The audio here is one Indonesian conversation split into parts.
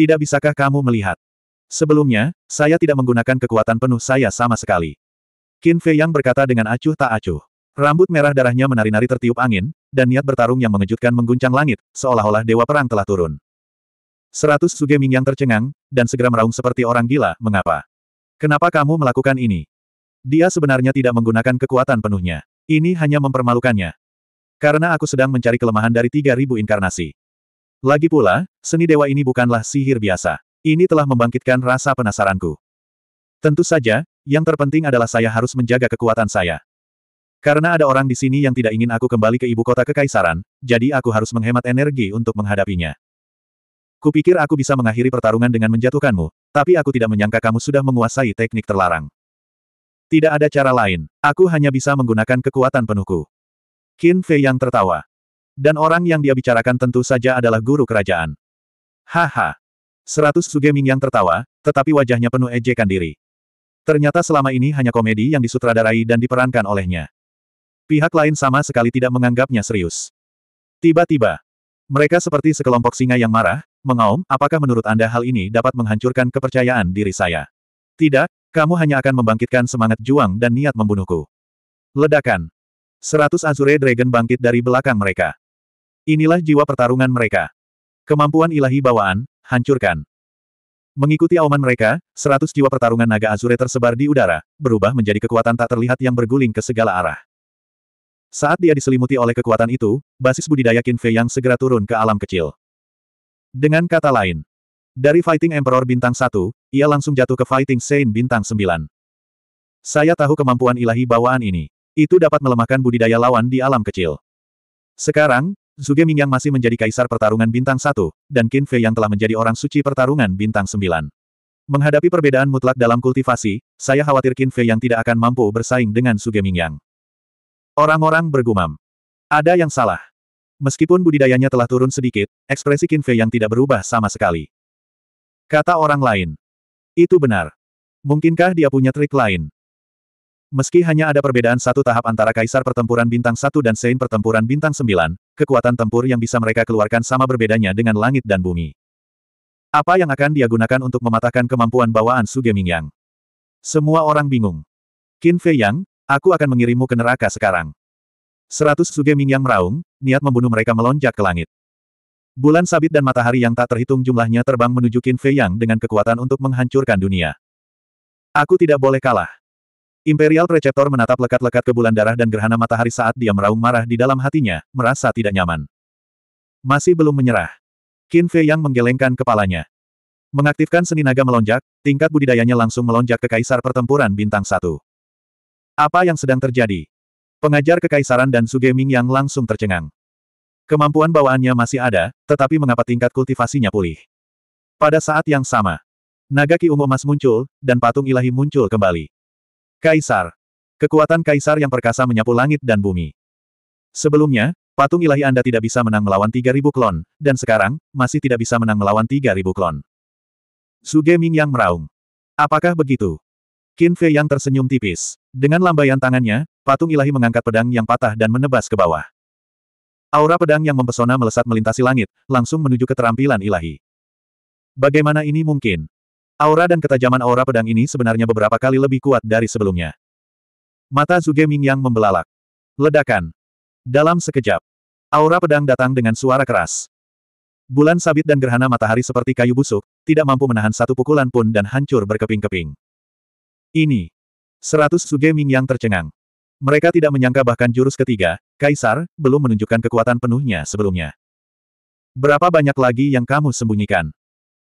Tidak bisakah kamu melihat? Sebelumnya, saya tidak menggunakan kekuatan penuh saya sama sekali. Qin Fei Yang berkata dengan acuh tak acuh. Rambut merah darahnya menari-nari tertiup angin, dan niat bertarung yang mengejutkan mengguncang langit, seolah-olah dewa perang telah turun. Seratus Suge yang tercengang, dan segera meraung seperti orang gila, mengapa? Kenapa kamu melakukan ini? Dia sebenarnya tidak menggunakan kekuatan penuhnya. Ini hanya mempermalukannya. Karena aku sedang mencari kelemahan dari 3000 inkarnasi. Lagi pula, seni dewa ini bukanlah sihir biasa. Ini telah membangkitkan rasa penasaranku. Tentu saja, yang terpenting adalah saya harus menjaga kekuatan saya. Karena ada orang di sini yang tidak ingin aku kembali ke ibu kota kekaisaran, jadi aku harus menghemat energi untuk menghadapinya. Kupikir aku bisa mengakhiri pertarungan dengan menjatuhkanmu, tapi aku tidak menyangka kamu sudah menguasai teknik terlarang. Tidak ada cara lain, aku hanya bisa menggunakan kekuatan penuhku. Qin Fei yang tertawa. Dan orang yang dia bicarakan tentu saja adalah guru kerajaan. Haha. Seratus Ming yang tertawa, tetapi wajahnya penuh ejekan diri. Ternyata selama ini hanya komedi yang disutradarai dan diperankan olehnya. Pihak lain sama sekali tidak menganggapnya serius. Tiba-tiba, mereka seperti sekelompok singa yang marah, mengaum, apakah menurut Anda hal ini dapat menghancurkan kepercayaan diri saya? Tidak, kamu hanya akan membangkitkan semangat juang dan niat membunuhku. Ledakan. Seratus Azure Dragon bangkit dari belakang mereka. Inilah jiwa pertarungan mereka. Kemampuan ilahi bawaan, hancurkan. Mengikuti auman mereka, seratus jiwa pertarungan naga azure tersebar di udara, berubah menjadi kekuatan tak terlihat yang berguling ke segala arah. Saat dia diselimuti oleh kekuatan itu, basis budidaya Qin Fei yang segera turun ke alam kecil. Dengan kata lain, dari Fighting Emperor Bintang 1, ia langsung jatuh ke Fighting Saint Bintang 9. Saya tahu kemampuan ilahi bawaan ini. Itu dapat melemahkan budidaya lawan di alam kecil. Sekarang, Zuge Mingyang masih menjadi kaisar pertarungan bintang satu, dan Qin Fei yang telah menjadi orang suci pertarungan bintang sembilan. Menghadapi perbedaan mutlak dalam kultivasi, saya khawatir Qin Fei yang tidak akan mampu bersaing dengan Suge Mingyang. Orang-orang bergumam. Ada yang salah. Meskipun budidayanya telah turun sedikit, ekspresi Qin Fei yang tidak berubah sama sekali. Kata orang lain. Itu benar. Mungkinkah dia punya trik lain? Meski hanya ada perbedaan satu tahap antara Kaisar Pertempuran Bintang 1 dan Sein Pertempuran Bintang 9, kekuatan tempur yang bisa mereka keluarkan sama berbedanya dengan langit dan bumi. Apa yang akan dia gunakan untuk mematahkan kemampuan bawaan Suge Mingyang? Semua orang bingung. Qin Fei Yang, aku akan mengirimmu ke neraka sekarang. Seratus Suge Mingyang meraung, niat membunuh mereka melonjak ke langit. Bulan sabit dan matahari yang tak terhitung jumlahnya terbang menuju Qin Fei Yang dengan kekuatan untuk menghancurkan dunia. Aku tidak boleh kalah. Imperial Preceptor menatap lekat-lekat ke bulan darah dan gerhana matahari saat dia meraung marah di dalam hatinya, merasa tidak nyaman. Masih belum menyerah. Qin Fei yang menggelengkan kepalanya. Mengaktifkan seni naga melonjak, tingkat budidayanya langsung melonjak ke Kaisar Pertempuran Bintang Satu. Apa yang sedang terjadi? Pengajar Kekaisaran dan Ming yang langsung tercengang. Kemampuan bawaannya masih ada, tetapi mengapa tingkat kultivasinya pulih? Pada saat yang sama, naga Ki Ungu Emas muncul, dan patung ilahi muncul kembali. Kaisar. Kekuatan Kaisar yang perkasa menyapu langit dan bumi. Sebelumnya, patung ilahi Anda tidak bisa menang melawan 3.000 klon, dan sekarang, masih tidak bisa menang melawan 3.000 klon. Suge Ming yang meraung. Apakah begitu? Qin Fei yang tersenyum tipis. Dengan lambaian tangannya, patung ilahi mengangkat pedang yang patah dan menebas ke bawah. Aura pedang yang mempesona melesat melintasi langit, langsung menuju keterampilan ilahi. Bagaimana ini mungkin? Aura dan ketajaman aura pedang ini sebenarnya beberapa kali lebih kuat dari sebelumnya. Mata Zuge yang membelalak. Ledakan. Dalam sekejap, aura pedang datang dengan suara keras. Bulan sabit dan gerhana matahari seperti kayu busuk, tidak mampu menahan satu pukulan pun dan hancur berkeping-keping. Ini. Seratus Zuge yang tercengang. Mereka tidak menyangka bahkan jurus ketiga, Kaisar, belum menunjukkan kekuatan penuhnya sebelumnya. Berapa banyak lagi yang kamu sembunyikan?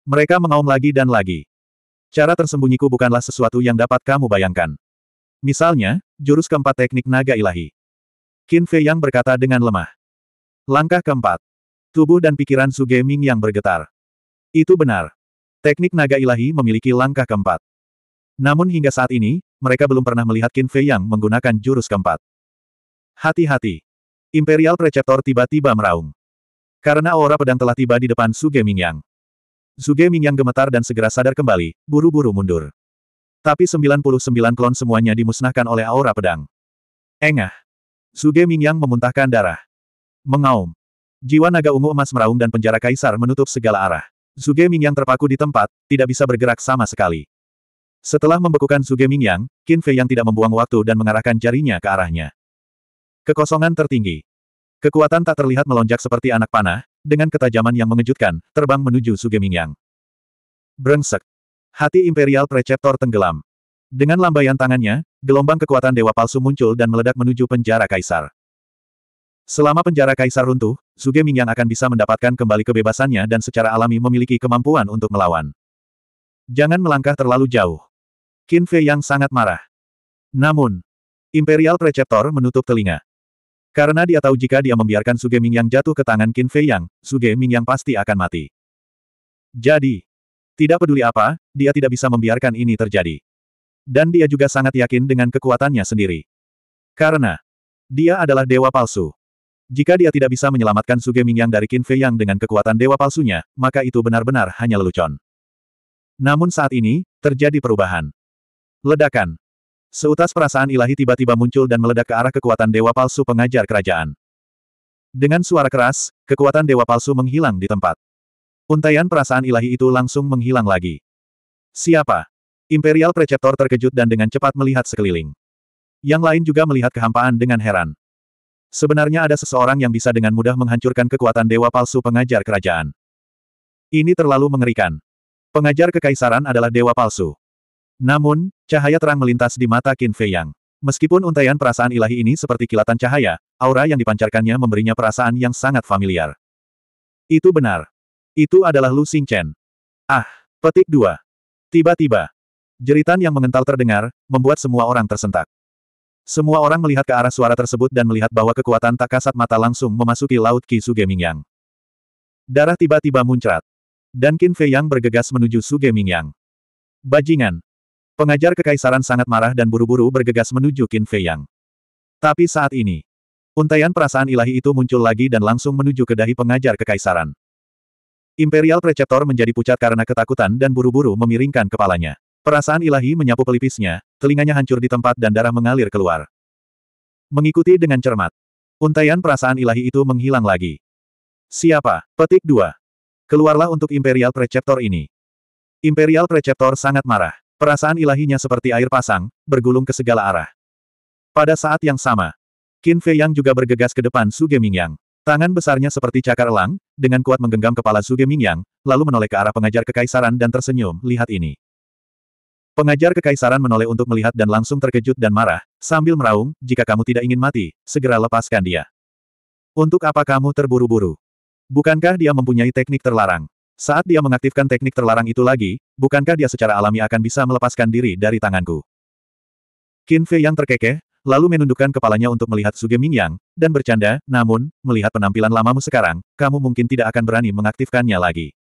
Mereka mengaum lagi dan lagi. Cara tersembunyiku bukanlah sesuatu yang dapat kamu bayangkan. Misalnya, jurus keempat teknik naga ilahi. Qin Fei yang berkata dengan lemah. Langkah keempat. Tubuh dan pikiran Su Geming yang bergetar. Itu benar. Teknik naga ilahi memiliki langkah keempat. Namun hingga saat ini, mereka belum pernah melihat Qin Fei yang menggunakan jurus keempat. Hati-hati. Imperial Preceptor tiba-tiba meraung. Karena aura pedang telah tiba di depan Su Geming Yang. Zuge Mingyang gemetar dan segera sadar kembali, buru-buru mundur. Tapi 99 klon semuanya dimusnahkan oleh aura pedang. Engah. Zuge Mingyang memuntahkan darah. Mengaum. Jiwa naga ungu emas meraung dan penjara kaisar menutup segala arah. Zuge Mingyang terpaku di tempat, tidak bisa bergerak sama sekali. Setelah membekukan Zuge Mingyang, Qin Fei yang tidak membuang waktu dan mengarahkan jarinya ke arahnya. Kekosongan tertinggi. Kekuatan tak terlihat melonjak seperti anak panah, dengan ketajaman yang mengejutkan, terbang menuju Sugemingyang. Brengsek. Hati Imperial Preceptor tenggelam. Dengan lambaian tangannya, gelombang kekuatan dewa palsu muncul dan meledak menuju penjara kaisar. Selama penjara kaisar runtuh, Suge Mingyang akan bisa mendapatkan kembali kebebasannya dan secara alami memiliki kemampuan untuk melawan. Jangan melangkah terlalu jauh. Qin Fei yang sangat marah. Namun, Imperial Preceptor menutup telinga. Karena dia tahu jika dia membiarkan Suge yang jatuh ke tangan Qin Fei Yang, Suge yang pasti akan mati. Jadi, tidak peduli apa, dia tidak bisa membiarkan ini terjadi. Dan dia juga sangat yakin dengan kekuatannya sendiri. Karena, dia adalah dewa palsu. Jika dia tidak bisa menyelamatkan Suge yang dari Qin Fei Yang dengan kekuatan dewa palsunya, maka itu benar-benar hanya lelucon. Namun saat ini, terjadi perubahan. Ledakan. Seutas perasaan ilahi tiba-tiba muncul dan meledak ke arah kekuatan dewa palsu pengajar kerajaan. Dengan suara keras, kekuatan dewa palsu menghilang di tempat. Untaian perasaan ilahi itu langsung menghilang lagi. Siapa? Imperial Preceptor terkejut dan dengan cepat melihat sekeliling. Yang lain juga melihat kehampaan dengan heran. Sebenarnya ada seseorang yang bisa dengan mudah menghancurkan kekuatan dewa palsu pengajar kerajaan. Ini terlalu mengerikan. Pengajar kekaisaran adalah dewa palsu. Namun, Cahaya terang melintas di mata Qin Fei Yang. Meskipun untaian perasaan ilahi ini seperti kilatan cahaya, aura yang dipancarkannya memberinya perasaan yang sangat familiar. Itu benar. Itu adalah Lu Xing Chen. Ah, petik dua. Tiba-tiba, jeritan yang mengental terdengar, membuat semua orang tersentak. Semua orang melihat ke arah suara tersebut dan melihat bahwa kekuatan tak kasat mata langsung memasuki Laut Qi Su Yang. Darah tiba-tiba muncrat. Dan Qin Fei Yang bergegas menuju Su Yang. Bajingan, Pengajar kekaisaran sangat marah dan buru-buru bergegas menuju Qin Fei Yang. Tapi saat ini, untaian perasaan ilahi itu muncul lagi dan langsung menuju ke dahi pengajar kekaisaran. Imperial Preceptor menjadi pucat karena ketakutan dan buru-buru memiringkan kepalanya. Perasaan ilahi menyapu pelipisnya, telinganya hancur di tempat dan darah mengalir keluar. Mengikuti dengan cermat. Untaian perasaan ilahi itu menghilang lagi. Siapa? Petik 2. Keluarlah untuk Imperial Preceptor ini. Imperial Preceptor sangat marah. Perasaan ilahinya seperti air pasang, bergulung ke segala arah. Pada saat yang sama, Qin Fei Yang juga bergegas ke depan Su Yang. Tangan besarnya seperti cakar elang, dengan kuat menggenggam kepala Su Yang, lalu menoleh ke arah pengajar kekaisaran dan tersenyum, lihat ini. Pengajar kekaisaran menoleh untuk melihat dan langsung terkejut dan marah, sambil meraung, jika kamu tidak ingin mati, segera lepaskan dia. Untuk apa kamu terburu-buru? Bukankah dia mempunyai teknik terlarang? Saat dia mengaktifkan teknik terlarang itu lagi, bukankah dia secara alami akan bisa melepaskan diri dari tanganku? Qin Fei yang terkekeh, lalu menundukkan kepalanya untuk melihat Suge Mingyang, dan bercanda, namun, melihat penampilan lamamu sekarang, kamu mungkin tidak akan berani mengaktifkannya lagi.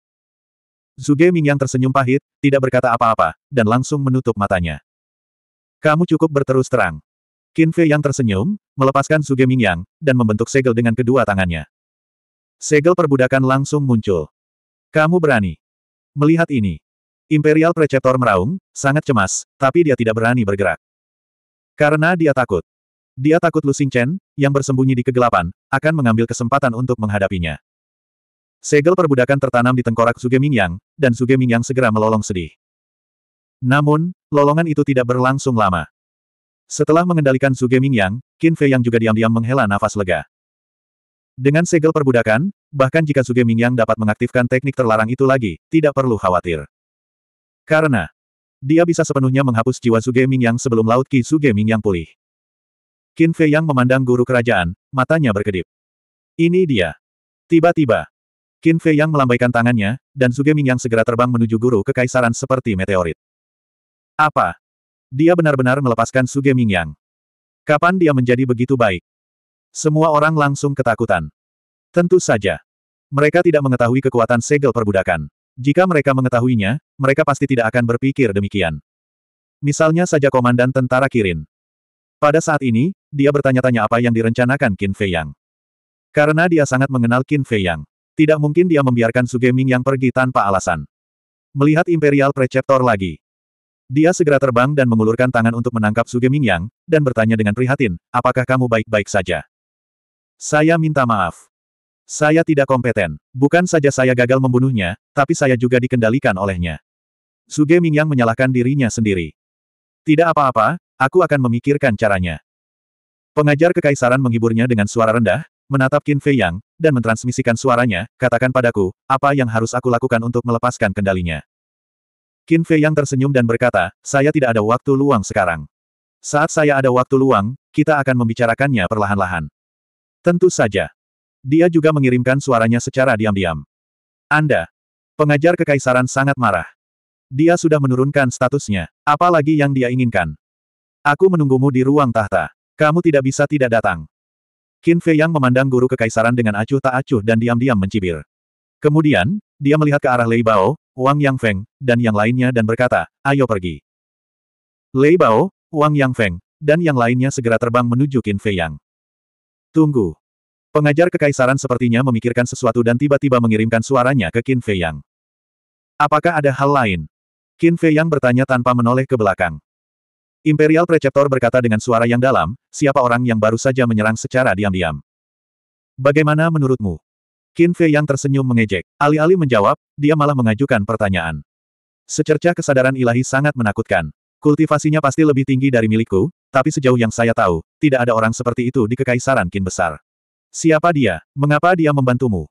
Suge Mingyang tersenyum pahit, tidak berkata apa-apa, dan langsung menutup matanya. Kamu cukup berterus terang. Qin Fei yang tersenyum, melepaskan Suge Mingyang, dan membentuk segel dengan kedua tangannya. Segel perbudakan langsung muncul. Kamu berani. Melihat ini. Imperial Preceptor meraung, sangat cemas, tapi dia tidak berani bergerak. Karena dia takut. Dia takut Lu Xingchen, yang bersembunyi di kegelapan, akan mengambil kesempatan untuk menghadapinya. Segel perbudakan tertanam di tengkorak Suge Mingyang, dan Suge Mingyang segera melolong sedih. Namun, lolongan itu tidak berlangsung lama. Setelah mengendalikan Suge Mingyang, Qin Fei yang juga diam-diam menghela nafas lega. Dengan segel perbudakan, bahkan jika Suge Mingyang dapat mengaktifkan teknik terlarang itu lagi, tidak perlu khawatir. Karena dia bisa sepenuhnya menghapus jiwa Suge Mingyang sebelum Laut Ki Suge Mingyang pulih. Qin Fei Yang memandang guru kerajaan, matanya berkedip. Ini dia. Tiba-tiba, Qin Fei Yang melambaikan tangannya, dan Suge Mingyang segera terbang menuju guru kekaisaran seperti meteorit. Apa? Dia benar-benar melepaskan Suge Mingyang. Kapan dia menjadi begitu baik? Semua orang langsung ketakutan. Tentu saja. Mereka tidak mengetahui kekuatan segel perbudakan. Jika mereka mengetahuinya, mereka pasti tidak akan berpikir demikian. Misalnya saja Komandan Tentara Kirin. Pada saat ini, dia bertanya-tanya apa yang direncanakan Qin Fei Yang. Karena dia sangat mengenal Qin Fei Yang. Tidak mungkin dia membiarkan Ming yang pergi tanpa alasan. Melihat Imperial Preceptor lagi. Dia segera terbang dan mengulurkan tangan untuk menangkap Ming Yang, dan bertanya dengan prihatin, apakah kamu baik-baik saja? Saya minta maaf. Saya tidak kompeten. Bukan saja saya gagal membunuhnya, tapi saya juga dikendalikan olehnya. Suge Mingyang menyalahkan dirinya sendiri. Tidak apa-apa, aku akan memikirkan caranya. Pengajar kekaisaran menghiburnya dengan suara rendah, menatap Qin Fei Yang, dan mentransmisikan suaranya, katakan padaku, apa yang harus aku lakukan untuk melepaskan kendalinya. Qin Fei Yang tersenyum dan berkata, saya tidak ada waktu luang sekarang. Saat saya ada waktu luang, kita akan membicarakannya perlahan-lahan. Tentu saja. Dia juga mengirimkan suaranya secara diam-diam. Anda. Pengajar kekaisaran sangat marah. Dia sudah menurunkan statusnya. Apalagi yang dia inginkan. Aku menunggumu di ruang tahta. Kamu tidak bisa tidak datang. Qin Fei yang memandang guru kekaisaran dengan acuh tak acuh dan diam-diam mencibir. Kemudian, dia melihat ke arah Lei Bao, Wang Yang Feng, dan yang lainnya dan berkata, ayo pergi. Lei Bao, Wang Yang Feng, dan yang lainnya segera terbang menuju Qin Fei Yang. Tunggu. Pengajar kekaisaran sepertinya memikirkan sesuatu dan tiba-tiba mengirimkan suaranya ke Qin Fei Yang. Apakah ada hal lain? Qin Fei Yang bertanya tanpa menoleh ke belakang. Imperial Preceptor berkata dengan suara yang dalam, siapa orang yang baru saja menyerang secara diam-diam? Bagaimana menurutmu? Qin Fei Yang tersenyum mengejek. Alih-alih menjawab, dia malah mengajukan pertanyaan. Secercah kesadaran ilahi sangat menakutkan. Kultivasinya pasti lebih tinggi dari milikku, tapi sejauh yang saya tahu, tidak ada orang seperti itu di Kekaisaran Kin Besar. Siapa dia? Mengapa dia membantumu?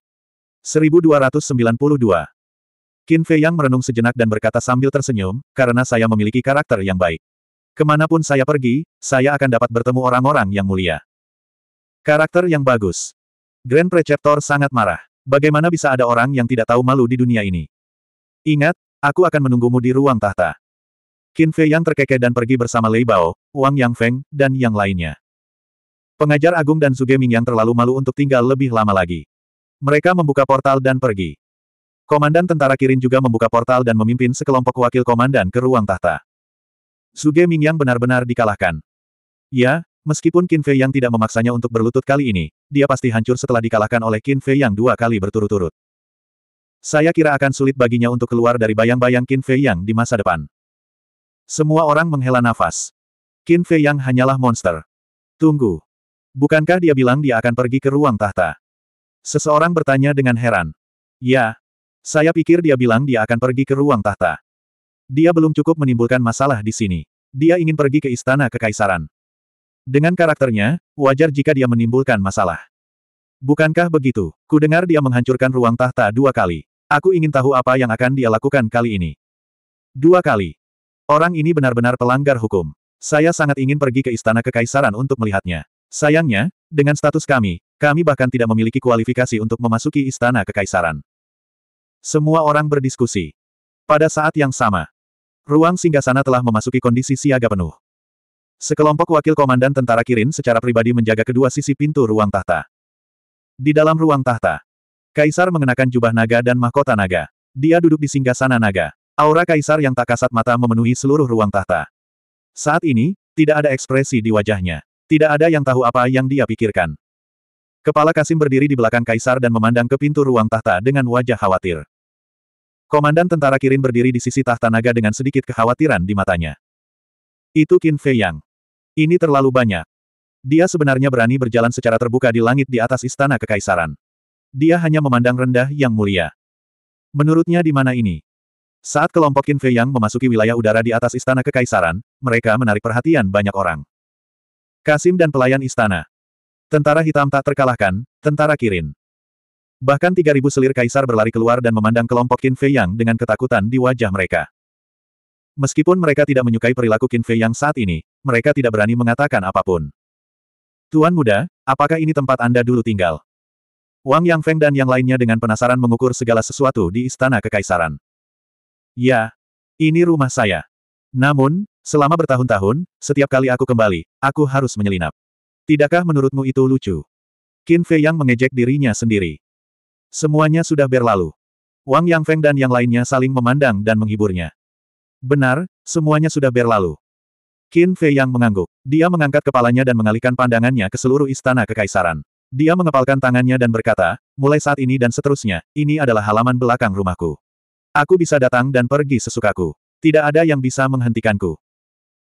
1292 Qin Fei Yang merenung sejenak dan berkata sambil tersenyum, karena saya memiliki karakter yang baik. Kemanapun saya pergi, saya akan dapat bertemu orang-orang yang mulia. Karakter yang bagus. Grand Preceptor sangat marah. Bagaimana bisa ada orang yang tidak tahu malu di dunia ini? Ingat, aku akan menunggumu di ruang tahta. Qin Fei yang terkekeh dan pergi bersama Lei Bao, Wang Yang Feng, dan yang lainnya. Pengajar Agung dan Suge Ming yang terlalu malu untuk tinggal lebih lama lagi. Mereka membuka portal dan pergi. Komandan tentara Kirin juga membuka portal dan memimpin sekelompok wakil komandan ke ruang tahta. Suge Ming yang benar-benar dikalahkan. Ya, meskipun Qin Fei yang tidak memaksanya untuk berlutut kali ini, dia pasti hancur setelah dikalahkan oleh Qin Fei yang dua kali berturut-turut. Saya kira akan sulit baginya untuk keluar dari bayang-bayang Qin Fei yang di masa depan. Semua orang menghela nafas. Qin Fei Yang hanyalah monster. Tunggu. Bukankah dia bilang dia akan pergi ke ruang tahta? Seseorang bertanya dengan heran. Ya. Saya pikir dia bilang dia akan pergi ke ruang tahta. Dia belum cukup menimbulkan masalah di sini. Dia ingin pergi ke istana kekaisaran. Dengan karakternya, wajar jika dia menimbulkan masalah. Bukankah begitu? Kudengar dia menghancurkan ruang tahta dua kali. Aku ingin tahu apa yang akan dia lakukan kali ini. Dua kali. Orang ini benar-benar pelanggar hukum. Saya sangat ingin pergi ke istana kekaisaran untuk melihatnya. Sayangnya, dengan status kami, kami bahkan tidak memiliki kualifikasi untuk memasuki istana kekaisaran. Semua orang berdiskusi. Pada saat yang sama, ruang singgasana telah memasuki kondisi siaga penuh. Sekelompok wakil komandan tentara Kirin secara pribadi menjaga kedua sisi pintu ruang tahta. Di dalam ruang tahta, Kaisar mengenakan jubah naga dan mahkota naga. Dia duduk di singgasana naga. Aura kaisar yang tak kasat mata memenuhi seluruh ruang tahta. Saat ini, tidak ada ekspresi di wajahnya. Tidak ada yang tahu apa yang dia pikirkan. Kepala Kasim berdiri di belakang kaisar dan memandang ke pintu ruang tahta dengan wajah khawatir. Komandan tentara Kirin berdiri di sisi tahta naga dengan sedikit kekhawatiran di matanya. Itu Qin Fei Yang. Ini terlalu banyak. Dia sebenarnya berani berjalan secara terbuka di langit di atas istana kekaisaran. Dia hanya memandang rendah yang mulia. Menurutnya di mana ini? Saat kelompok Qin Fei Yang memasuki wilayah udara di atas istana kekaisaran, mereka menarik perhatian banyak orang. Kasim dan pelayan istana. Tentara hitam tak terkalahkan, tentara kirin. Bahkan 3.000 selir kaisar berlari keluar dan memandang kelompok Qin Fei Yang dengan ketakutan di wajah mereka. Meskipun mereka tidak menyukai perilaku Qin Fei Yang saat ini, mereka tidak berani mengatakan apapun. Tuan muda, apakah ini tempat Anda dulu tinggal? Wang Yang Feng dan yang lainnya dengan penasaran mengukur segala sesuatu di istana kekaisaran. Ya, ini rumah saya. Namun, selama bertahun-tahun, setiap kali aku kembali, aku harus menyelinap. Tidakkah menurutmu itu lucu? Qin Fei yang mengejek dirinya sendiri. Semuanya sudah berlalu. Wang Yang Feng dan yang lainnya saling memandang dan menghiburnya. Benar, semuanya sudah berlalu. Qin Fei yang mengangguk. Dia mengangkat kepalanya dan mengalihkan pandangannya ke seluruh istana kekaisaran. Dia mengepalkan tangannya dan berkata, mulai saat ini dan seterusnya, ini adalah halaman belakang rumahku. Aku bisa datang dan pergi sesukaku. Tidak ada yang bisa menghentikanku.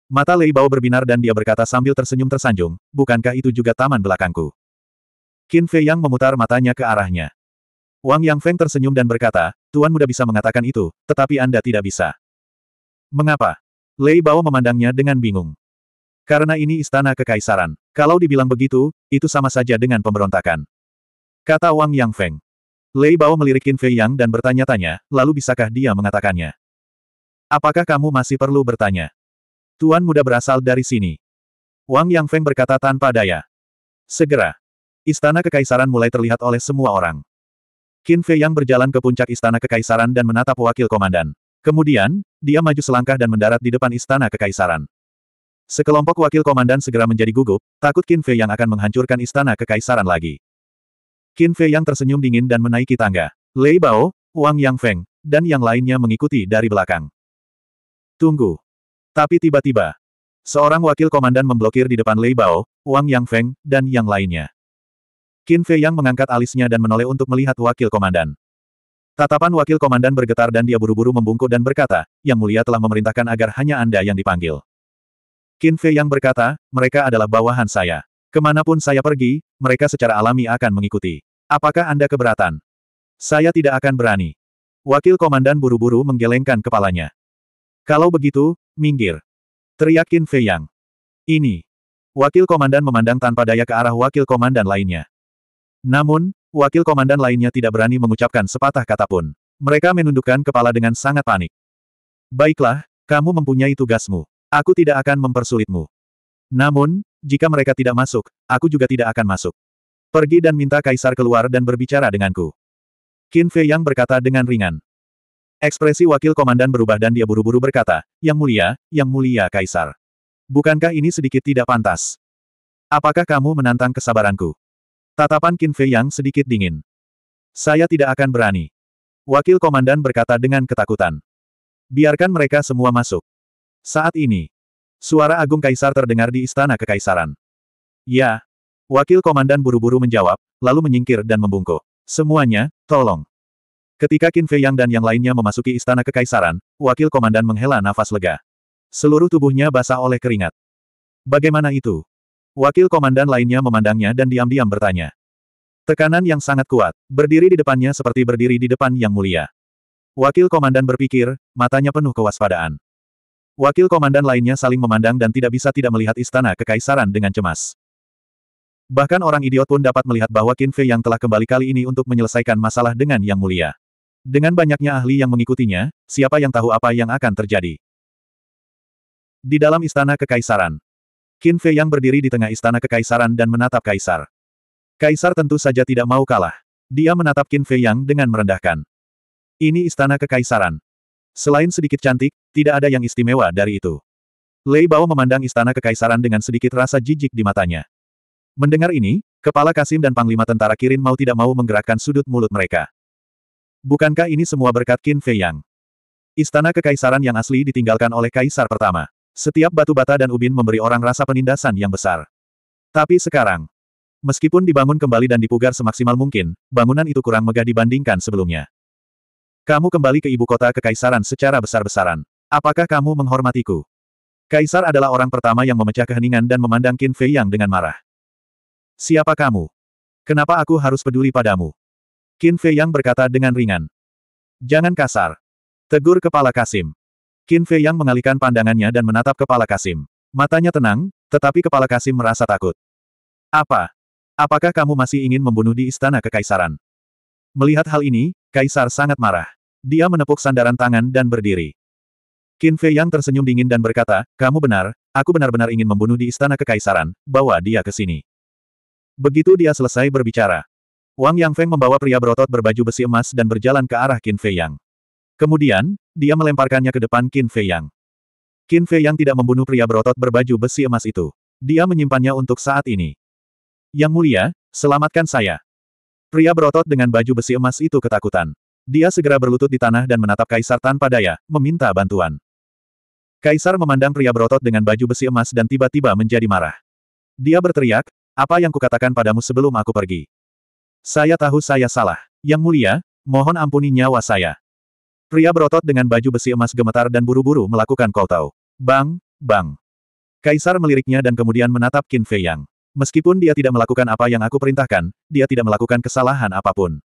Mata Lei Bao berbinar dan dia berkata sambil tersenyum tersanjung, bukankah itu juga taman belakangku? Qin Fei Yang memutar matanya ke arahnya. Wang Yang Feng tersenyum dan berkata, Tuan muda bisa mengatakan itu, tetapi Anda tidak bisa. Mengapa? Lei Bao memandangnya dengan bingung. Karena ini istana kekaisaran. Kalau dibilang begitu, itu sama saja dengan pemberontakan. Kata Wang Yang Feng. Lei Bao melirik Qin Fei Yang dan bertanya-tanya, lalu bisakah dia mengatakannya? Apakah kamu masih perlu bertanya? Tuan muda berasal dari sini. Wang Yang Feng berkata tanpa daya. Segera. Istana Kekaisaran mulai terlihat oleh semua orang. Qin Fei Yang berjalan ke puncak Istana Kekaisaran dan menatap wakil komandan. Kemudian, dia maju selangkah dan mendarat di depan Istana Kekaisaran. Sekelompok wakil komandan segera menjadi gugup, takut Qin Fei Yang akan menghancurkan Istana Kekaisaran lagi. Qin Fei yang tersenyum dingin dan menaiki tangga. Lei Bao, Wang Yang Feng, dan yang lainnya mengikuti dari belakang. Tunggu. Tapi tiba-tiba, seorang wakil komandan memblokir di depan Lei Bao, Wang Yang Feng, dan yang lainnya. Qin Fei yang mengangkat alisnya dan menoleh untuk melihat wakil komandan. Tatapan wakil komandan bergetar dan dia buru-buru membungkuk dan berkata, Yang Mulia telah memerintahkan agar hanya Anda yang dipanggil. Qin Fei yang berkata, mereka adalah bawahan saya. Kemanapun saya pergi, mereka secara alami akan mengikuti. Apakah Anda keberatan? Saya tidak akan berani. Wakil komandan buru-buru menggelengkan kepalanya. Kalau begitu, minggir. Teriakin Fei Yang. Ini. Wakil komandan memandang tanpa daya ke arah wakil komandan lainnya. Namun, wakil komandan lainnya tidak berani mengucapkan sepatah kata pun. Mereka menundukkan kepala dengan sangat panik. Baiklah, kamu mempunyai tugasmu. Aku tidak akan mempersulitmu. Namun, jika mereka tidak masuk, aku juga tidak akan masuk. Pergi dan minta kaisar keluar dan berbicara denganku. Qin Fei Yang berkata dengan ringan. Ekspresi wakil komandan berubah dan dia buru-buru berkata, Yang mulia, yang mulia kaisar. Bukankah ini sedikit tidak pantas? Apakah kamu menantang kesabaranku? Tatapan Qin Fei Yang sedikit dingin. Saya tidak akan berani. Wakil komandan berkata dengan ketakutan. Biarkan mereka semua masuk. Saat ini, Suara Agung Kaisar terdengar di istana kekaisaran. Ya. Wakil komandan buru-buru menjawab, lalu menyingkir dan membungkuk. Semuanya, tolong. Ketika Qin Fei Yang dan yang lainnya memasuki istana kekaisaran, wakil komandan menghela nafas lega. Seluruh tubuhnya basah oleh keringat. Bagaimana itu? Wakil komandan lainnya memandangnya dan diam-diam bertanya. Tekanan yang sangat kuat, berdiri di depannya seperti berdiri di depan yang mulia. Wakil komandan berpikir, matanya penuh kewaspadaan. Wakil komandan lainnya saling memandang dan tidak bisa tidak melihat istana kekaisaran dengan cemas. Bahkan orang idiot pun dapat melihat bahwa Qin Fei yang telah kembali kali ini untuk menyelesaikan masalah dengan yang mulia. Dengan banyaknya ahli yang mengikutinya, siapa yang tahu apa yang akan terjadi. Di dalam istana kekaisaran, Qin Fei yang berdiri di tengah istana kekaisaran dan menatap kaisar. Kaisar tentu saja tidak mau kalah. Dia menatap Qin Fei yang dengan merendahkan. Ini istana kekaisaran. Selain sedikit cantik, tidak ada yang istimewa dari itu. Lei Bao memandang istana kekaisaran dengan sedikit rasa jijik di matanya. Mendengar ini, kepala Kasim dan panglima tentara Kirin mau tidak mau menggerakkan sudut mulut mereka. Bukankah ini semua berkat Qin Fei Yang? Istana kekaisaran yang asli ditinggalkan oleh kaisar pertama. Setiap batu bata dan ubin memberi orang rasa penindasan yang besar. Tapi sekarang, Meskipun dibangun kembali dan dipugar semaksimal mungkin, bangunan itu kurang megah dibandingkan sebelumnya. Kamu kembali ke ibu kota kekaisaran secara besar-besaran. Apakah kamu menghormatiku? Kaisar adalah orang pertama yang memecah keheningan dan memandang Qin Fei Yang dengan marah. Siapa kamu? Kenapa aku harus peduli padamu? Qin Fei Yang berkata dengan ringan. Jangan kasar. Tegur kepala Kasim. Qin Fei Yang mengalihkan pandangannya dan menatap kepala Kasim. Matanya tenang, tetapi kepala Kasim merasa takut. Apa? Apakah kamu masih ingin membunuh di istana kekaisaran? Melihat hal ini, Kaisar sangat marah. Dia menepuk sandaran tangan dan berdiri. Qin Fei Yang tersenyum dingin dan berkata, kamu benar, aku benar-benar ingin membunuh di istana kekaisaran, bawa dia ke sini. Begitu dia selesai berbicara. Wang Yang Feng membawa pria berotot berbaju besi emas dan berjalan ke arah Qin Fei Yang. Kemudian, dia melemparkannya ke depan Qin Fei Yang. Qin Fei Yang tidak membunuh pria berotot berbaju besi emas itu. Dia menyimpannya untuk saat ini. Yang mulia, selamatkan saya. Pria berotot dengan baju besi emas itu ketakutan. Dia segera berlutut di tanah dan menatap Kaisar tanpa daya, meminta bantuan. Kaisar memandang pria berotot dengan baju besi emas dan tiba-tiba menjadi marah. Dia berteriak, apa yang kukatakan padamu sebelum aku pergi? Saya tahu saya salah. Yang mulia, mohon ampuni nyawa saya. Pria berotot dengan baju besi emas gemetar dan buru-buru melakukan kau tahu. Bang, bang. Kaisar meliriknya dan kemudian menatap Qin Fei Yang. Meskipun dia tidak melakukan apa yang aku perintahkan, dia tidak melakukan kesalahan apapun.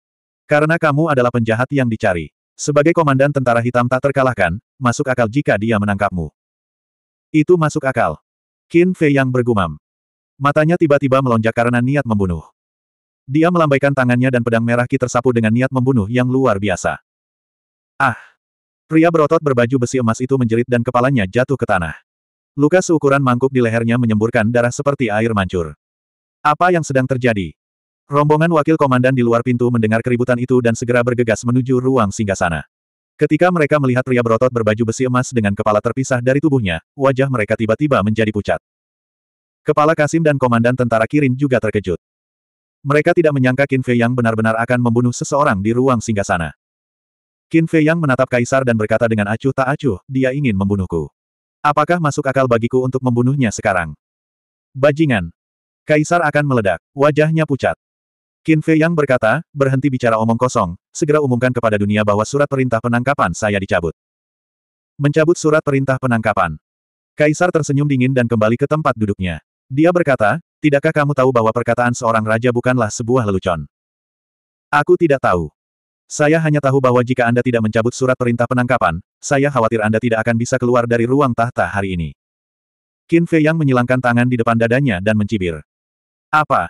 Karena kamu adalah penjahat yang dicari. Sebagai komandan tentara hitam tak terkalahkan, masuk akal jika dia menangkapmu. Itu masuk akal. Qin Fei yang bergumam. Matanya tiba-tiba melonjak karena niat membunuh. Dia melambaikan tangannya dan pedang merah Ki tersapu dengan niat membunuh yang luar biasa. Ah! Pria berotot berbaju besi emas itu menjerit dan kepalanya jatuh ke tanah. Luka seukuran mangkuk di lehernya menyemburkan darah seperti air mancur. Apa yang sedang terjadi? Rombongan wakil komandan di luar pintu mendengar keributan itu dan segera bergegas menuju ruang singgasana. Ketika mereka melihat pria berotot berbaju besi emas dengan kepala terpisah dari tubuhnya, wajah mereka tiba-tiba menjadi pucat. Kepala Kasim dan komandan tentara Kirin juga terkejut. Mereka tidak menyangka Qin Fei Yang benar-benar akan membunuh seseorang di ruang singgasana. Qin Fei Yang menatap Kaisar dan berkata dengan acuh tak acuh, dia ingin membunuhku. Apakah masuk akal bagiku untuk membunuhnya sekarang? Bajingan. Kaisar akan meledak. Wajahnya pucat. Qin Fei Yang berkata, berhenti bicara omong kosong, segera umumkan kepada dunia bahwa surat perintah penangkapan saya dicabut. Mencabut surat perintah penangkapan. Kaisar tersenyum dingin dan kembali ke tempat duduknya. Dia berkata, tidakkah kamu tahu bahwa perkataan seorang raja bukanlah sebuah lelucon? Aku tidak tahu. Saya hanya tahu bahwa jika Anda tidak mencabut surat perintah penangkapan, saya khawatir Anda tidak akan bisa keluar dari ruang tahta hari ini. Qin Fei Yang menyilangkan tangan di depan dadanya dan mencibir. Apa?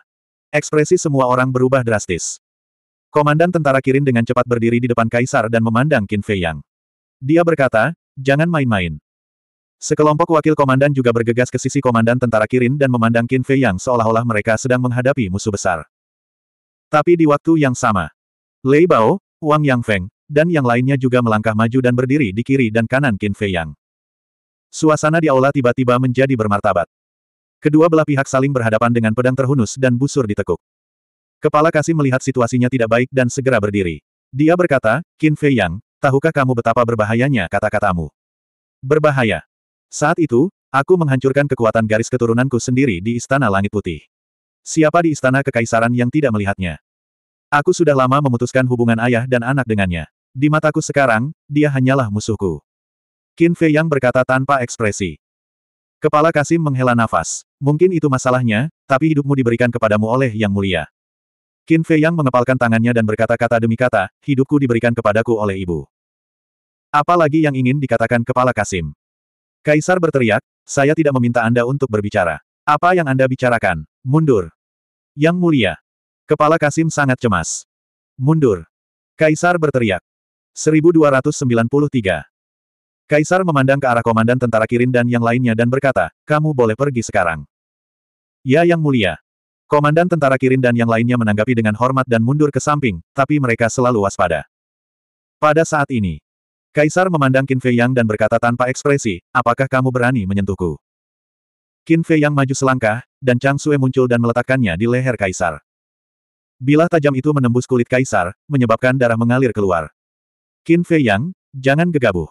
Ekspresi semua orang berubah drastis. Komandan tentara Kirin dengan cepat berdiri di depan Kaisar dan memandang Qin Fei Yang. Dia berkata, jangan main-main. Sekelompok wakil komandan juga bergegas ke sisi komandan tentara Kirin dan memandang Qin Fei Yang seolah-olah mereka sedang menghadapi musuh besar. Tapi di waktu yang sama, Lei Bao, Wang Yang Feng, dan yang lainnya juga melangkah maju dan berdiri di kiri dan kanan Qin Fei Yang. Suasana di aula tiba-tiba menjadi bermartabat. Kedua belah pihak saling berhadapan dengan pedang terhunus dan busur ditekuk. Kepala Kasim melihat situasinya tidak baik dan segera berdiri. Dia berkata, Qin Fei Yang, tahukah kamu betapa berbahayanya kata-katamu? Berbahaya. Saat itu, aku menghancurkan kekuatan garis keturunanku sendiri di Istana Langit Putih. Siapa di Istana Kekaisaran yang tidak melihatnya? Aku sudah lama memutuskan hubungan ayah dan anak dengannya. Di mataku sekarang, dia hanyalah musuhku. Qin Fei Yang berkata tanpa ekspresi. Kepala Kasim menghela nafas. Mungkin itu masalahnya, tapi hidupmu diberikan kepadamu oleh Yang Mulia. Qin Fei Yang mengepalkan tangannya dan berkata-kata demi kata, hidupku diberikan kepadaku oleh ibu. Apalagi yang ingin dikatakan Kepala Kasim. Kaisar berteriak, saya tidak meminta Anda untuk berbicara. Apa yang Anda bicarakan? Mundur. Yang Mulia, Kepala Kasim sangat cemas. Mundur. Kaisar berteriak. 1293. Kaisar memandang ke arah komandan tentara Kirin dan yang lainnya dan berkata, kamu boleh pergi sekarang. Ya yang mulia. Komandan tentara Kirin dan yang lainnya menanggapi dengan hormat dan mundur ke samping, tapi mereka selalu waspada. Pada saat ini, Kaisar memandang Qin Fei Yang dan berkata tanpa ekspresi, apakah kamu berani menyentuhku? Qin Fei Yang maju selangkah, dan Chang Sue muncul dan meletakkannya di leher Kaisar. Bilah tajam itu menembus kulit kaisar, menyebabkan darah mengalir keluar. Qin Fei Yang, jangan gegabah.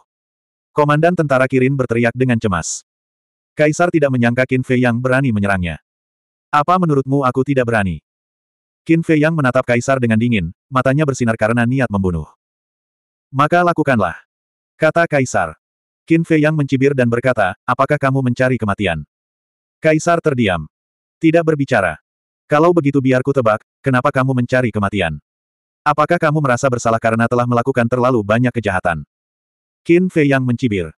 Komandan tentara Kirin berteriak dengan cemas. Kaisar tidak menyangka Qin Fei Yang berani menyerangnya. Apa menurutmu aku tidak berani? Qin Fei Yang menatap Kaisar dengan dingin, matanya bersinar karena niat membunuh. Maka lakukanlah. Kata Kaisar. Qin Fei Yang mencibir dan berkata, apakah kamu mencari kematian? Kaisar terdiam. Tidak berbicara. Kalau begitu biarku tebak, kenapa kamu mencari kematian? Apakah kamu merasa bersalah karena telah melakukan terlalu banyak kejahatan? Qin Fei Yang mencibir.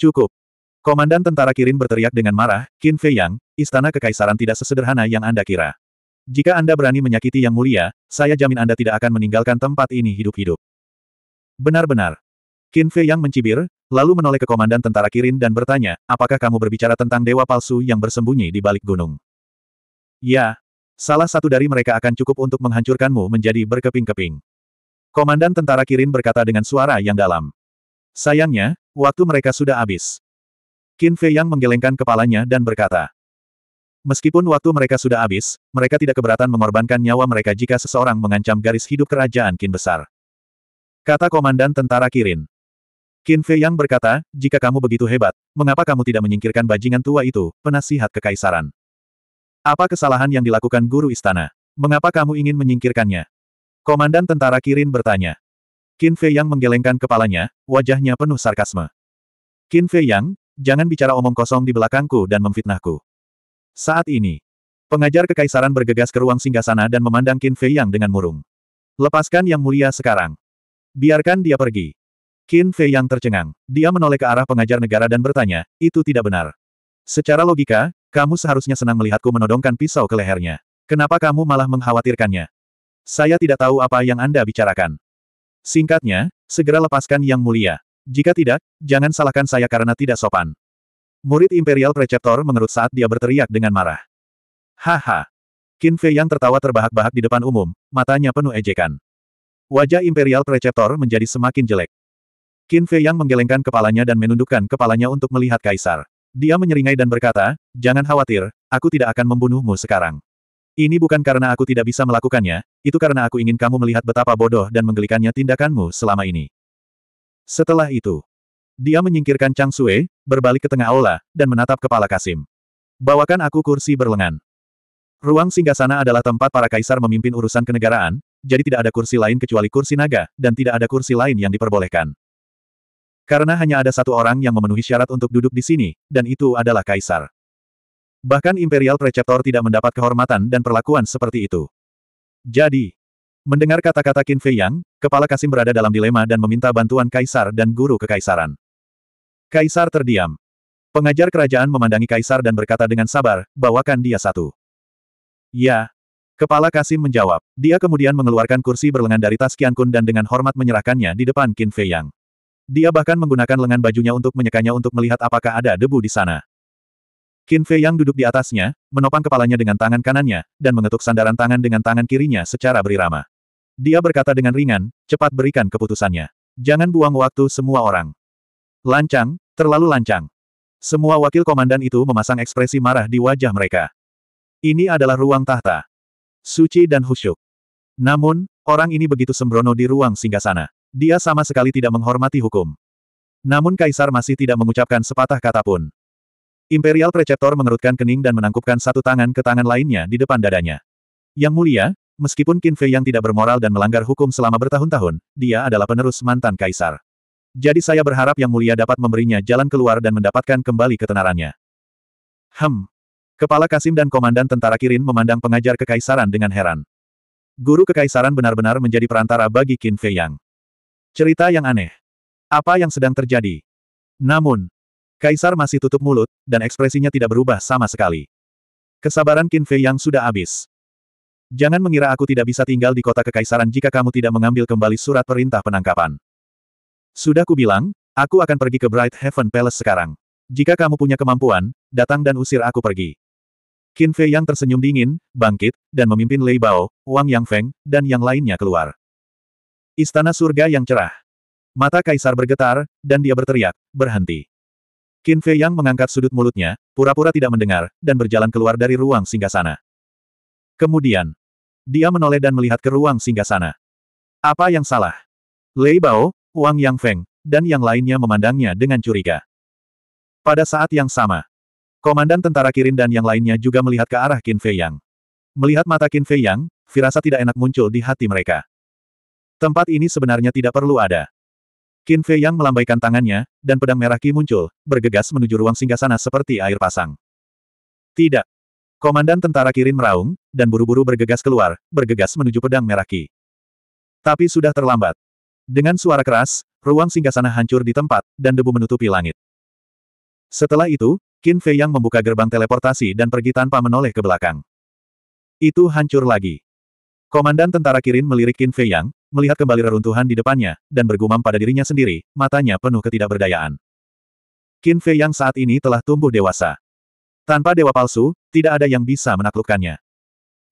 Cukup. Komandan tentara Kirin berteriak dengan marah, Qin Fei Yang, istana kekaisaran tidak sesederhana yang Anda kira. Jika Anda berani menyakiti Yang Mulia, saya jamin Anda tidak akan meninggalkan tempat ini hidup-hidup. Benar-benar. Qin Fei Yang mencibir, lalu menoleh ke komandan tentara Kirin dan bertanya, apakah kamu berbicara tentang dewa palsu yang bersembunyi di balik gunung? Ya, Salah satu dari mereka akan cukup untuk menghancurkanmu menjadi berkeping-keping. Komandan tentara Kirin berkata dengan suara yang dalam. Sayangnya, waktu mereka sudah habis. Qin Fei Yang menggelengkan kepalanya dan berkata. Meskipun waktu mereka sudah habis, mereka tidak keberatan mengorbankan nyawa mereka jika seseorang mengancam garis hidup kerajaan Qin besar. Kata Komandan Tentara Kirin. Qin Fei Yang berkata, jika kamu begitu hebat, mengapa kamu tidak menyingkirkan bajingan tua itu, penasihat kekaisaran? Apa kesalahan yang dilakukan guru istana? Mengapa kamu ingin menyingkirkannya? Komandan tentara Kirin bertanya. Qin Fei Yang menggelengkan kepalanya, wajahnya penuh sarkasme. Qin Fei Yang, jangan bicara omong kosong di belakangku dan memfitnahku. Saat ini, pengajar kekaisaran bergegas ke ruang singgasana dan memandang Qin Fei Yang dengan murung. Lepaskan Yang Mulia sekarang. Biarkan dia pergi. Qin Fei Yang tercengang. Dia menoleh ke arah pengajar negara dan bertanya, itu tidak benar. Secara logika, kamu seharusnya senang melihatku menodongkan pisau ke lehernya. Kenapa kamu malah mengkhawatirkannya? Saya tidak tahu apa yang Anda bicarakan. Singkatnya, segera lepaskan Yang Mulia. Jika tidak, jangan salahkan saya karena tidak sopan. Murid Imperial Preceptor mengerut saat dia berteriak dengan marah. Haha. Qin Fei yang tertawa terbahak-bahak di depan umum, matanya penuh ejekan. Wajah Imperial Preceptor menjadi semakin jelek. Qin Fei yang menggelengkan kepalanya dan menundukkan kepalanya untuk melihat Kaisar. Dia menyeringai dan berkata, jangan khawatir, aku tidak akan membunuhmu sekarang. Ini bukan karena aku tidak bisa melakukannya, itu karena aku ingin kamu melihat betapa bodoh dan menggelikannya tindakanmu selama ini. Setelah itu, dia menyingkirkan Chang Sue, berbalik ke tengah aula, dan menatap kepala Kasim. Bawakan aku kursi berlengan. Ruang singgasana adalah tempat para kaisar memimpin urusan kenegaraan, jadi tidak ada kursi lain kecuali kursi naga, dan tidak ada kursi lain yang diperbolehkan. Karena hanya ada satu orang yang memenuhi syarat untuk duduk di sini, dan itu adalah Kaisar. Bahkan Imperial Preceptor tidak mendapat kehormatan dan perlakuan seperti itu. Jadi, mendengar kata-kata Qin Fei Yang, Kepala Kasim berada dalam dilema dan meminta bantuan Kaisar dan Guru Kekaisaran. Kaisar terdiam. Pengajar kerajaan memandangi Kaisar dan berkata dengan sabar, bawakan dia satu. Ya. Kepala Kasim menjawab. Dia kemudian mengeluarkan kursi berlengan dari tas Qian Kun dan dengan hormat menyerahkannya di depan Qin Fei Yang. Dia bahkan menggunakan lengan bajunya untuk menyekanya untuk melihat apakah ada debu di sana. Qin Fei yang duduk di atasnya, menopang kepalanya dengan tangan kanannya, dan mengetuk sandaran tangan dengan tangan kirinya secara berirama. Dia berkata dengan ringan, cepat berikan keputusannya. Jangan buang waktu semua orang. Lancang, terlalu lancang. Semua wakil komandan itu memasang ekspresi marah di wajah mereka. Ini adalah ruang tahta. Suci dan khusyuk. Namun, orang ini begitu sembrono di ruang singgasana. Dia sama sekali tidak menghormati hukum. Namun Kaisar masih tidak mengucapkan sepatah kata pun. Imperial Preceptor mengerutkan kening dan menangkupkan satu tangan ke tangan lainnya di depan dadanya. Yang mulia, meskipun Qin Fei yang tidak bermoral dan melanggar hukum selama bertahun-tahun, dia adalah penerus mantan Kaisar. Jadi saya berharap Yang Mulia dapat memberinya jalan keluar dan mendapatkan kembali ketenarannya. Hem. Kepala Kasim dan Komandan Tentara Kirin memandang pengajar kekaisaran dengan heran. Guru kekaisaran benar-benar menjadi perantara bagi Qin Fei Yang. Cerita yang aneh. Apa yang sedang terjadi? Namun, Kaisar masih tutup mulut, dan ekspresinya tidak berubah sama sekali. Kesabaran Qin Fei yang sudah habis. Jangan mengira aku tidak bisa tinggal di kota kekaisaran jika kamu tidak mengambil kembali surat perintah penangkapan. Sudah kubilang, aku akan pergi ke Bright Heaven Palace sekarang. Jika kamu punya kemampuan, datang dan usir aku pergi. Qin Fei yang tersenyum dingin, bangkit, dan memimpin Lei Bao, Wang Yang Feng, dan yang lainnya keluar. Istana surga yang cerah. Mata kaisar bergetar, dan dia berteriak, berhenti. Qin Fei Yang mengangkat sudut mulutnya, pura-pura tidak mendengar, dan berjalan keluar dari ruang singgasana. Kemudian, dia menoleh dan melihat ke ruang singgasana. Apa yang salah? Lei Bao, Wang Yang Feng, dan yang lainnya memandangnya dengan curiga. Pada saat yang sama, komandan tentara Kirin dan yang lainnya juga melihat ke arah Qin Fei Yang. Melihat mata Qin Fei Yang, firasat tidak enak muncul di hati mereka. Tempat ini sebenarnya tidak perlu ada. Qin Fei yang melambaikan tangannya, dan pedang merah Qi muncul, bergegas menuju ruang singgasana seperti air pasang. Tidak. Komandan tentara Kirin meraung, dan buru-buru bergegas keluar, bergegas menuju pedang merah Qi. Tapi sudah terlambat. Dengan suara keras, ruang singgasana hancur di tempat, dan debu menutupi langit. Setelah itu, Qin Fei yang membuka gerbang teleportasi dan pergi tanpa menoleh ke belakang. Itu hancur lagi. Komandan tentara Kirin melirik Qin Fei yang, melihat kembali reruntuhan di depannya, dan bergumam pada dirinya sendiri, matanya penuh ketidakberdayaan. Qin Fei yang saat ini telah tumbuh dewasa. Tanpa dewa palsu, tidak ada yang bisa menaklukkannya.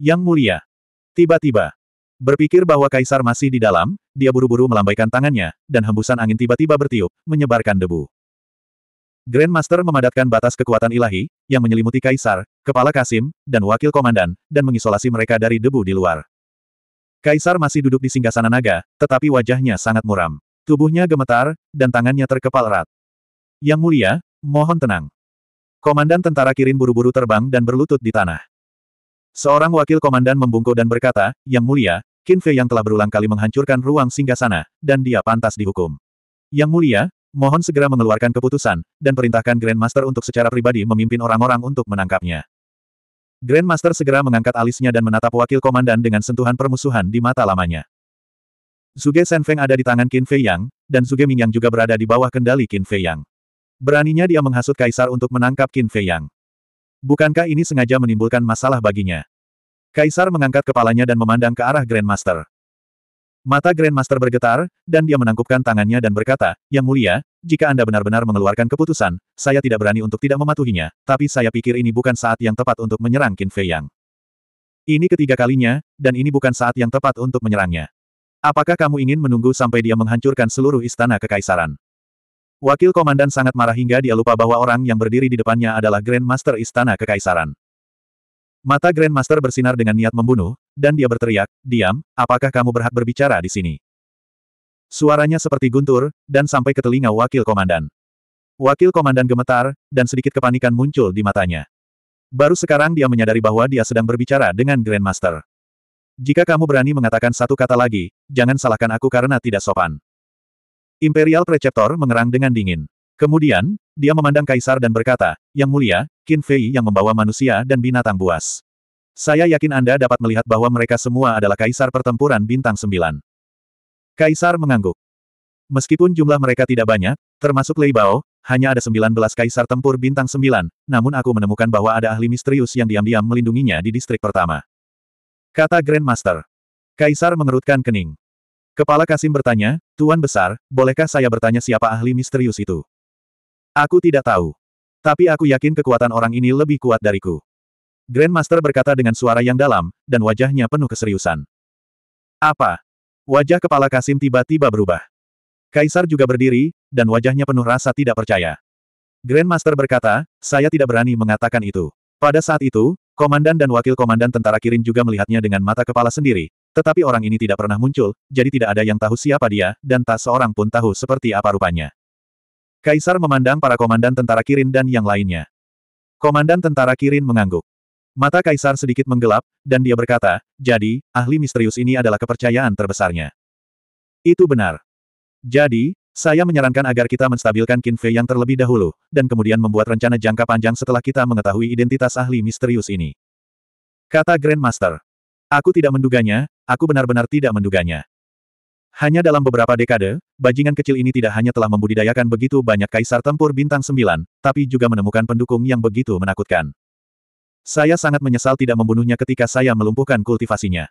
Yang mulia. Tiba-tiba. Berpikir bahwa kaisar masih di dalam, dia buru-buru melambaikan tangannya, dan hembusan angin tiba-tiba bertiup, menyebarkan debu. Grandmaster memadatkan batas kekuatan ilahi, yang menyelimuti kaisar, kepala Kasim, dan wakil komandan, dan mengisolasi mereka dari debu di luar. Kaisar masih duduk di singgasana naga, tetapi wajahnya sangat muram. Tubuhnya gemetar, dan tangannya terkepal erat. Yang mulia, mohon tenang. Komandan tentara Kirin buru-buru terbang dan berlutut di tanah. Seorang wakil komandan membungkuk dan berkata, Yang mulia, Qin Fei yang telah berulang kali menghancurkan ruang singgasana, dan dia pantas dihukum. Yang mulia, mohon segera mengeluarkan keputusan, dan perintahkan Grandmaster untuk secara pribadi memimpin orang-orang untuk menangkapnya. Grandmaster segera mengangkat alisnya dan menatap wakil komandan dengan sentuhan permusuhan di mata lamanya. Zuge Senfeng ada di tangan Qin Fei Yang, dan Zuge Mingyang juga berada di bawah kendali Qin Fei Yang. Beraninya dia menghasut Kaisar untuk menangkap Qin Fei Yang. Bukankah ini sengaja menimbulkan masalah baginya? Kaisar mengangkat kepalanya dan memandang ke arah Grandmaster. Mata Grandmaster bergetar, dan dia menangkupkan tangannya dan berkata, Yang mulia, jika Anda benar-benar mengeluarkan keputusan, saya tidak berani untuk tidak mematuhinya, tapi saya pikir ini bukan saat yang tepat untuk menyerang Qin Fei Yang. Ini ketiga kalinya, dan ini bukan saat yang tepat untuk menyerangnya. Apakah kamu ingin menunggu sampai dia menghancurkan seluruh istana kekaisaran? Wakil komandan sangat marah hingga dia lupa bahwa orang yang berdiri di depannya adalah Grandmaster Istana Kekaisaran. Mata Grandmaster bersinar dengan niat membunuh, dan dia berteriak, diam, apakah kamu berhak berbicara di sini? Suaranya seperti guntur, dan sampai ke telinga wakil komandan. Wakil komandan gemetar, dan sedikit kepanikan muncul di matanya. Baru sekarang dia menyadari bahwa dia sedang berbicara dengan Grandmaster. Jika kamu berani mengatakan satu kata lagi, jangan salahkan aku karena tidak sopan. Imperial Preceptor mengerang dengan dingin. Kemudian, dia memandang Kaisar dan berkata, Yang mulia, Qin Fei yang membawa manusia dan binatang buas. Saya yakin Anda dapat melihat bahwa mereka semua adalah kaisar pertempuran bintang sembilan. Kaisar mengangguk. Meskipun jumlah mereka tidak banyak, termasuk Lei Bao, hanya ada 19 kaisar tempur bintang sembilan, namun aku menemukan bahwa ada ahli misterius yang diam-diam melindunginya di distrik pertama. Kata Grandmaster. Kaisar mengerutkan kening. Kepala Kasim bertanya, Tuan Besar, bolehkah saya bertanya siapa ahli misterius itu? Aku tidak tahu. Tapi aku yakin kekuatan orang ini lebih kuat dariku. Grandmaster berkata dengan suara yang dalam, dan wajahnya penuh keseriusan. Apa? Wajah kepala Kasim tiba-tiba berubah. Kaisar juga berdiri, dan wajahnya penuh rasa tidak percaya. Grandmaster berkata, saya tidak berani mengatakan itu. Pada saat itu, komandan dan wakil komandan tentara Kirin juga melihatnya dengan mata kepala sendiri, tetapi orang ini tidak pernah muncul, jadi tidak ada yang tahu siapa dia, dan tak seorang pun tahu seperti apa rupanya. Kaisar memandang para komandan tentara Kirin dan yang lainnya. Komandan tentara Kirin mengangguk. Mata Kaisar sedikit menggelap, dan dia berkata, jadi, ahli misterius ini adalah kepercayaan terbesarnya. Itu benar. Jadi, saya menyarankan agar kita menstabilkan Qin Fei yang terlebih dahulu, dan kemudian membuat rencana jangka panjang setelah kita mengetahui identitas ahli misterius ini. Kata Grandmaster. Aku tidak menduganya, aku benar-benar tidak menduganya. Hanya dalam beberapa dekade, bajingan kecil ini tidak hanya telah membudidayakan begitu banyak kaisar tempur bintang Sembilan, tapi juga menemukan pendukung yang begitu menakutkan. Saya sangat menyesal tidak membunuhnya ketika saya melumpuhkan kultivasinya.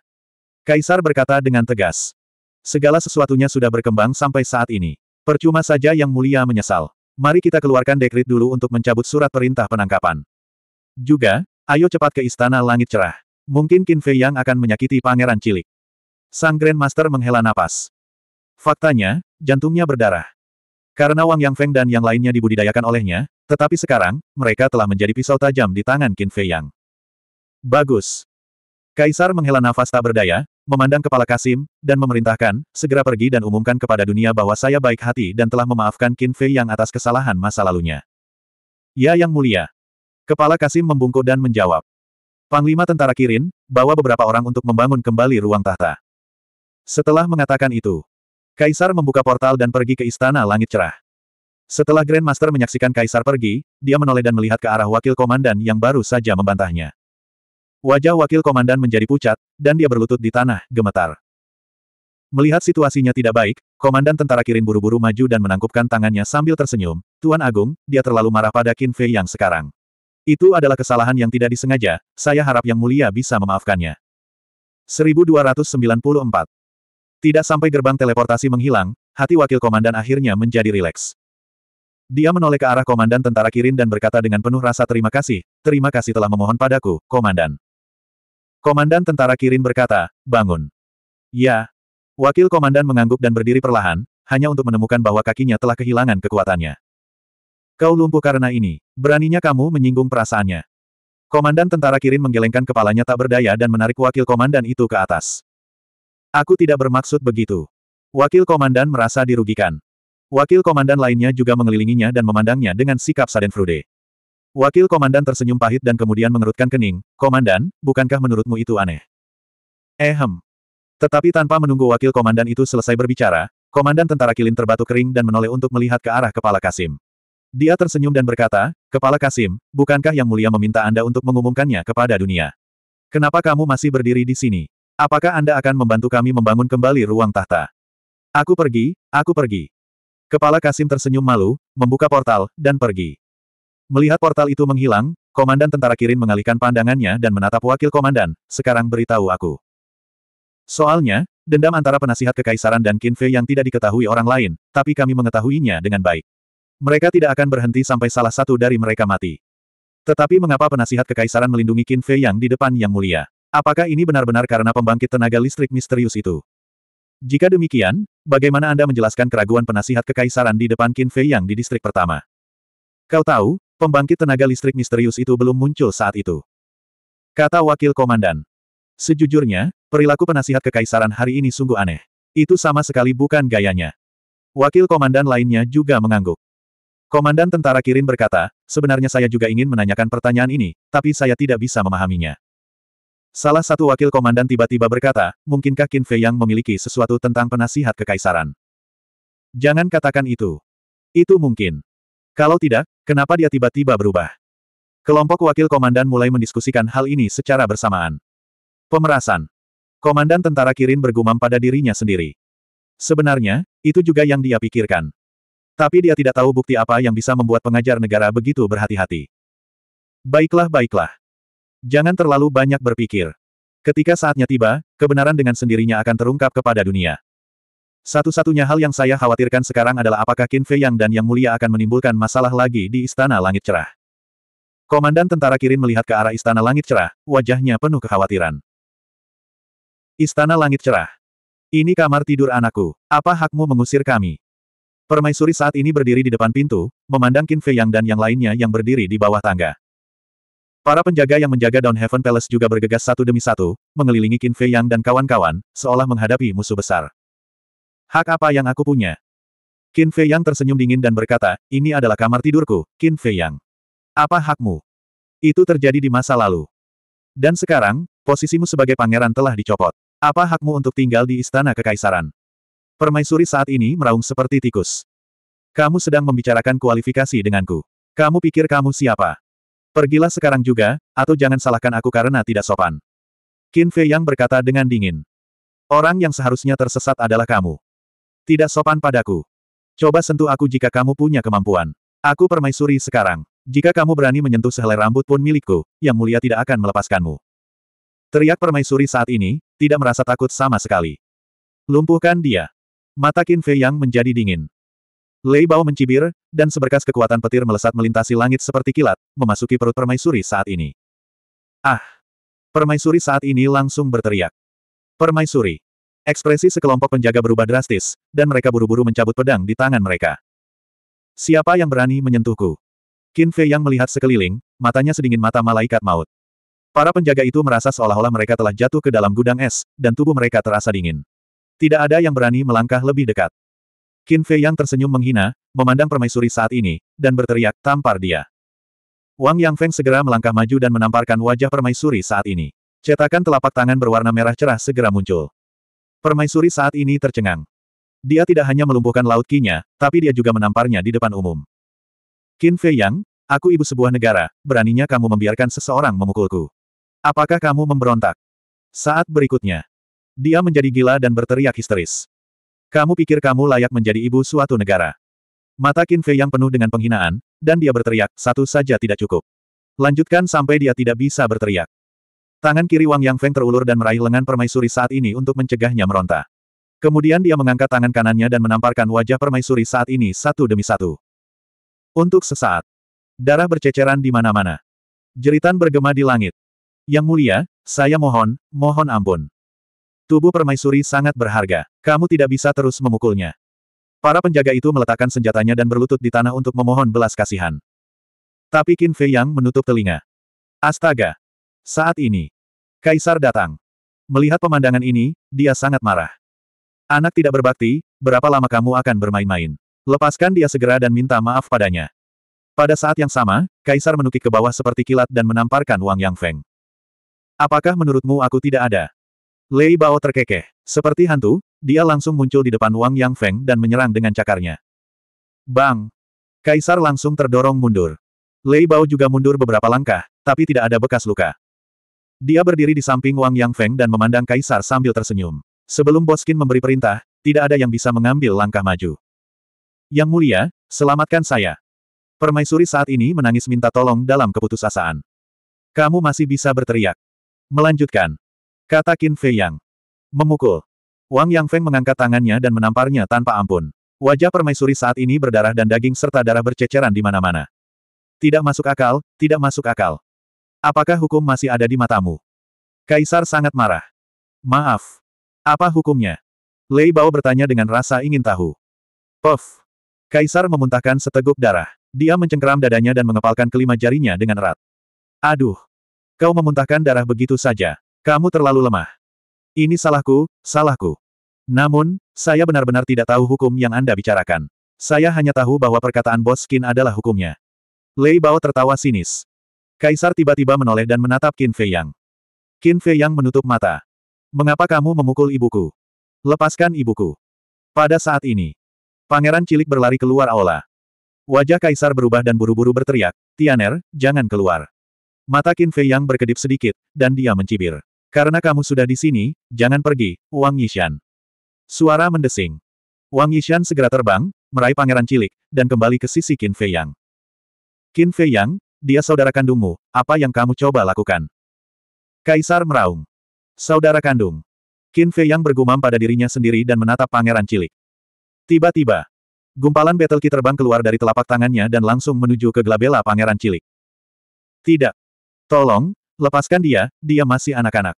Kaisar berkata dengan tegas. Segala sesuatunya sudah berkembang sampai saat ini. Percuma saja yang mulia menyesal. Mari kita keluarkan dekrit dulu untuk mencabut surat perintah penangkapan. Juga, ayo cepat ke Istana Langit Cerah. Mungkin Qin Fei Yang akan menyakiti pangeran cilik. Sang Grandmaster menghela napas. Faktanya, jantungnya berdarah. Karena Wang Yang Feng dan yang lainnya dibudidayakan olehnya, tetapi sekarang, mereka telah menjadi pisau tajam di tangan Qin Fei Yang. Bagus. Kaisar menghela nafas tak berdaya, memandang kepala Kasim, dan memerintahkan, segera pergi dan umumkan kepada dunia bahwa saya baik hati dan telah memaafkan Qin Fei Yang atas kesalahan masa lalunya. Ya Yang Mulia. Kepala Kasim membungkuk dan menjawab. Panglima tentara Kirin, bawa beberapa orang untuk membangun kembali ruang tahta. Setelah mengatakan itu, Kaisar membuka portal dan pergi ke Istana Langit Cerah. Setelah Grandmaster menyaksikan Kaisar pergi, dia menoleh dan melihat ke arah wakil komandan yang baru saja membantahnya. Wajah wakil komandan menjadi pucat, dan dia berlutut di tanah, gemetar. Melihat situasinya tidak baik, komandan tentara Kirin buru-buru maju dan menangkupkan tangannya sambil tersenyum, Tuan Agung, dia terlalu marah pada Qin Fei yang sekarang. Itu adalah kesalahan yang tidak disengaja, saya harap Yang Mulia bisa memaafkannya. 1294 tidak sampai gerbang teleportasi menghilang, hati wakil komandan akhirnya menjadi rileks. Dia menoleh ke arah komandan tentara Kirin dan berkata dengan penuh rasa terima kasih, terima kasih telah memohon padaku, komandan. Komandan tentara Kirin berkata, bangun. Ya. Wakil komandan mengangguk dan berdiri perlahan, hanya untuk menemukan bahwa kakinya telah kehilangan kekuatannya. Kau lumpuh karena ini, beraninya kamu menyinggung perasaannya. Komandan tentara Kirin menggelengkan kepalanya tak berdaya dan menarik wakil komandan itu ke atas. Aku tidak bermaksud begitu. Wakil komandan merasa dirugikan. Wakil komandan lainnya juga mengelilinginya dan memandangnya dengan sikap sadenfrude. Wakil komandan tersenyum pahit dan kemudian mengerutkan kening, Komandan, bukankah menurutmu itu aneh? Ehem. Eh, Tetapi tanpa menunggu wakil komandan itu selesai berbicara, komandan tentara Kilin terbatuk kering dan menoleh untuk melihat ke arah kepala Kasim. Dia tersenyum dan berkata, Kepala Kasim, bukankah Yang Mulia meminta Anda untuk mengumumkannya kepada dunia? Kenapa kamu masih berdiri di sini? Apakah Anda akan membantu kami membangun kembali ruang tahta? Aku pergi, aku pergi. Kepala Kasim tersenyum malu, membuka portal, dan pergi. Melihat portal itu menghilang, komandan tentara Kirin mengalihkan pandangannya dan menatap wakil komandan, sekarang beritahu aku. Soalnya, dendam antara penasihat kekaisaran dan Kinfe yang tidak diketahui orang lain, tapi kami mengetahuinya dengan baik. Mereka tidak akan berhenti sampai salah satu dari mereka mati. Tetapi mengapa penasihat kekaisaran melindungi Kinfe yang di depan yang mulia? Apakah ini benar-benar karena pembangkit tenaga listrik misterius itu? Jika demikian, bagaimana Anda menjelaskan keraguan penasihat kekaisaran di depan Qin Fei Yang di distrik pertama? Kau tahu, pembangkit tenaga listrik misterius itu belum muncul saat itu. Kata wakil komandan. Sejujurnya, perilaku penasihat kekaisaran hari ini sungguh aneh. Itu sama sekali bukan gayanya. Wakil komandan lainnya juga mengangguk. Komandan tentara Kirin berkata, sebenarnya saya juga ingin menanyakan pertanyaan ini, tapi saya tidak bisa memahaminya. Salah satu wakil komandan tiba-tiba berkata, mungkinkah Qin Fei yang memiliki sesuatu tentang penasihat kekaisaran? Jangan katakan itu. Itu mungkin. Kalau tidak, kenapa dia tiba-tiba berubah? Kelompok wakil komandan mulai mendiskusikan hal ini secara bersamaan. Pemerasan. Komandan tentara Kirin bergumam pada dirinya sendiri. Sebenarnya, itu juga yang dia pikirkan. Tapi dia tidak tahu bukti apa yang bisa membuat pengajar negara begitu berhati-hati. Baiklah, baiklah. Jangan terlalu banyak berpikir. Ketika saatnya tiba, kebenaran dengan sendirinya akan terungkap kepada dunia. Satu-satunya hal yang saya khawatirkan sekarang adalah apakah Qin Fei Yang dan Yang Mulia akan menimbulkan masalah lagi di Istana Langit Cerah. Komandan Tentara Kirin melihat ke arah Istana Langit Cerah, wajahnya penuh kekhawatiran. Istana Langit Cerah. Ini kamar tidur anakku. Apa hakmu mengusir kami? Permaisuri saat ini berdiri di depan pintu, memandang Qin Fei Yang dan yang lainnya yang berdiri di bawah tangga. Para penjaga yang menjaga Downhaven Palace juga bergegas satu demi satu, mengelilingi Qin Fei Yang dan kawan-kawan, seolah menghadapi musuh besar. Hak apa yang aku punya? Qin Fei Yang tersenyum dingin dan berkata, ini adalah kamar tidurku, Qin Fei Yang. Apa hakmu? Itu terjadi di masa lalu. Dan sekarang, posisimu sebagai pangeran telah dicopot. Apa hakmu untuk tinggal di istana kekaisaran? Permaisuri saat ini meraung seperti tikus. Kamu sedang membicarakan kualifikasi denganku. Kamu pikir kamu siapa? Pergilah sekarang juga, atau jangan salahkan aku karena tidak sopan. Qin Fei Yang berkata dengan dingin. Orang yang seharusnya tersesat adalah kamu. Tidak sopan padaku. Coba sentuh aku jika kamu punya kemampuan. Aku permaisuri sekarang. Jika kamu berani menyentuh sehelai rambut pun milikku, yang mulia tidak akan melepaskanmu. Teriak permaisuri saat ini, tidak merasa takut sama sekali. Lumpuhkan dia. Mata Qin Fei Yang menjadi dingin. Lei Bao mencibir, dan seberkas kekuatan petir melesat melintasi langit seperti kilat, memasuki perut permaisuri saat ini. Ah! Permaisuri saat ini langsung berteriak. Permaisuri! Ekspresi sekelompok penjaga berubah drastis, dan mereka buru-buru mencabut pedang di tangan mereka. Siapa yang berani menyentuhku? Qin Fei yang melihat sekeliling, matanya sedingin mata malaikat maut. Para penjaga itu merasa seolah-olah mereka telah jatuh ke dalam gudang es, dan tubuh mereka terasa dingin. Tidak ada yang berani melangkah lebih dekat. Qin Fei yang tersenyum menghina, memandang permaisuri saat ini, dan berteriak, tampar dia. Wang Yang Feng segera melangkah maju dan menamparkan wajah permaisuri saat ini. Cetakan telapak tangan berwarna merah cerah segera muncul. Permaisuri saat ini tercengang. Dia tidak hanya melumpuhkan laut kinya, tapi dia juga menamparnya di depan umum. Qin Fei Yang, aku ibu sebuah negara, beraninya kamu membiarkan seseorang memukulku. Apakah kamu memberontak? Saat berikutnya, dia menjadi gila dan berteriak histeris. Kamu pikir kamu layak menjadi ibu suatu negara? Mata Qin Fei yang penuh dengan penghinaan, dan dia berteriak, satu saja tidak cukup. Lanjutkan sampai dia tidak bisa berteriak. Tangan kiri Wang Yang Feng terulur dan meraih lengan permaisuri saat ini untuk mencegahnya meronta. Kemudian dia mengangkat tangan kanannya dan menamparkan wajah permaisuri saat ini satu demi satu. Untuk sesaat, darah berceceran di mana-mana. Jeritan bergema di langit. Yang mulia, saya mohon, mohon ampun. Tubuh permaisuri sangat berharga. Kamu tidak bisa terus memukulnya. Para penjaga itu meletakkan senjatanya dan berlutut di tanah untuk memohon belas kasihan. Tapi Qin Fei Yang menutup telinga. Astaga! Saat ini, Kaisar datang. Melihat pemandangan ini, dia sangat marah. Anak tidak berbakti, berapa lama kamu akan bermain-main? Lepaskan dia segera dan minta maaf padanya. Pada saat yang sama, Kaisar menukik ke bawah seperti kilat dan menamparkan Wang Yang Feng. Apakah menurutmu aku tidak ada? Lei Bao terkekeh. Seperti hantu, dia langsung muncul di depan Wang Yang Feng dan menyerang dengan cakarnya. Bang! Kaisar langsung terdorong mundur. Lei Bao juga mundur beberapa langkah, tapi tidak ada bekas luka. Dia berdiri di samping Wang Yang Feng dan memandang Kaisar sambil tersenyum. Sebelum Boskin memberi perintah, tidak ada yang bisa mengambil langkah maju. Yang mulia, selamatkan saya. Permaisuri saat ini menangis minta tolong dalam keputusasaan. Kamu masih bisa berteriak. Melanjutkan, Kata Qin Fei Yang. Memukul. Wang Yang Feng mengangkat tangannya dan menamparnya tanpa ampun. Wajah permaisuri saat ini berdarah dan daging serta darah berceceran di mana-mana. Tidak masuk akal, tidak masuk akal. Apakah hukum masih ada di matamu? Kaisar sangat marah. Maaf. Apa hukumnya? Lei Bao bertanya dengan rasa ingin tahu. Puff. Kaisar memuntahkan seteguk darah. Dia mencengkeram dadanya dan mengepalkan kelima jarinya dengan erat. Aduh. Kau memuntahkan darah begitu saja. Kamu terlalu lemah. Ini salahku, salahku. Namun, saya benar-benar tidak tahu hukum yang Anda bicarakan. Saya hanya tahu bahwa perkataan bos Kin adalah hukumnya. Lei Bao tertawa sinis. Kaisar tiba-tiba menoleh dan menatap Qin Fei Yang. Qin Fei Yang menutup mata. Mengapa kamu memukul ibuku? Lepaskan ibuku. Pada saat ini, pangeran cilik berlari keluar aula. Wajah kaisar berubah dan buru-buru berteriak, Tianer, jangan keluar. Mata Qin Fei Yang berkedip sedikit, dan dia mencibir. Karena kamu sudah di sini, jangan pergi, Wang Yishan. Suara mendesing. Wang Yishan segera terbang, meraih pangeran cilik, dan kembali ke sisi Qin Fei Yang. Qin Fei Yang, dia saudara kandungmu, apa yang kamu coba lakukan? Kaisar meraung. Saudara kandung. Qin Fei Yang bergumam pada dirinya sendiri dan menatap pangeran cilik. Tiba-tiba, gumpalan battle ki terbang keluar dari telapak tangannya dan langsung menuju ke gelabela pangeran cilik. Tidak. Tolong, lepaskan dia, dia masih anak-anak.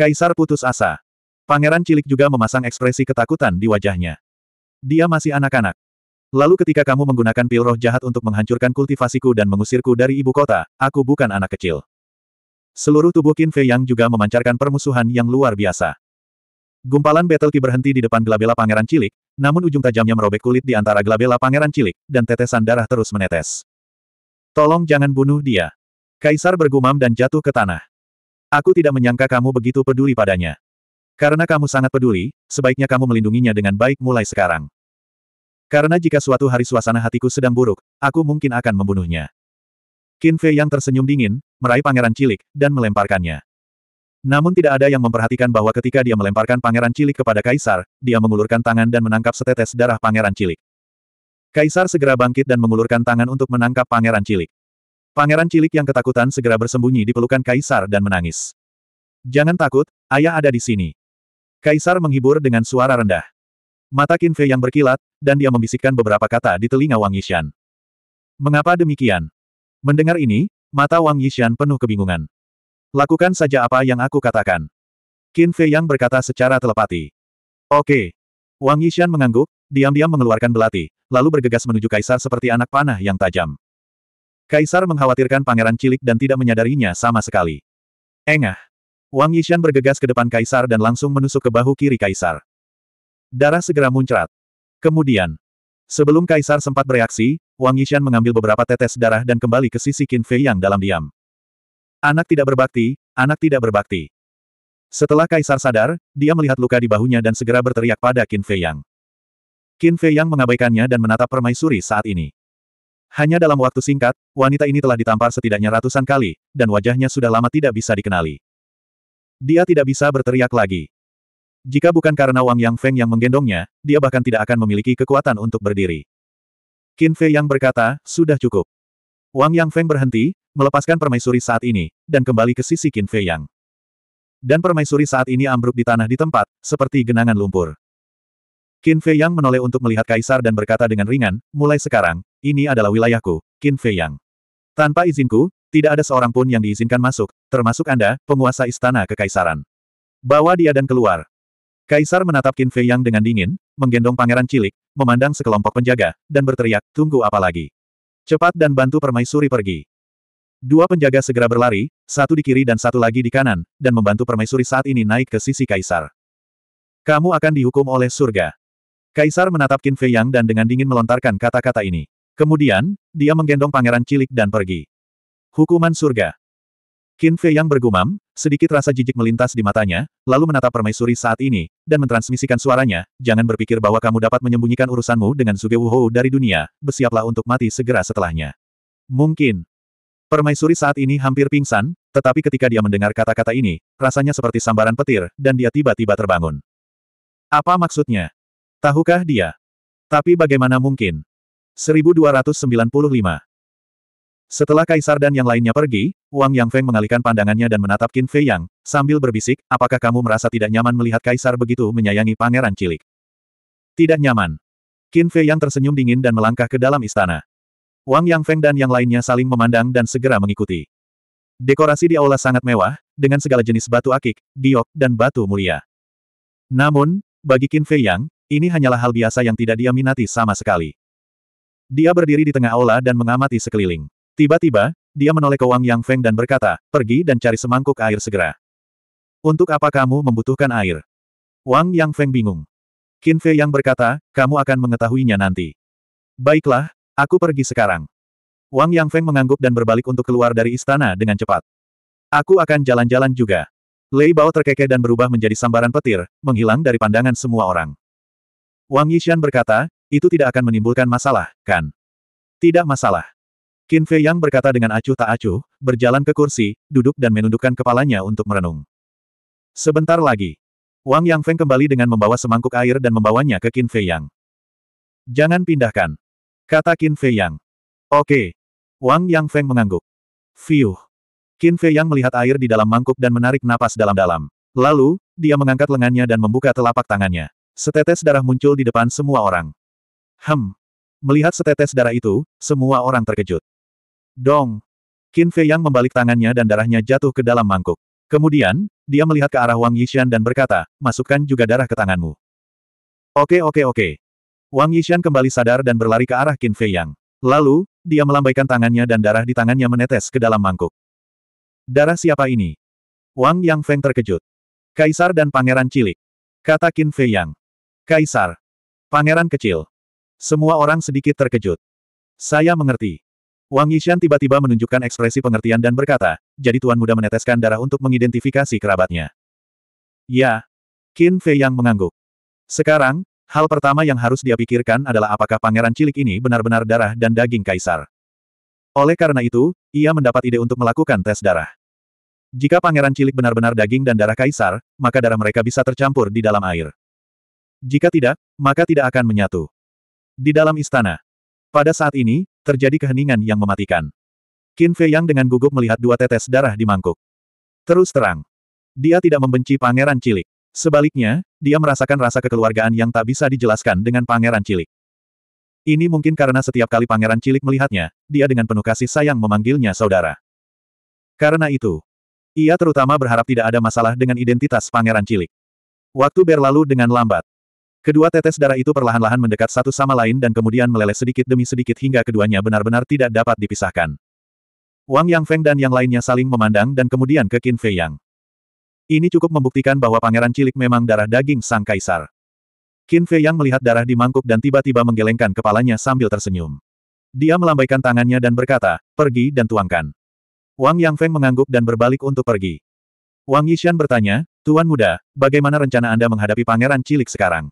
Kaisar putus asa. Pangeran cilik juga memasang ekspresi ketakutan di wajahnya. Dia masih anak-anak. Lalu ketika kamu menggunakan pil roh jahat untuk menghancurkan kultivasiku dan mengusirku dari ibu kota, aku bukan anak kecil. Seluruh tubuh Qin Fei Yang juga memancarkan permusuhan yang luar biasa. Gumpalan battle ki berhenti di depan gelabela pangeran cilik, namun ujung tajamnya merobek kulit di antara gelabela pangeran cilik, dan tetesan darah terus menetes. Tolong jangan bunuh dia. Kaisar bergumam dan jatuh ke tanah. Aku tidak menyangka kamu begitu peduli padanya. Karena kamu sangat peduli, sebaiknya kamu melindunginya dengan baik mulai sekarang. Karena jika suatu hari suasana hatiku sedang buruk, aku mungkin akan membunuhnya. Qin Fei yang tersenyum dingin, meraih pangeran cilik, dan melemparkannya. Namun tidak ada yang memperhatikan bahwa ketika dia melemparkan pangeran cilik kepada kaisar, dia mengulurkan tangan dan menangkap setetes darah pangeran cilik. Kaisar segera bangkit dan mengulurkan tangan untuk menangkap pangeran cilik. Pangeran cilik yang ketakutan segera bersembunyi di pelukan Kaisar dan menangis. Jangan takut, ayah ada di sini. Kaisar menghibur dengan suara rendah. Mata Qin Fei yang berkilat, dan dia membisikkan beberapa kata di telinga Wang Yishan. Mengapa demikian? Mendengar ini, mata Wang Yishan penuh kebingungan. Lakukan saja apa yang aku katakan. Qin Fei yang berkata secara telepati. Oke. Wang Yishan mengangguk, diam-diam mengeluarkan belati, lalu bergegas menuju kaisar seperti anak panah yang tajam. Kaisar mengkhawatirkan pangeran cilik dan tidak menyadarinya sama sekali. Engah. Wang Yishan bergegas ke depan Kaisar dan langsung menusuk ke bahu kiri Kaisar. Darah segera muncrat. Kemudian, sebelum Kaisar sempat bereaksi, Wang Yishan mengambil beberapa tetes darah dan kembali ke sisi Qin Fei yang dalam diam. Anak tidak berbakti, anak tidak berbakti. Setelah Kaisar sadar, dia melihat luka di bahunya dan segera berteriak pada Qin Fei Yang. Qin Fei Yang mengabaikannya dan menatap permaisuri saat ini. Hanya dalam waktu singkat, wanita ini telah ditampar setidaknya ratusan kali, dan wajahnya sudah lama tidak bisa dikenali. Dia tidak bisa berteriak lagi. Jika bukan karena Wang Yang Feng yang menggendongnya, dia bahkan tidak akan memiliki kekuatan untuk berdiri. Qin Fei yang berkata, sudah cukup. Wang Yang Feng berhenti, melepaskan permaisuri saat ini, dan kembali ke sisi Qin Fei Yang. Dan permaisuri saat ini ambruk di tanah di tempat, seperti genangan lumpur. Qin Fei Yang menoleh untuk melihat kaisar dan berkata dengan ringan, mulai sekarang, ini adalah wilayahku, Qin Fei Yang. Tanpa izinku, tidak ada seorang pun yang diizinkan masuk, termasuk Anda, penguasa istana kekaisaran. Bawa dia dan keluar. Kaisar menatap Qin Fei Yang dengan dingin, menggendong pangeran cilik, memandang sekelompok penjaga, dan berteriak, tunggu apa lagi. Cepat dan bantu permaisuri pergi. Dua penjaga segera berlari, satu di kiri dan satu lagi di kanan, dan membantu permaisuri saat ini naik ke sisi kaisar. Kamu akan dihukum oleh surga. Kaisar menatap Qin Fei Yang dan dengan dingin melontarkan kata-kata ini. Kemudian, dia menggendong pangeran cilik dan pergi. Hukuman surga. Qin Fei yang bergumam, sedikit rasa jijik melintas di matanya, lalu menatap permaisuri saat ini, dan mentransmisikan suaranya, jangan berpikir bahwa kamu dapat menyembunyikan urusanmu dengan Zuge Wuhou dari dunia, bersiaplah untuk mati segera setelahnya. Mungkin. Permaisuri saat ini hampir pingsan, tetapi ketika dia mendengar kata-kata ini, rasanya seperti sambaran petir, dan dia tiba-tiba terbangun. Apa maksudnya? Tahukah dia? Tapi bagaimana mungkin? 1295. Setelah Kaisar dan yang lainnya pergi, Wang Yang Feng mengalihkan pandangannya dan menatap Qin Fei Yang, sambil berbisik, apakah kamu merasa tidak nyaman melihat Kaisar begitu menyayangi pangeran cilik? Tidak nyaman. Qin Fei Yang tersenyum dingin dan melangkah ke dalam istana. Wang Yang Feng dan yang lainnya saling memandang dan segera mengikuti. Dekorasi di aula sangat mewah, dengan segala jenis batu akik, giok, dan batu mulia. Namun, bagi Qin Fei Yang, ini hanyalah hal biasa yang tidak dia minati sama sekali. Dia berdiri di tengah aula dan mengamati sekeliling. Tiba-tiba, dia menoleh ke Wang Yang Feng dan berkata, pergi dan cari semangkuk air segera. Untuk apa kamu membutuhkan air? Wang Yang Feng bingung. Qin Fei Yang berkata, kamu akan mengetahuinya nanti. Baiklah, aku pergi sekarang. Wang Yang Feng mengangguk dan berbalik untuk keluar dari istana dengan cepat. Aku akan jalan-jalan juga. Lei Bao terkekeh dan berubah menjadi sambaran petir, menghilang dari pandangan semua orang. Wang Yishan berkata, itu tidak akan menimbulkan masalah, kan? Tidak masalah. Qin Fei Yang berkata dengan acuh tak acuh, berjalan ke kursi, duduk dan menundukkan kepalanya untuk merenung. Sebentar lagi. Wang Yang Feng kembali dengan membawa semangkuk air dan membawanya ke Qin Fei Yang. Jangan pindahkan. Kata Qin Fei Yang. Oke. Wang Yang Feng mengangguk. Fiuh. Qin Fei Yang melihat air di dalam mangkuk dan menarik napas dalam-dalam. Lalu, dia mengangkat lengannya dan membuka telapak tangannya. Setetes darah muncul di depan semua orang. Hem. Melihat setetes darah itu, semua orang terkejut. Dong. Qin Fei Yang membalik tangannya dan darahnya jatuh ke dalam mangkuk. Kemudian, dia melihat ke arah Wang Yishan dan berkata, masukkan juga darah ke tanganmu. Oke oke oke. Wang Yishan kembali sadar dan berlari ke arah Qin Fei Yang. Lalu, dia melambaikan tangannya dan darah di tangannya menetes ke dalam mangkuk. Darah siapa ini? Wang Yang Feng terkejut. Kaisar dan Pangeran Cilik. Kata Qin Fei Yang. Kaisar. Pangeran kecil. Semua orang sedikit terkejut. Saya mengerti. Wang Yishan tiba-tiba menunjukkan ekspresi pengertian dan berkata, jadi Tuan Muda meneteskan darah untuk mengidentifikasi kerabatnya. Ya. Qin Fei yang mengangguk. Sekarang, hal pertama yang harus dia pikirkan adalah apakah pangeran cilik ini benar-benar darah dan daging kaisar. Oleh karena itu, ia mendapat ide untuk melakukan tes darah. Jika pangeran cilik benar-benar daging dan darah kaisar, maka darah mereka bisa tercampur di dalam air. Jika tidak, maka tidak akan menyatu. Di dalam istana. Pada saat ini, terjadi keheningan yang mematikan. Qin Fei Yang dengan gugup melihat dua tetes darah di mangkuk. Terus terang. Dia tidak membenci pangeran cilik. Sebaliknya, dia merasakan rasa kekeluargaan yang tak bisa dijelaskan dengan pangeran cilik. Ini mungkin karena setiap kali pangeran cilik melihatnya, dia dengan penuh kasih sayang memanggilnya saudara. Karena itu, ia terutama berharap tidak ada masalah dengan identitas pangeran cilik. Waktu berlalu dengan lambat. Kedua tetes darah itu perlahan-lahan mendekat satu sama lain dan kemudian meleleh sedikit demi sedikit hingga keduanya benar-benar tidak dapat dipisahkan. Wang Yang Feng dan yang lainnya saling memandang dan kemudian ke Qin Fei Yang. Ini cukup membuktikan bahwa pangeran cilik memang darah daging sang kaisar. Qin Fei Yang melihat darah di mangkuk dan tiba-tiba menggelengkan kepalanya sambil tersenyum. Dia melambaikan tangannya dan berkata, pergi dan tuangkan. Wang Yang Feng mengangguk dan berbalik untuk pergi. Wang Yishan bertanya, Tuan Muda, bagaimana rencana Anda menghadapi pangeran cilik sekarang?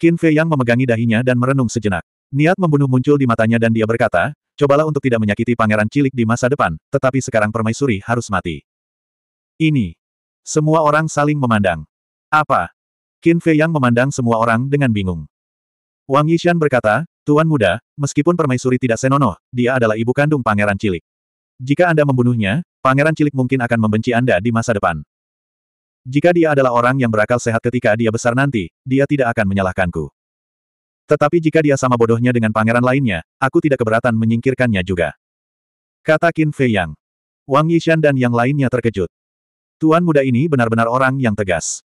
Qin Fei yang memegangi dahinya dan merenung sejenak. Niat membunuh muncul di matanya dan dia berkata, cobalah untuk tidak menyakiti pangeran cilik di masa depan, tetapi sekarang permaisuri harus mati. Ini. Semua orang saling memandang. Apa? Qin Fei yang memandang semua orang dengan bingung. Wang Yishan berkata, Tuan muda, meskipun permaisuri tidak senonoh, dia adalah ibu kandung pangeran cilik. Jika Anda membunuhnya, pangeran cilik mungkin akan membenci Anda di masa depan. Jika dia adalah orang yang berakal sehat ketika dia besar nanti, dia tidak akan menyalahkanku. Tetapi jika dia sama bodohnya dengan pangeran lainnya, aku tidak keberatan menyingkirkannya juga. Kata Qin Fei Yang. Wang Yishan dan yang lainnya terkejut. Tuan muda ini benar-benar orang yang tegas.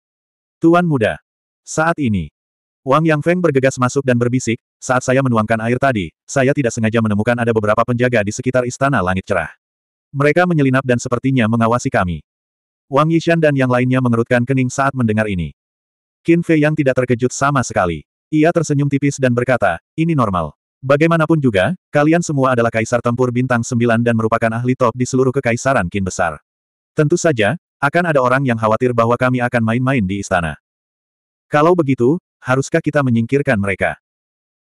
Tuan muda. Saat ini. Wang Yang Feng bergegas masuk dan berbisik, saat saya menuangkan air tadi, saya tidak sengaja menemukan ada beberapa penjaga di sekitar istana langit cerah. Mereka menyelinap dan sepertinya mengawasi kami. Wang Yishan dan yang lainnya mengerutkan kening saat mendengar ini. Qin Fei yang tidak terkejut sama sekali. Ia tersenyum tipis dan berkata, ini normal. Bagaimanapun juga, kalian semua adalah kaisar tempur bintang Sembilan dan merupakan ahli top di seluruh kekaisaran Qin besar. Tentu saja, akan ada orang yang khawatir bahwa kami akan main-main di istana. Kalau begitu, haruskah kita menyingkirkan mereka?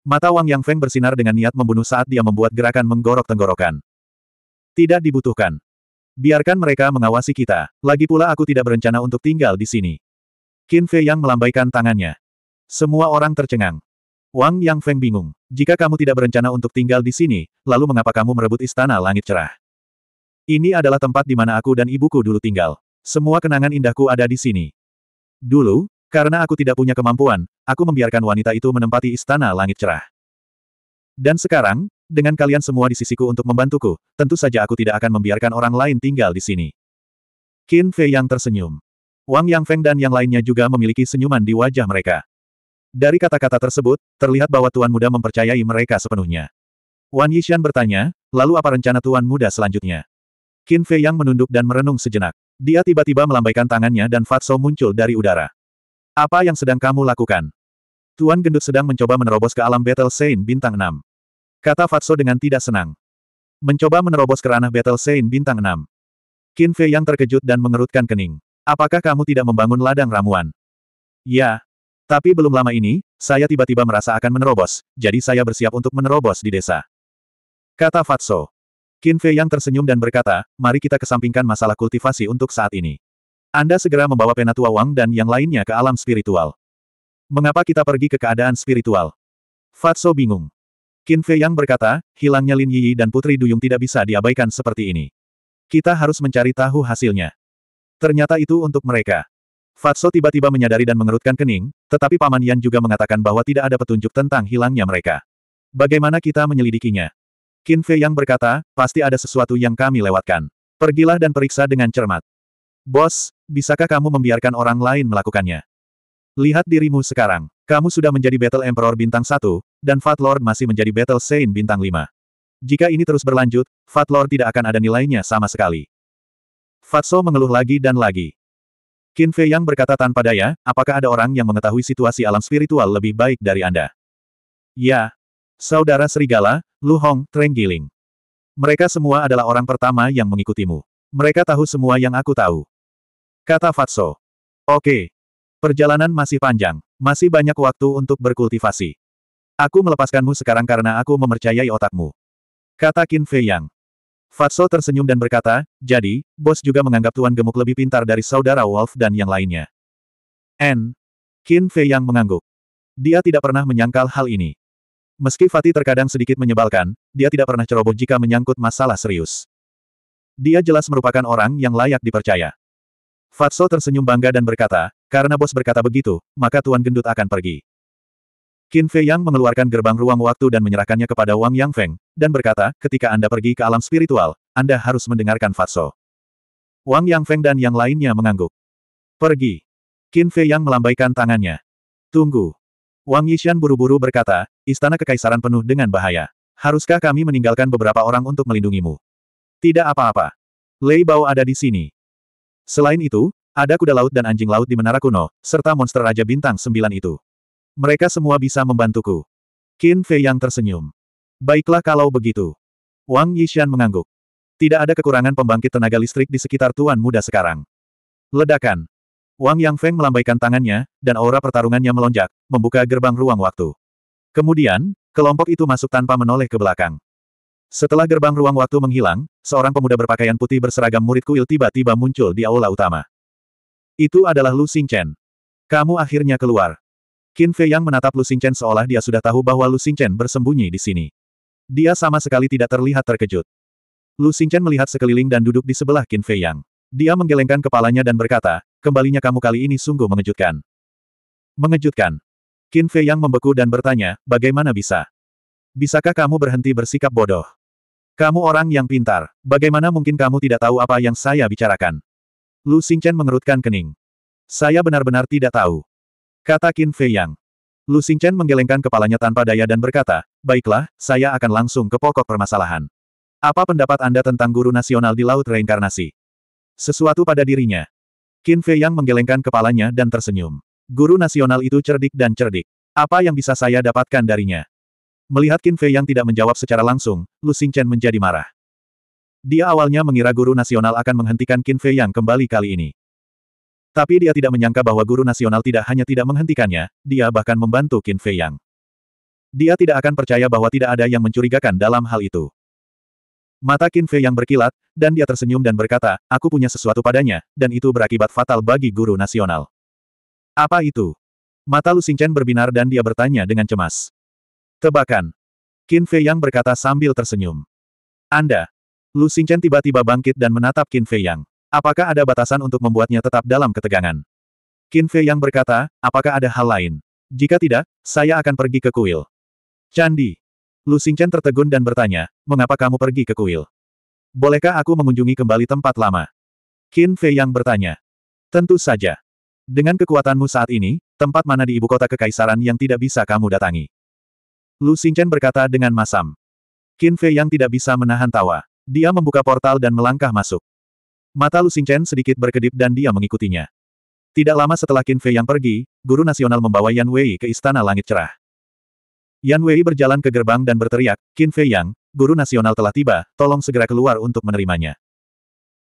Mata Wang Yang Feng bersinar dengan niat membunuh saat dia membuat gerakan menggorok tenggorokan. Tidak dibutuhkan. Biarkan mereka mengawasi kita, lagi pula aku tidak berencana untuk tinggal di sini. Qin Fei yang melambaikan tangannya. Semua orang tercengang. Wang Yang Feng bingung. Jika kamu tidak berencana untuk tinggal di sini, lalu mengapa kamu merebut istana langit cerah? Ini adalah tempat di mana aku dan ibuku dulu tinggal. Semua kenangan indahku ada di sini. Dulu, karena aku tidak punya kemampuan, aku membiarkan wanita itu menempati istana langit cerah. Dan sekarang, dengan kalian semua di sisiku untuk membantuku, tentu saja aku tidak akan membiarkan orang lain tinggal di sini. Qin Fei yang tersenyum. Wang Yang Feng dan yang lainnya juga memiliki senyuman di wajah mereka. Dari kata-kata tersebut, terlihat bahwa Tuan Muda mempercayai mereka sepenuhnya. Wan Yishan bertanya, lalu apa rencana Tuan Muda selanjutnya? Qin Fei Yang menunduk dan merenung sejenak. Dia tiba-tiba melambaikan tangannya dan Fatso muncul dari udara. Apa yang sedang kamu lakukan? Tuan Gendut sedang mencoba menerobos ke alam Battle Saint bintang 6. Kata Fatso dengan tidak senang. Mencoba menerobos ke ranah Battle Saint bintang 6. Qin Fei yang terkejut dan mengerutkan kening. Apakah kamu tidak membangun ladang ramuan? Ya. Tapi belum lama ini, saya tiba-tiba merasa akan menerobos, jadi saya bersiap untuk menerobos di desa. Kata Fatso. Qin Fei yang tersenyum dan berkata, mari kita kesampingkan masalah kultivasi untuk saat ini. Anda segera membawa Penatua Wang dan yang lainnya ke alam spiritual. Mengapa kita pergi ke keadaan spiritual? Fatso bingung. Qin Fei Yang berkata, hilangnya Lin Yi dan Putri Duyung tidak bisa diabaikan seperti ini. Kita harus mencari tahu hasilnya. Ternyata itu untuk mereka. Fatso tiba-tiba menyadari dan mengerutkan kening, tetapi Paman Yan juga mengatakan bahwa tidak ada petunjuk tentang hilangnya mereka. Bagaimana kita menyelidikinya? Qin Fei Yang berkata, pasti ada sesuatu yang kami lewatkan. Pergilah dan periksa dengan cermat. Bos, bisakah kamu membiarkan orang lain melakukannya? Lihat dirimu sekarang. Kamu sudah menjadi Battle Emperor bintang 1, dan Fat Lord masih menjadi Battle Saint bintang 5. Jika ini terus berlanjut, Fat Lord tidak akan ada nilainya sama sekali. Fatso mengeluh lagi dan lagi. Qin Fei Yang berkata tanpa daya, apakah ada orang yang mengetahui situasi alam spiritual lebih baik dari Anda? Ya. Saudara Serigala, Lu Hong, Treng Giling. Mereka semua adalah orang pertama yang mengikutimu. Mereka tahu semua yang aku tahu. Kata Fatso. Oke. Perjalanan masih panjang. Masih banyak waktu untuk berkultivasi. Aku melepaskanmu sekarang karena aku memercayai otakmu. Kata Qin Fei Yang. Fatso tersenyum dan berkata, jadi, bos juga menganggap Tuan Gemuk lebih pintar dari saudara Wolf dan yang lainnya. N. Qin Fei Yang mengangguk. Dia tidak pernah menyangkal hal ini. Meski Fatih terkadang sedikit menyebalkan, dia tidak pernah ceroboh jika menyangkut masalah serius. Dia jelas merupakan orang yang layak dipercaya. Fatso tersenyum bangga dan berkata, karena bos berkata begitu, maka Tuan Gendut akan pergi. Qin Fei Yang mengeluarkan gerbang ruang waktu dan menyerahkannya kepada Wang Yang Feng, dan berkata, ketika Anda pergi ke alam spiritual, Anda harus mendengarkan Fatso. Wang Yang Feng dan yang lainnya mengangguk. Pergi. Qin Fei Yang melambaikan tangannya. Tunggu. Wang Yishan buru-buru berkata, istana kekaisaran penuh dengan bahaya. Haruskah kami meninggalkan beberapa orang untuk melindungimu? Tidak apa-apa. Lei Bao ada di sini. Selain itu, ada kuda laut dan anjing laut di menara kuno, serta monster Raja Bintang Sembilan itu. Mereka semua bisa membantuku. Qin Fei yang tersenyum. Baiklah kalau begitu. Wang Yishan mengangguk. Tidak ada kekurangan pembangkit tenaga listrik di sekitar tuan muda sekarang. Ledakan. Wang Yang Feng melambaikan tangannya, dan aura pertarungannya melonjak, membuka gerbang ruang waktu. Kemudian, kelompok itu masuk tanpa menoleh ke belakang. Setelah gerbang ruang waktu menghilang, seorang pemuda berpakaian putih berseragam murid kuil tiba-tiba muncul di aula utama. Itu adalah Lu Xingchen. Kamu akhirnya keluar. Qin Fei yang menatap Lu Xingchen seolah dia sudah tahu bahwa Lu Xingchen bersembunyi di sini. Dia sama sekali tidak terlihat terkejut. Lu Xingchen melihat sekeliling dan duduk di sebelah Qin Fei yang. Dia menggelengkan kepalanya dan berkata, kembalinya kamu kali ini sungguh mengejutkan. Mengejutkan. Qin Fei yang membeku dan bertanya, bagaimana bisa? Bisakah kamu berhenti bersikap bodoh? Kamu orang yang pintar, bagaimana mungkin kamu tidak tahu apa yang saya bicarakan? Lu Xingchen mengerutkan kening. Saya benar-benar tidak tahu. Kata Qin Fei Yang. Lu Xingchen menggelengkan kepalanya tanpa daya dan berkata, baiklah, saya akan langsung ke pokok permasalahan. Apa pendapat Anda tentang guru nasional di Laut Reinkarnasi? Sesuatu pada dirinya. Qin Fei Yang menggelengkan kepalanya dan tersenyum. Guru nasional itu cerdik dan cerdik. Apa yang bisa saya dapatkan darinya? Melihat Qin Fei Yang tidak menjawab secara langsung, Lu Xingchen menjadi marah. Dia awalnya mengira guru nasional akan menghentikan Qin Fei Yang kembali kali ini. Tapi dia tidak menyangka bahwa guru nasional tidak hanya tidak menghentikannya, dia bahkan membantu Qin Fei Yang. Dia tidak akan percaya bahwa tidak ada yang mencurigakan dalam hal itu. Mata Qin Fei Yang berkilat, dan dia tersenyum dan berkata, aku punya sesuatu padanya, dan itu berakibat fatal bagi guru nasional. Apa itu? Mata Lu Xingchen berbinar dan dia bertanya dengan cemas. Tebakan. Qin Fei Yang berkata sambil tersenyum. Anda. Lu Xingchen tiba-tiba bangkit dan menatap Qin Fei Yang. Apakah ada batasan untuk membuatnya tetap dalam ketegangan? Qin Fei yang berkata, apakah ada hal lain? Jika tidak, saya akan pergi ke kuil. Candi. Lu Xingchen tertegun dan bertanya, mengapa kamu pergi ke kuil? Bolehkah aku mengunjungi kembali tempat lama? Qin Fei yang bertanya. Tentu saja. Dengan kekuatanmu saat ini, tempat mana di ibu kota kekaisaran yang tidak bisa kamu datangi? Lu Xingchen berkata dengan masam. Qin Fei yang tidak bisa menahan tawa. Dia membuka portal dan melangkah masuk. Mata Lu Xingchen sedikit berkedip dan dia mengikutinya. Tidak lama setelah Qin Fei yang pergi, guru nasional membawa Yan Wei ke Istana Langit Cerah. Yan Wei berjalan ke gerbang dan berteriak, Qin Fei Yang, guru nasional telah tiba, tolong segera keluar untuk menerimanya.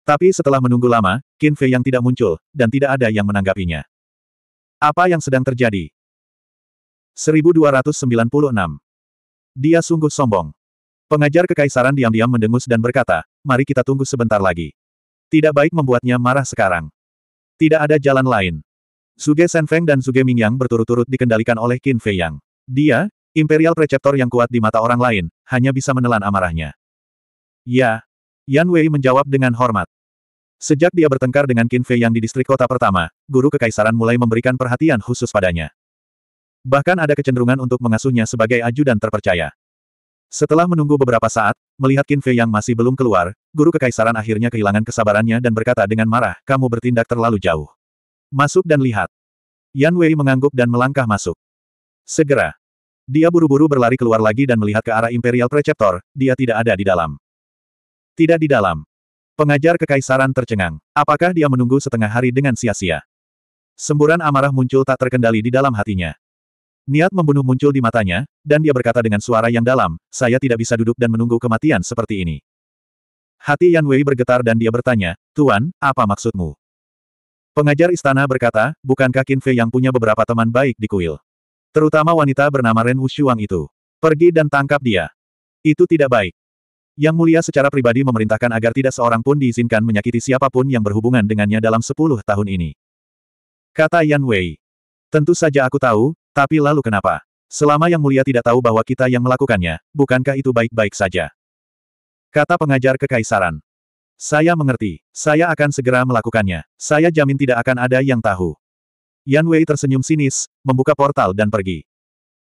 Tapi setelah menunggu lama, Qin Fei Yang tidak muncul, dan tidak ada yang menanggapinya. Apa yang sedang terjadi? 1296. Dia sungguh sombong. Pengajar kekaisaran diam-diam mendengus dan berkata, mari kita tunggu sebentar lagi. Tidak baik membuatnya marah sekarang. Tidak ada jalan lain. Suge Senfeng dan Suge Mingyang berturut-turut dikendalikan oleh Qin Fei Yang. Dia, imperial preceptor yang kuat di mata orang lain, hanya bisa menelan amarahnya. Ya. Yan Wei menjawab dengan hormat. Sejak dia bertengkar dengan Qin Fei Yang di distrik kota pertama, guru kekaisaran mulai memberikan perhatian khusus padanya. Bahkan ada kecenderungan untuk mengasuhnya sebagai ajudan terpercaya. Setelah menunggu beberapa saat, melihat Qin Fei yang masih belum keluar, guru kekaisaran akhirnya kehilangan kesabarannya dan berkata dengan marah, kamu bertindak terlalu jauh. Masuk dan lihat. Yan Wei mengangguk dan melangkah masuk. Segera. Dia buru-buru berlari keluar lagi dan melihat ke arah Imperial Preceptor, dia tidak ada di dalam. Tidak di dalam. Pengajar kekaisaran tercengang. Apakah dia menunggu setengah hari dengan sia-sia? Semburan amarah muncul tak terkendali di dalam hatinya. Niat membunuh muncul di matanya, dan dia berkata dengan suara yang dalam, saya tidak bisa duduk dan menunggu kematian seperti ini. Hati Yan Wei bergetar dan dia bertanya, Tuan, apa maksudmu? Pengajar istana berkata, bukankah Qin Fei yang punya beberapa teman baik di kuil? Terutama wanita bernama Ren Wushuang itu. Pergi dan tangkap dia. Itu tidak baik. Yang Mulia secara pribadi memerintahkan agar tidak seorang pun diizinkan menyakiti siapapun yang berhubungan dengannya dalam sepuluh tahun ini. Kata Yan Wei. Tentu saja aku tahu, tapi lalu kenapa? Selama Yang Mulia tidak tahu bahwa kita yang melakukannya, bukankah itu baik-baik saja? Kata pengajar kekaisaran. Saya mengerti. Saya akan segera melakukannya. Saya jamin tidak akan ada yang tahu. Yan Wei tersenyum sinis, membuka portal dan pergi.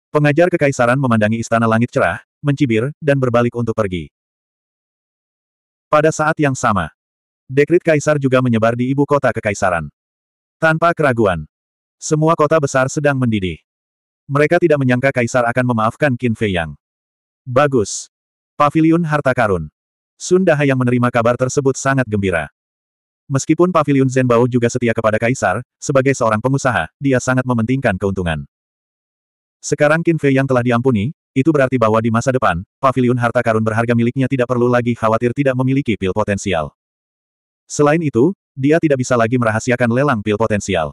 Pengajar kekaisaran memandangi istana langit cerah, mencibir, dan berbalik untuk pergi. Pada saat yang sama, dekrit kaisar juga menyebar di ibu kota kekaisaran. Tanpa keraguan, semua kota besar sedang mendidih. Mereka tidak menyangka Kaisar akan memaafkan Qin Fei Yang. Bagus. Pavilion Harta Karun. Sun Daha yang menerima kabar tersebut sangat gembira. Meskipun Paviliun Zenbao juga setia kepada Kaisar, sebagai seorang pengusaha, dia sangat mementingkan keuntungan. Sekarang Qin Fei Yang telah diampuni, itu berarti bahwa di masa depan, Pavilion Harta Karun berharga miliknya tidak perlu lagi khawatir tidak memiliki pil potensial. Selain itu, dia tidak bisa lagi merahasiakan lelang pil potensial.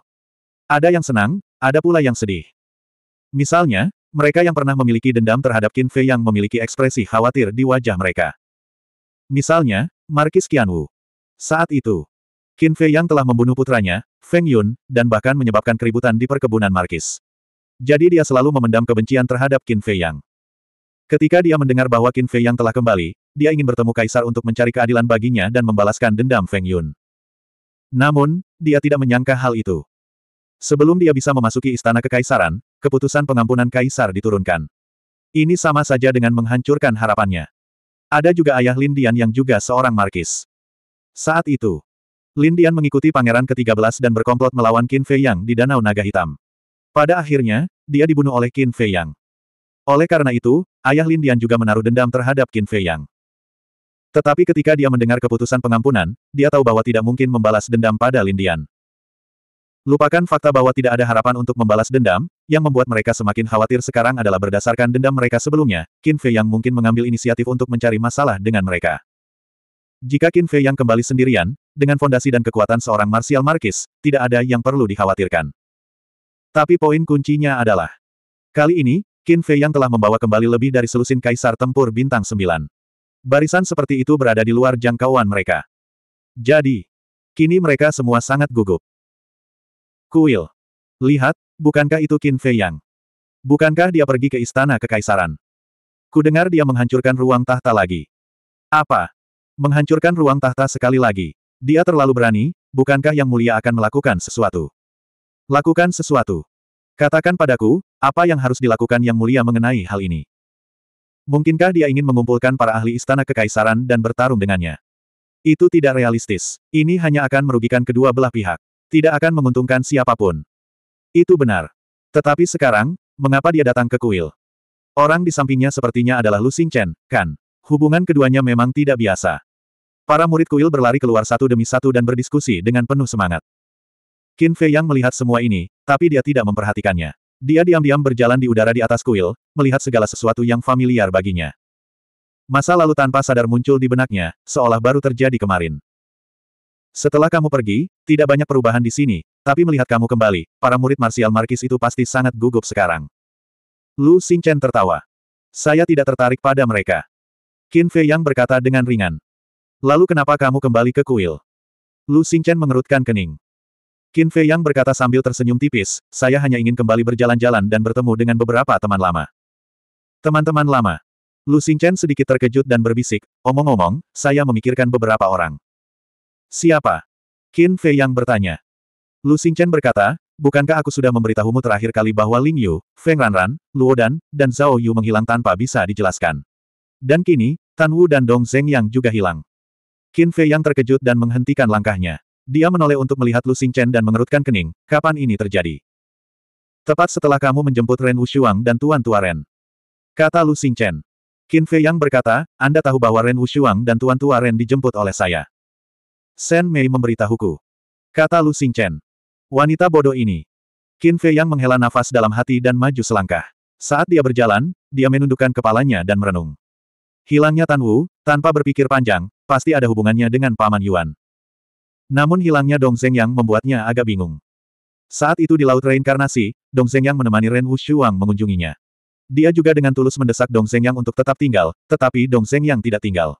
Ada yang senang, ada pula yang sedih. Misalnya, mereka yang pernah memiliki dendam terhadap Qin Fei yang memiliki ekspresi khawatir di wajah mereka. Misalnya, Markis Qianwu. Saat itu, Qin Fei yang telah membunuh putranya, Feng Yun, dan bahkan menyebabkan keributan di perkebunan Markis. Jadi dia selalu memendam kebencian terhadap Qin Fei yang. Ketika dia mendengar bahwa Qin Fei yang telah kembali, dia ingin bertemu Kaisar untuk mencari keadilan baginya dan membalaskan dendam Feng Yun. Namun, dia tidak menyangka hal itu. Sebelum dia bisa memasuki istana kekaisaran, keputusan pengampunan kaisar diturunkan. Ini sama saja dengan menghancurkan harapannya. Ada juga ayah Lindian yang juga seorang markis. Saat itu, Lindian mengikuti pangeran ke-13 dan berkomplot melawan Qin Fei Yang di Danau Naga Hitam. Pada akhirnya, dia dibunuh oleh Qin Fei Yang. Oleh karena itu, ayah Lindian juga menaruh dendam terhadap Qin Fei Yang. Tetapi ketika dia mendengar keputusan pengampunan, dia tahu bahwa tidak mungkin membalas dendam pada Lindian. Lupakan fakta bahwa tidak ada harapan untuk membalas dendam, yang membuat mereka semakin khawatir sekarang adalah berdasarkan dendam mereka sebelumnya, Qin Fei yang mungkin mengambil inisiatif untuk mencari masalah dengan mereka. Jika Qin Fei yang kembali sendirian, dengan fondasi dan kekuatan seorang Martial Markis, tidak ada yang perlu dikhawatirkan. Tapi poin kuncinya adalah, kali ini, Qin Fei yang telah membawa kembali lebih dari selusin kaisar tempur bintang 9. Barisan seperti itu berada di luar jangkauan mereka. Jadi, kini mereka semua sangat gugup. Kuil. Lihat, bukankah itu Qin Fei Yang? Bukankah dia pergi ke istana kekaisaran? Kudengar dia menghancurkan ruang tahta lagi. Apa? Menghancurkan ruang tahta sekali lagi. Dia terlalu berani, bukankah yang mulia akan melakukan sesuatu? Lakukan sesuatu. Katakan padaku, apa yang harus dilakukan yang mulia mengenai hal ini? Mungkinkah dia ingin mengumpulkan para ahli istana kekaisaran dan bertarung dengannya? Itu tidak realistis. Ini hanya akan merugikan kedua belah pihak. Tidak akan menguntungkan siapapun. Itu benar. Tetapi sekarang, mengapa dia datang ke kuil? Orang di sampingnya sepertinya adalah Lu Xingchen, kan? Hubungan keduanya memang tidak biasa. Para murid kuil berlari keluar satu demi satu dan berdiskusi dengan penuh semangat. Qin Fei Yang melihat semua ini, tapi dia tidak memperhatikannya. Dia diam-diam berjalan di udara di atas kuil, melihat segala sesuatu yang familiar baginya. Masa lalu tanpa sadar muncul di benaknya, seolah baru terjadi kemarin. Setelah kamu pergi, tidak banyak perubahan di sini, tapi melihat kamu kembali, para murid Marsial Markis itu pasti sangat gugup sekarang. Lu Xingchen tertawa. Saya tidak tertarik pada mereka. Qin Fei Yang berkata dengan ringan. Lalu kenapa kamu kembali ke kuil? Lu Xingchen mengerutkan kening. Qin Fei Yang berkata sambil tersenyum tipis, saya hanya ingin kembali berjalan-jalan dan bertemu dengan beberapa teman lama. Teman-teman lama. Lu Xingchen sedikit terkejut dan berbisik, omong-omong, saya memikirkan beberapa orang. Siapa? Qin Fei yang bertanya. Lu Xingchen berkata, bukankah aku sudah memberitahumu terakhir kali bahwa Ling Yu, Feng Ranran, Luo Dan, dan Zhao Yu menghilang tanpa bisa dijelaskan. Dan kini, Tan Wu dan Dong Zeng yang juga hilang. Qin Fei yang terkejut dan menghentikan langkahnya. Dia menoleh untuk melihat Lu Xingchen dan mengerutkan kening, kapan ini terjadi? Tepat setelah kamu menjemput Ren Wushuang dan Tuan Tua Ren. Kata Lu Xingchen. Qin Fei yang berkata, Anda tahu bahwa Ren Wushuang dan Tuan Tua Ren dijemput oleh saya. Sen Mei memberitahuku. Kata Lu Xingchen. Wanita bodoh ini. Qin Fei yang menghela nafas dalam hati dan maju selangkah. Saat dia berjalan, dia menundukkan kepalanya dan merenung. Hilangnya Tan Wu, tanpa berpikir panjang, pasti ada hubungannya dengan Paman Yuan. Namun hilangnya Dong Zeng yang membuatnya agak bingung. Saat itu di Laut Reinkarnasi, Dong Zeng yang menemani Ren Shuang mengunjunginya. Dia juga dengan tulus mendesak Dong Zeng yang untuk tetap tinggal, tetapi Dong Zeng yang tidak tinggal.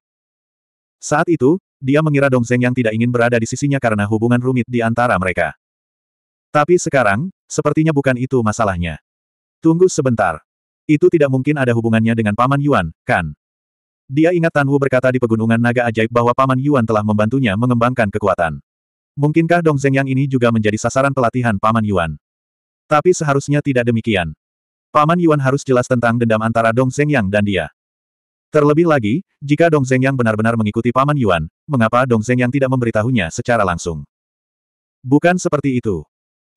Saat itu, dia mengira Dong Zeng yang tidak ingin berada di sisinya karena hubungan rumit di antara mereka. Tapi sekarang, sepertinya bukan itu masalahnya. Tunggu sebentar. Itu tidak mungkin ada hubungannya dengan Paman Yuan, kan? Dia ingat Tan Wu berkata di Pegunungan Naga Ajaib bahwa Paman Yuan telah membantunya mengembangkan kekuatan. Mungkinkah Dong Zeng yang ini juga menjadi sasaran pelatihan Paman Yuan? Tapi seharusnya tidak demikian. Paman Yuan harus jelas tentang dendam antara Dong Zeng Yang dan dia. Terlebih lagi, jika Dong Zeng yang benar-benar mengikuti Paman Yuan, mengapa Dong Zeng yang tidak memberitahunya secara langsung? Bukan seperti itu.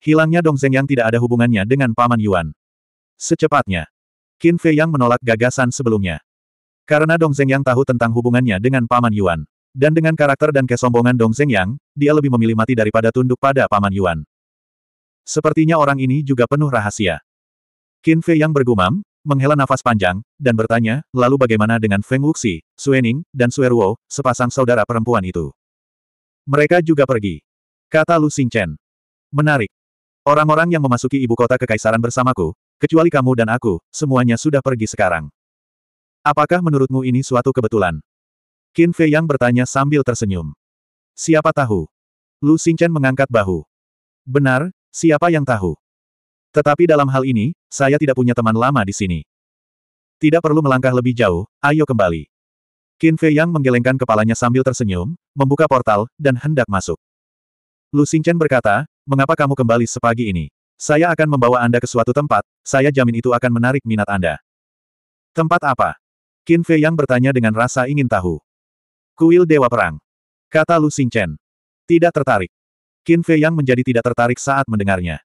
Hilangnya Dong Zeng yang tidak ada hubungannya dengan Paman Yuan. Secepatnya, Qin Fei yang menolak gagasan sebelumnya. Karena Dong Zeng yang tahu tentang hubungannya dengan Paman Yuan. Dan dengan karakter dan kesombongan Dong Zeng yang, dia lebih memilih mati daripada tunduk pada Paman Yuan. Sepertinya orang ini juga penuh rahasia. Qin Fei yang bergumam, menghela nafas panjang, dan bertanya, lalu bagaimana dengan Feng Wuxi, Suening, dan Sueruo, sepasang saudara perempuan itu? Mereka juga pergi. Kata Lu Xingchen. Menarik. Orang-orang yang memasuki ibu kota kekaisaran bersamaku, kecuali kamu dan aku, semuanya sudah pergi sekarang. Apakah menurutmu ini suatu kebetulan? Qin Fei Yang bertanya sambil tersenyum. Siapa tahu? Lu Xingchen mengangkat bahu. Benar, siapa yang tahu? Tetapi dalam hal ini, saya tidak punya teman lama di sini. Tidak perlu melangkah lebih jauh, ayo kembali. Qin Fei Yang menggelengkan kepalanya sambil tersenyum, membuka portal, dan hendak masuk. Lu Xingchen berkata, mengapa kamu kembali sepagi ini? Saya akan membawa Anda ke suatu tempat, saya jamin itu akan menarik minat Anda. Tempat apa? Qin Fei Yang bertanya dengan rasa ingin tahu. Kuil Dewa Perang. Kata Lu Xingchen. Tidak tertarik. Qin Fei Yang menjadi tidak tertarik saat mendengarnya.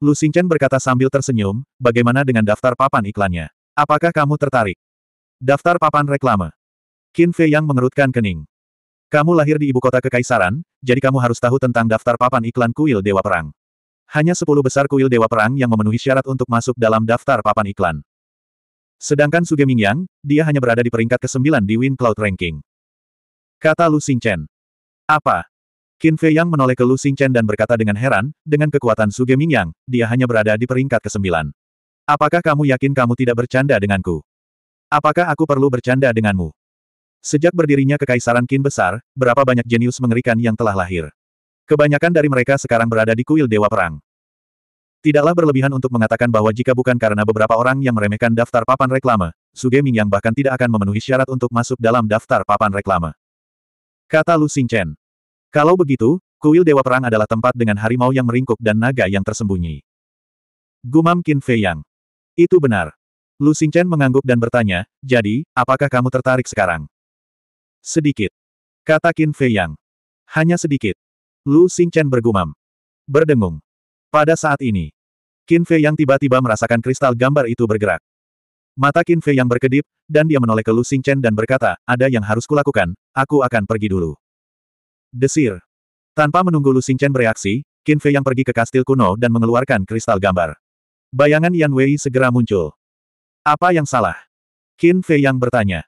Lu Xingchen berkata sambil tersenyum, bagaimana dengan daftar papan iklannya? Apakah kamu tertarik? Daftar papan reklame. Qin Fei Yang mengerutkan kening. Kamu lahir di ibu kota kekaisaran, jadi kamu harus tahu tentang daftar papan iklan kuil Dewa Perang. Hanya sepuluh besar kuil Dewa Perang yang memenuhi syarat untuk masuk dalam daftar papan iklan. Sedangkan Suge Mingyang, dia hanya berada di peringkat ke-9 di Wind Cloud Ranking. Kata Lu Xingchen. Apa? Qin Fei Yang menoleh ke Lu Xingchen dan berkata dengan heran, dengan kekuatan Su Yang, dia hanya berada di peringkat ke-9. Apakah kamu yakin kamu tidak bercanda denganku? Apakah aku perlu bercanda denganmu? Sejak berdirinya Kekaisaran Qin Besar, berapa banyak jenius mengerikan yang telah lahir. Kebanyakan dari mereka sekarang berada di kuil Dewa Perang. Tidaklah berlebihan untuk mengatakan bahwa jika bukan karena beberapa orang yang meremehkan daftar papan reklame, Su Yang bahkan tidak akan memenuhi syarat untuk masuk dalam daftar papan reklame. Kata Lu Xingchen. Kalau begitu, kuil Dewa Perang adalah tempat dengan harimau yang meringkuk dan naga yang tersembunyi. Gumam Qin Fei Yang. Itu benar. Lu Xingchen mengangguk dan bertanya, jadi, apakah kamu tertarik sekarang? Sedikit. Kata Qin Fei Yang. Hanya sedikit. Lu Xingchen bergumam. Berdengung. Pada saat ini, Qin Fei Yang tiba-tiba merasakan kristal gambar itu bergerak. Mata Qin Fei Yang berkedip, dan dia menoleh ke Lu Xingchen dan berkata, ada yang harus kulakukan, aku akan pergi dulu. Desir. Tanpa menunggu Lu Xingchen bereaksi, Qin Fei yang pergi ke kastil kuno dan mengeluarkan kristal gambar. Bayangan Yan Wei segera muncul. Apa yang salah? Qin Fei yang bertanya.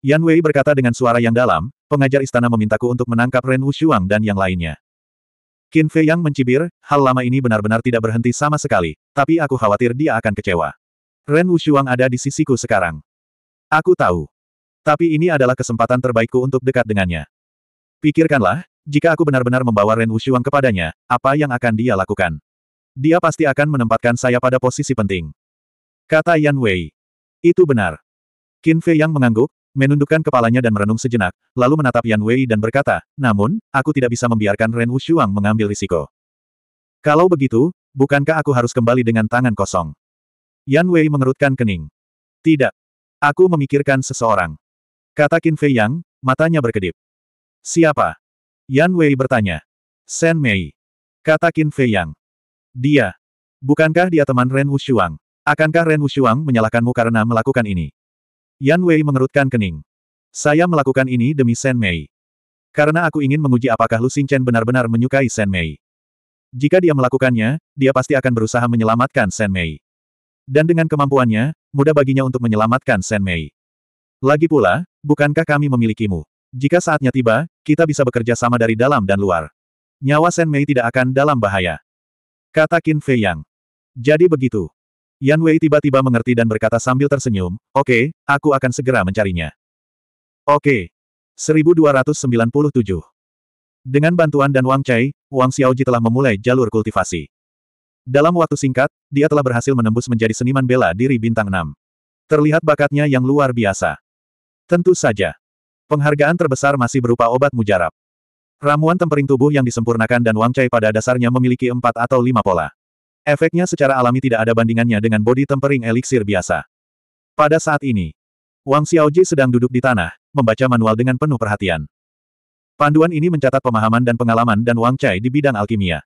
Yan Wei berkata dengan suara yang dalam, pengajar istana memintaku untuk menangkap Ren Wushuang dan yang lainnya. Qin Fei yang mencibir, hal lama ini benar-benar tidak berhenti sama sekali, tapi aku khawatir dia akan kecewa. Ren Wushuang ada di sisiku sekarang. Aku tahu. Tapi ini adalah kesempatan terbaikku untuk dekat dengannya. Pikirkanlah, jika aku benar-benar membawa Ren Wushuang kepadanya, apa yang akan dia lakukan? Dia pasti akan menempatkan saya pada posisi penting. Kata Yan Wei. Itu benar. Qin Fei yang mengangguk, menundukkan kepalanya dan merenung sejenak, lalu menatap Yan Wei dan berkata, namun, aku tidak bisa membiarkan Ren Wushuang mengambil risiko. Kalau begitu, bukankah aku harus kembali dengan tangan kosong? Yan Wei mengerutkan kening. Tidak. Aku memikirkan seseorang. Kata Qin Fei Yang, matanya berkedip. Siapa? Yan Wei bertanya. Shen Mei. Kata Qin Fei Yang. Dia. Bukankah dia teman Ren Wushuang? Akankah Ren Wushuang menyalahkanmu karena melakukan ini? Yan Wei mengerutkan kening. Saya melakukan ini demi Shen Mei. Karena aku ingin menguji apakah Lu Xingchen benar-benar menyukai Shen Mei. Jika dia melakukannya, dia pasti akan berusaha menyelamatkan Shen Mei. Dan dengan kemampuannya, mudah baginya untuk menyelamatkan Shen Mei. Lagi pula, bukankah kami memilikimu? Jika saatnya tiba, kita bisa bekerja sama dari dalam dan luar. Nyawa Sen Mei tidak akan dalam bahaya. Kata Qin Fei Yang. Jadi begitu. Yan Wei tiba-tiba mengerti dan berkata sambil tersenyum, Oke, okay, aku akan segera mencarinya. Oke. Okay. 1297. Dengan bantuan dan Wang Chai, Wang Xiaoji telah memulai jalur kultivasi. Dalam waktu singkat, dia telah berhasil menembus menjadi seniman bela diri bintang 6. Terlihat bakatnya yang luar biasa. Tentu saja. Penghargaan terbesar masih berupa obat mujarab. Ramuan tempering tubuh yang disempurnakan dan Wangcai pada dasarnya memiliki empat atau lima pola. Efeknya secara alami tidak ada bandingannya dengan body tempering eliksir biasa. Pada saat ini, Wang Xiaoji sedang duduk di tanah, membaca manual dengan penuh perhatian. Panduan ini mencatat pemahaman dan pengalaman dan Wang Chai di bidang alkimia.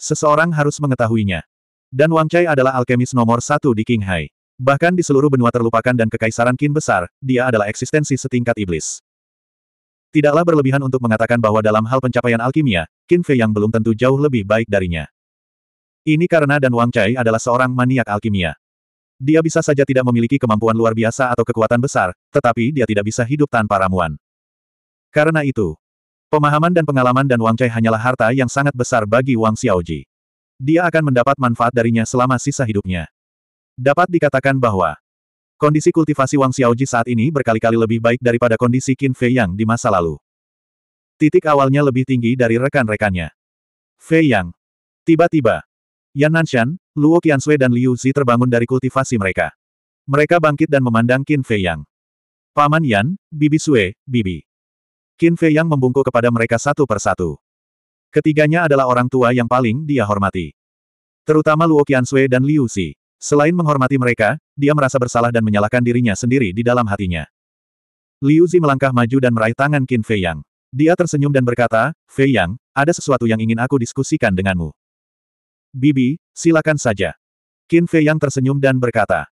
Seseorang harus mengetahuinya. Dan Wang Chai adalah alkemis nomor satu di Qinghai. Bahkan di seluruh benua terlupakan dan kekaisaran Qin besar, dia adalah eksistensi setingkat iblis. Tidaklah berlebihan untuk mengatakan bahwa dalam hal pencapaian alkimia, Qin Fei yang belum tentu jauh lebih baik darinya. Ini karena Dan Wang Chai adalah seorang maniak alkimia. Dia bisa saja tidak memiliki kemampuan luar biasa atau kekuatan besar, tetapi dia tidak bisa hidup tanpa ramuan. Karena itu, pemahaman dan pengalaman Dan Wang Chai hanyalah harta yang sangat besar bagi Wang Xiaoji. Dia akan mendapat manfaat darinya selama sisa hidupnya. Dapat dikatakan bahwa Kondisi kultivasi Wang Xiaoji saat ini berkali-kali lebih baik daripada kondisi Qin Fei Yang di masa lalu. Titik awalnya lebih tinggi dari rekan-rekannya. Fei Yang. Tiba-tiba. Yan Nanshan, Luo Qianshui dan Liu Zi terbangun dari kultivasi mereka. Mereka bangkit dan memandang Qin Fei Yang. Paman Yan, Bibi Sue, Bibi. Qin Fei Yang membungkuk kepada mereka satu persatu. Ketiganya adalah orang tua yang paling dia hormati. Terutama Luo Qianshui dan Liu Zi. Selain menghormati mereka, dia merasa bersalah dan menyalahkan dirinya sendiri di dalam hatinya. Liu Zi melangkah maju dan meraih tangan Qin Fei Yang. Dia tersenyum dan berkata, Fei Yang, ada sesuatu yang ingin aku diskusikan denganmu. Bibi, silakan saja. Qin Fei Yang tersenyum dan berkata,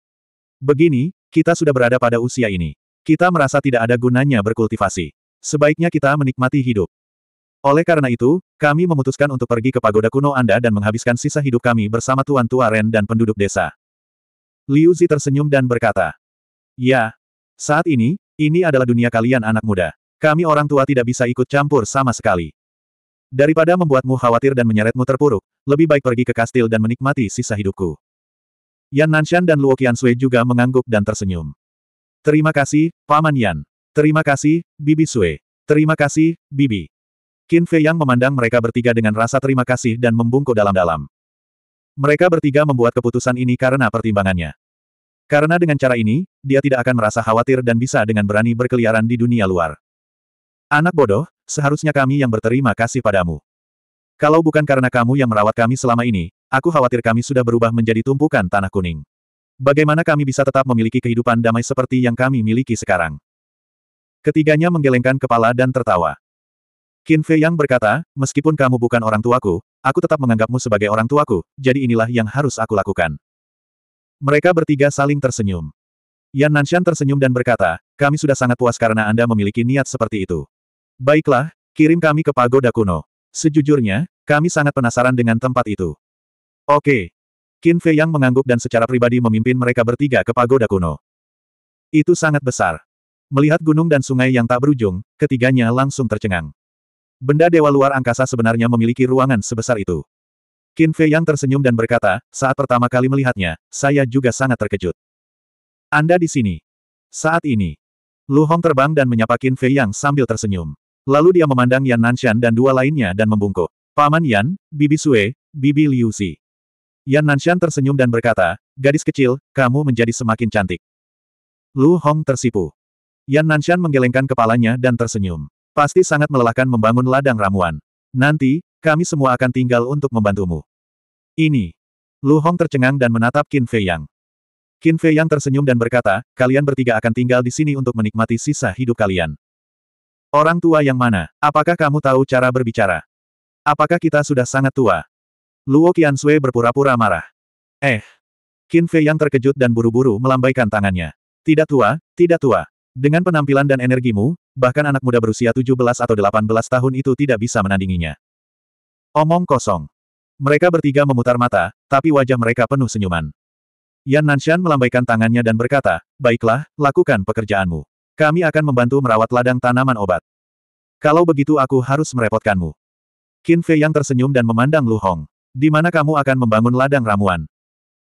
Begini, kita sudah berada pada usia ini. Kita merasa tidak ada gunanya berkultivasi. Sebaiknya kita menikmati hidup. Oleh karena itu, kami memutuskan untuk pergi ke pagoda kuno Anda dan menghabiskan sisa hidup kami bersama Tuan Tua Ren dan penduduk desa. Liu Zi tersenyum dan berkata, Ya, saat ini, ini adalah dunia kalian anak muda. Kami orang tua tidak bisa ikut campur sama sekali. Daripada membuatmu khawatir dan menyeretmu terpuruk, lebih baik pergi ke kastil dan menikmati sisa hidupku. Yan Nanshan dan Luo Qiansui juga mengangguk dan tersenyum. Terima kasih, Paman Yan. Terima kasih, Bibi Sue. Terima kasih, Bibi. Qin Fei Yang memandang mereka bertiga dengan rasa terima kasih dan membungkuk dalam-dalam. Mereka bertiga membuat keputusan ini karena pertimbangannya. Karena dengan cara ini, dia tidak akan merasa khawatir dan bisa dengan berani berkeliaran di dunia luar. Anak bodoh, seharusnya kami yang berterima kasih padamu. Kalau bukan karena kamu yang merawat kami selama ini, aku khawatir kami sudah berubah menjadi tumpukan tanah kuning. Bagaimana kami bisa tetap memiliki kehidupan damai seperti yang kami miliki sekarang? Ketiganya menggelengkan kepala dan tertawa. Qin Fei Yang berkata, meskipun kamu bukan orang tuaku, aku tetap menganggapmu sebagai orang tuaku, jadi inilah yang harus aku lakukan. Mereka bertiga saling tersenyum. Yan Nanshan tersenyum dan berkata, kami sudah sangat puas karena Anda memiliki niat seperti itu. Baiklah, kirim kami ke Pagoda Kuno. Sejujurnya, kami sangat penasaran dengan tempat itu. Oke. Qin Fei Yang mengangguk dan secara pribadi memimpin mereka bertiga ke Pagoda Kuno. Itu sangat besar. Melihat gunung dan sungai yang tak berujung, ketiganya langsung tercengang. Benda dewa luar angkasa sebenarnya memiliki ruangan sebesar itu. Qin Fei yang tersenyum dan berkata, saat pertama kali melihatnya, saya juga sangat terkejut. Anda di sini. Saat ini. Lu Hong terbang dan menyapa Qin Fei yang sambil tersenyum. Lalu dia memandang Yan Nanshan dan dua lainnya dan membungkuk. Paman Yan, Bibi Sue, Bibi Liu Si. Yan Nanshan tersenyum dan berkata, gadis kecil, kamu menjadi semakin cantik. Lu Hong tersipu. Yan Nanshan menggelengkan kepalanya dan tersenyum. Pasti sangat melelahkan membangun ladang ramuan. Nanti, kami semua akan tinggal untuk membantumu. Ini. Lu Hong tercengang dan menatap Qin Fei Yang. Qin Fei Yang tersenyum dan berkata, kalian bertiga akan tinggal di sini untuk menikmati sisa hidup kalian. Orang tua yang mana? Apakah kamu tahu cara berbicara? Apakah kita sudah sangat tua? Luo Qiansui berpura-pura marah. Eh. Qin Fei Yang terkejut dan buru-buru melambaikan tangannya. Tidak tua, tidak tua. Dengan penampilan dan energimu, bahkan anak muda berusia 17 atau 18 tahun itu tidak bisa menandinginya. Omong kosong. Mereka bertiga memutar mata, tapi wajah mereka penuh senyuman. Yan Nanshan melambaikan tangannya dan berkata, Baiklah, lakukan pekerjaanmu. Kami akan membantu merawat ladang tanaman obat. Kalau begitu aku harus merepotkanmu. Qin Fei yang tersenyum dan memandang Lu Hong. Di mana kamu akan membangun ladang ramuan?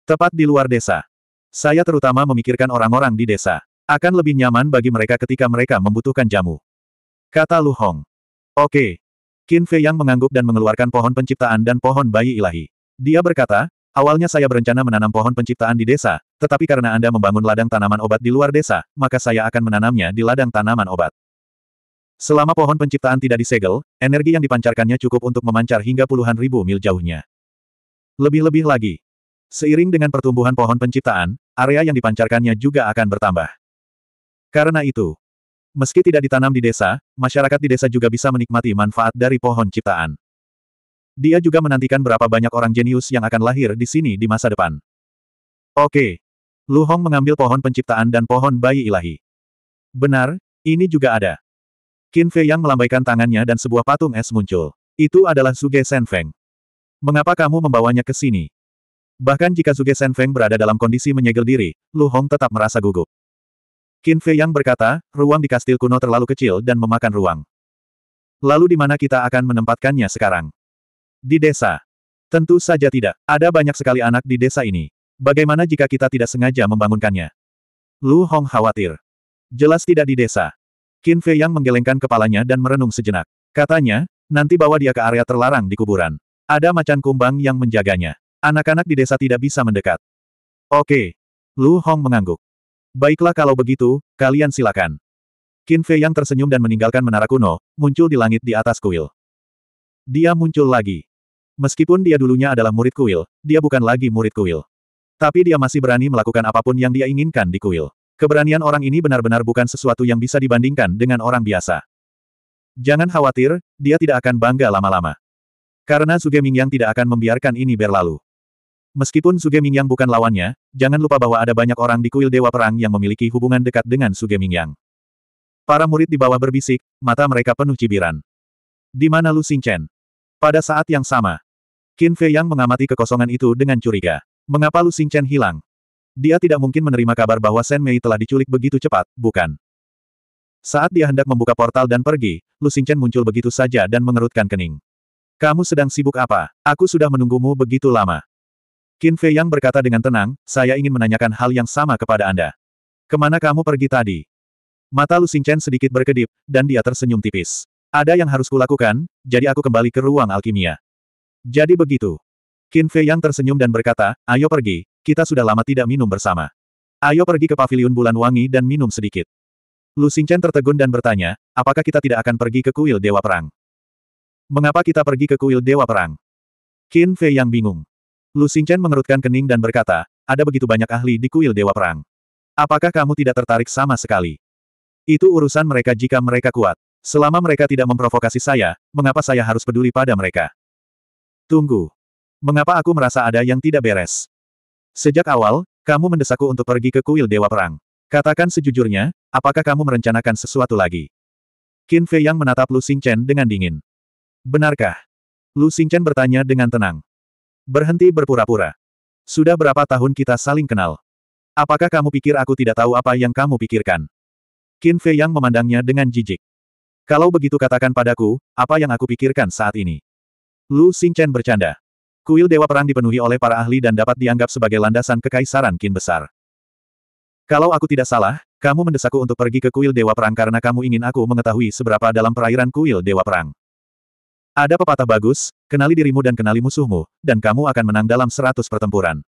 Tepat di luar desa. Saya terutama memikirkan orang-orang di desa. Akan lebih nyaman bagi mereka ketika mereka membutuhkan jamu. Kata Lu Hong. Oke. Qin Fei Yang mengangguk dan mengeluarkan pohon penciptaan dan pohon bayi ilahi. Dia berkata, awalnya saya berencana menanam pohon penciptaan di desa, tetapi karena Anda membangun ladang tanaman obat di luar desa, maka saya akan menanamnya di ladang tanaman obat. Selama pohon penciptaan tidak disegel, energi yang dipancarkannya cukup untuk memancar hingga puluhan ribu mil jauhnya. Lebih-lebih lagi. Seiring dengan pertumbuhan pohon penciptaan, area yang dipancarkannya juga akan bertambah. Karena itu, meski tidak ditanam di desa, masyarakat di desa juga bisa menikmati manfaat dari pohon ciptaan. Dia juga menantikan berapa banyak orang jenius yang akan lahir di sini di masa depan. Oke. Lu Hong mengambil pohon penciptaan dan pohon bayi ilahi. Benar, ini juga ada. Qin Fei yang melambaikan tangannya dan sebuah patung es muncul. Itu adalah Suge Feng. Mengapa kamu membawanya ke sini? Bahkan jika Suge Feng berada dalam kondisi menyegel diri, Lu Hong tetap merasa gugup. Qin Fei Yang berkata, ruang di kastil kuno terlalu kecil dan memakan ruang. Lalu di mana kita akan menempatkannya sekarang? Di desa. Tentu saja tidak. Ada banyak sekali anak di desa ini. Bagaimana jika kita tidak sengaja membangunkannya? Lu Hong khawatir. Jelas tidak di desa. Qin Fei Yang menggelengkan kepalanya dan merenung sejenak. Katanya, nanti bawa dia ke area terlarang di kuburan. Ada macan kumbang yang menjaganya. Anak-anak di desa tidak bisa mendekat. Oke. Lu Hong mengangguk. Baiklah kalau begitu, kalian silakan. Qin Fei yang tersenyum dan meninggalkan menara kuno, muncul di langit di atas kuil. Dia muncul lagi. Meskipun dia dulunya adalah murid kuil, dia bukan lagi murid kuil. Tapi dia masih berani melakukan apapun yang dia inginkan di kuil. Keberanian orang ini benar-benar bukan sesuatu yang bisa dibandingkan dengan orang biasa. Jangan khawatir, dia tidak akan bangga lama-lama. Karena Zugeming yang tidak akan membiarkan ini berlalu. Meskipun Suge Mingyang bukan lawannya, jangan lupa bahwa ada banyak orang di kuil Dewa Perang yang memiliki hubungan dekat dengan Suge Mingyang. Para murid di bawah berbisik, mata mereka penuh cibiran. Di mana Lu Xingchen? Pada saat yang sama, Qin Fei Yang mengamati kekosongan itu dengan curiga. Mengapa Lu Xingchen hilang? Dia tidak mungkin menerima kabar bahwa Shen Mei telah diculik begitu cepat, bukan? Saat dia hendak membuka portal dan pergi, Lu Xingchen muncul begitu saja dan mengerutkan kening. Kamu sedang sibuk apa? Aku sudah menunggumu begitu lama. Qin Fei Yang berkata dengan tenang, saya ingin menanyakan hal yang sama kepada Anda. Kemana kamu pergi tadi? Mata Lu Xingchen sedikit berkedip, dan dia tersenyum tipis. Ada yang harus kulakukan, jadi aku kembali ke ruang alkimia. Jadi begitu. Qin Fei Yang tersenyum dan berkata, ayo pergi, kita sudah lama tidak minum bersama. Ayo pergi ke paviliun bulan wangi dan minum sedikit. Lu Xingchen tertegun dan bertanya, apakah kita tidak akan pergi ke kuil Dewa Perang? Mengapa kita pergi ke kuil Dewa Perang? Qin Fei yang bingung. Lu Xingchen mengerutkan kening dan berkata, ada begitu banyak ahli di kuil Dewa Perang. Apakah kamu tidak tertarik sama sekali? Itu urusan mereka jika mereka kuat. Selama mereka tidak memprovokasi saya, mengapa saya harus peduli pada mereka? Tunggu. Mengapa aku merasa ada yang tidak beres? Sejak awal, kamu mendesakku untuk pergi ke kuil Dewa Perang. Katakan sejujurnya, apakah kamu merencanakan sesuatu lagi? Qin Fei Yang menatap Lu Xingchen dengan dingin. Benarkah? Lu Xingchen bertanya dengan tenang. Berhenti berpura-pura. Sudah berapa tahun kita saling kenal? Apakah kamu pikir aku tidak tahu apa yang kamu pikirkan? Qin Fei yang memandangnya dengan jijik. Kalau begitu katakan padaku, apa yang aku pikirkan saat ini? Lu Xingchen bercanda. Kuil Dewa Perang dipenuhi oleh para ahli dan dapat dianggap sebagai landasan kekaisaran Qin besar. Kalau aku tidak salah, kamu mendesakku untuk pergi ke kuil Dewa Perang karena kamu ingin aku mengetahui seberapa dalam perairan kuil Dewa Perang. Ada pepatah bagus, kenali dirimu dan kenali musuhmu, dan kamu akan menang dalam seratus pertempuran.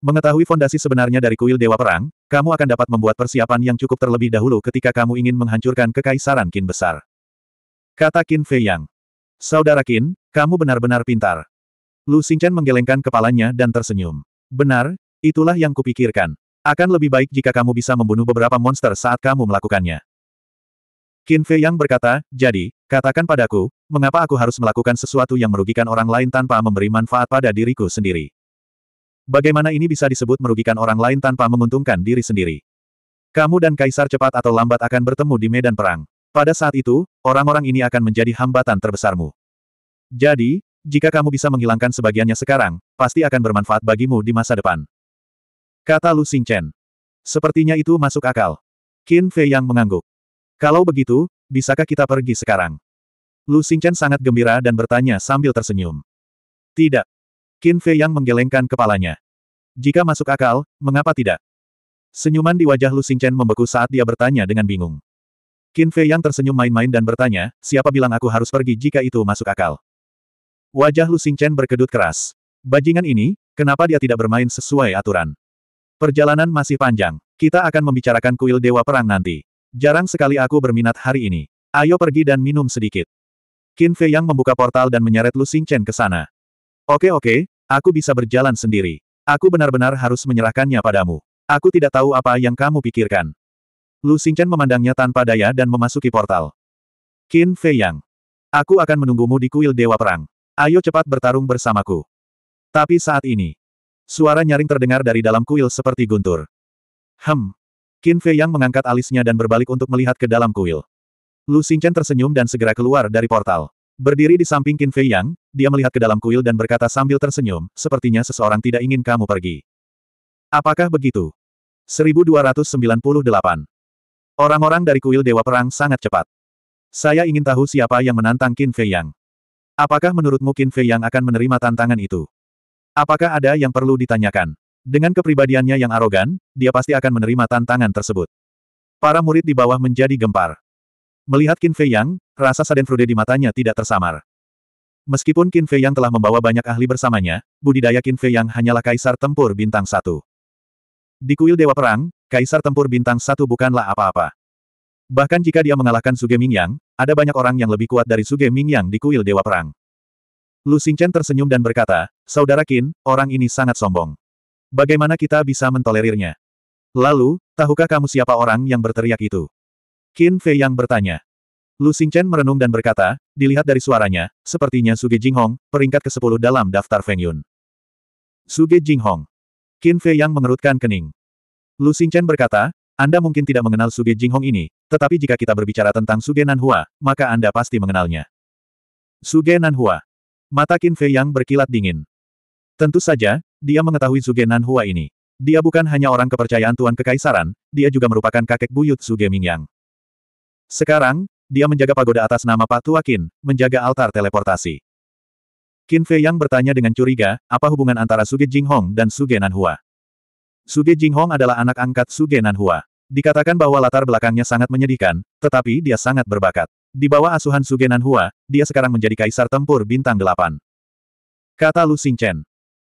Mengetahui fondasi sebenarnya dari kuil Dewa Perang, kamu akan dapat membuat persiapan yang cukup terlebih dahulu ketika kamu ingin menghancurkan kekaisaran Qin besar. Kata Qin Fei Yang. Saudara Qin, kamu benar-benar pintar. Lu Xingchen menggelengkan kepalanya dan tersenyum. Benar, itulah yang kupikirkan. Akan lebih baik jika kamu bisa membunuh beberapa monster saat kamu melakukannya. Qin Fei Yang berkata, jadi, katakan padaku, mengapa aku harus melakukan sesuatu yang merugikan orang lain tanpa memberi manfaat pada diriku sendiri? Bagaimana ini bisa disebut merugikan orang lain tanpa menguntungkan diri sendiri? Kamu dan Kaisar cepat atau lambat akan bertemu di medan perang. Pada saat itu, orang-orang ini akan menjadi hambatan terbesarmu. Jadi, jika kamu bisa menghilangkan sebagiannya sekarang, pasti akan bermanfaat bagimu di masa depan. Kata Lu Xingchen. Sepertinya itu masuk akal. Qin Fei Yang mengangguk. Kalau begitu, bisakah kita pergi sekarang? Lu Xingchen sangat gembira dan bertanya sambil tersenyum. Tidak. Qin Fei yang menggelengkan kepalanya. Jika masuk akal, mengapa tidak? Senyuman di wajah Lu Xingchen membeku saat dia bertanya dengan bingung. Qin Fei yang tersenyum main-main dan bertanya, siapa bilang aku harus pergi jika itu masuk akal? Wajah Lu Xingchen berkedut keras. Bajingan ini, kenapa dia tidak bermain sesuai aturan? Perjalanan masih panjang. Kita akan membicarakan kuil Dewa Perang nanti. Jarang sekali aku berminat hari ini. Ayo pergi dan minum sedikit. Qin Fei yang membuka portal dan menyeret Lu Xing Chen ke sana. Oke oke, aku bisa berjalan sendiri. Aku benar-benar harus menyerahkannya padamu. Aku tidak tahu apa yang kamu pikirkan. Lu Xing Chen memandangnya tanpa daya dan memasuki portal. Qin Fei Yang. Aku akan menunggumu di kuil Dewa Perang. Ayo cepat bertarung bersamaku. Tapi saat ini. Suara nyaring terdengar dari dalam kuil seperti guntur. Hmm. Qin Fei Yang mengangkat alisnya dan berbalik untuk melihat ke dalam kuil. Lu Xingchen tersenyum dan segera keluar dari portal. Berdiri di samping Qin Fei Yang, dia melihat ke dalam kuil dan berkata sambil tersenyum, sepertinya seseorang tidak ingin kamu pergi. Apakah begitu? 1298. Orang-orang dari kuil Dewa Perang sangat cepat. Saya ingin tahu siapa yang menantang Qin Fei Yang. Apakah menurutmu Qin Fei Yang akan menerima tantangan itu? Apakah ada yang perlu ditanyakan? Dengan kepribadiannya yang arogan, dia pasti akan menerima tantangan tersebut. Para murid di bawah menjadi gempar. Melihat Qin Fei Yang, rasa saden Frude di matanya tidak tersamar. Meskipun Qin Fei Yang telah membawa banyak ahli bersamanya, budidaya Qin Fei Yang hanyalah kaisar tempur bintang satu. Di kuil Dewa Perang, kaisar tempur bintang satu bukanlah apa-apa. Bahkan jika dia mengalahkan Suge Yang, ada banyak orang yang lebih kuat dari Suge Yang di kuil Dewa Perang. Lu Xingchen tersenyum dan berkata, Saudara Qin, orang ini sangat sombong. Bagaimana kita bisa mentolerirnya? Lalu, tahukah kamu siapa orang yang berteriak itu? Qin Fei yang bertanya. Lu Xingchen merenung dan berkata, dilihat dari suaranya, sepertinya Suge Jinghong, peringkat ke-10 dalam daftar Feng Yun. Suge Jinghong. Qin Fei yang mengerutkan kening. Lu Xingchen berkata, Anda mungkin tidak mengenal Suge Jinghong ini, tetapi jika kita berbicara tentang Suge Nanhua, maka Anda pasti mengenalnya. Suge Nanhua. Mata Qin Fei yang berkilat dingin. Tentu saja, dia mengetahui Zuge Hua ini. Dia bukan hanya orang kepercayaan Tuan Kekaisaran, dia juga merupakan kakek buyut Zuge Mingyang. Sekarang, dia menjaga pagoda atas nama Pak Tua menjaga altar teleportasi. Qin Fei Yang bertanya dengan curiga, apa hubungan antara Suge Jinghong dan Suge Hua. Suge Jinghong adalah anak angkat Suge Hua. Dikatakan bahwa latar belakangnya sangat menyedihkan, tetapi dia sangat berbakat. Di bawah asuhan Suge Hua, dia sekarang menjadi kaisar tempur bintang delapan. Kata Lu Xingchen.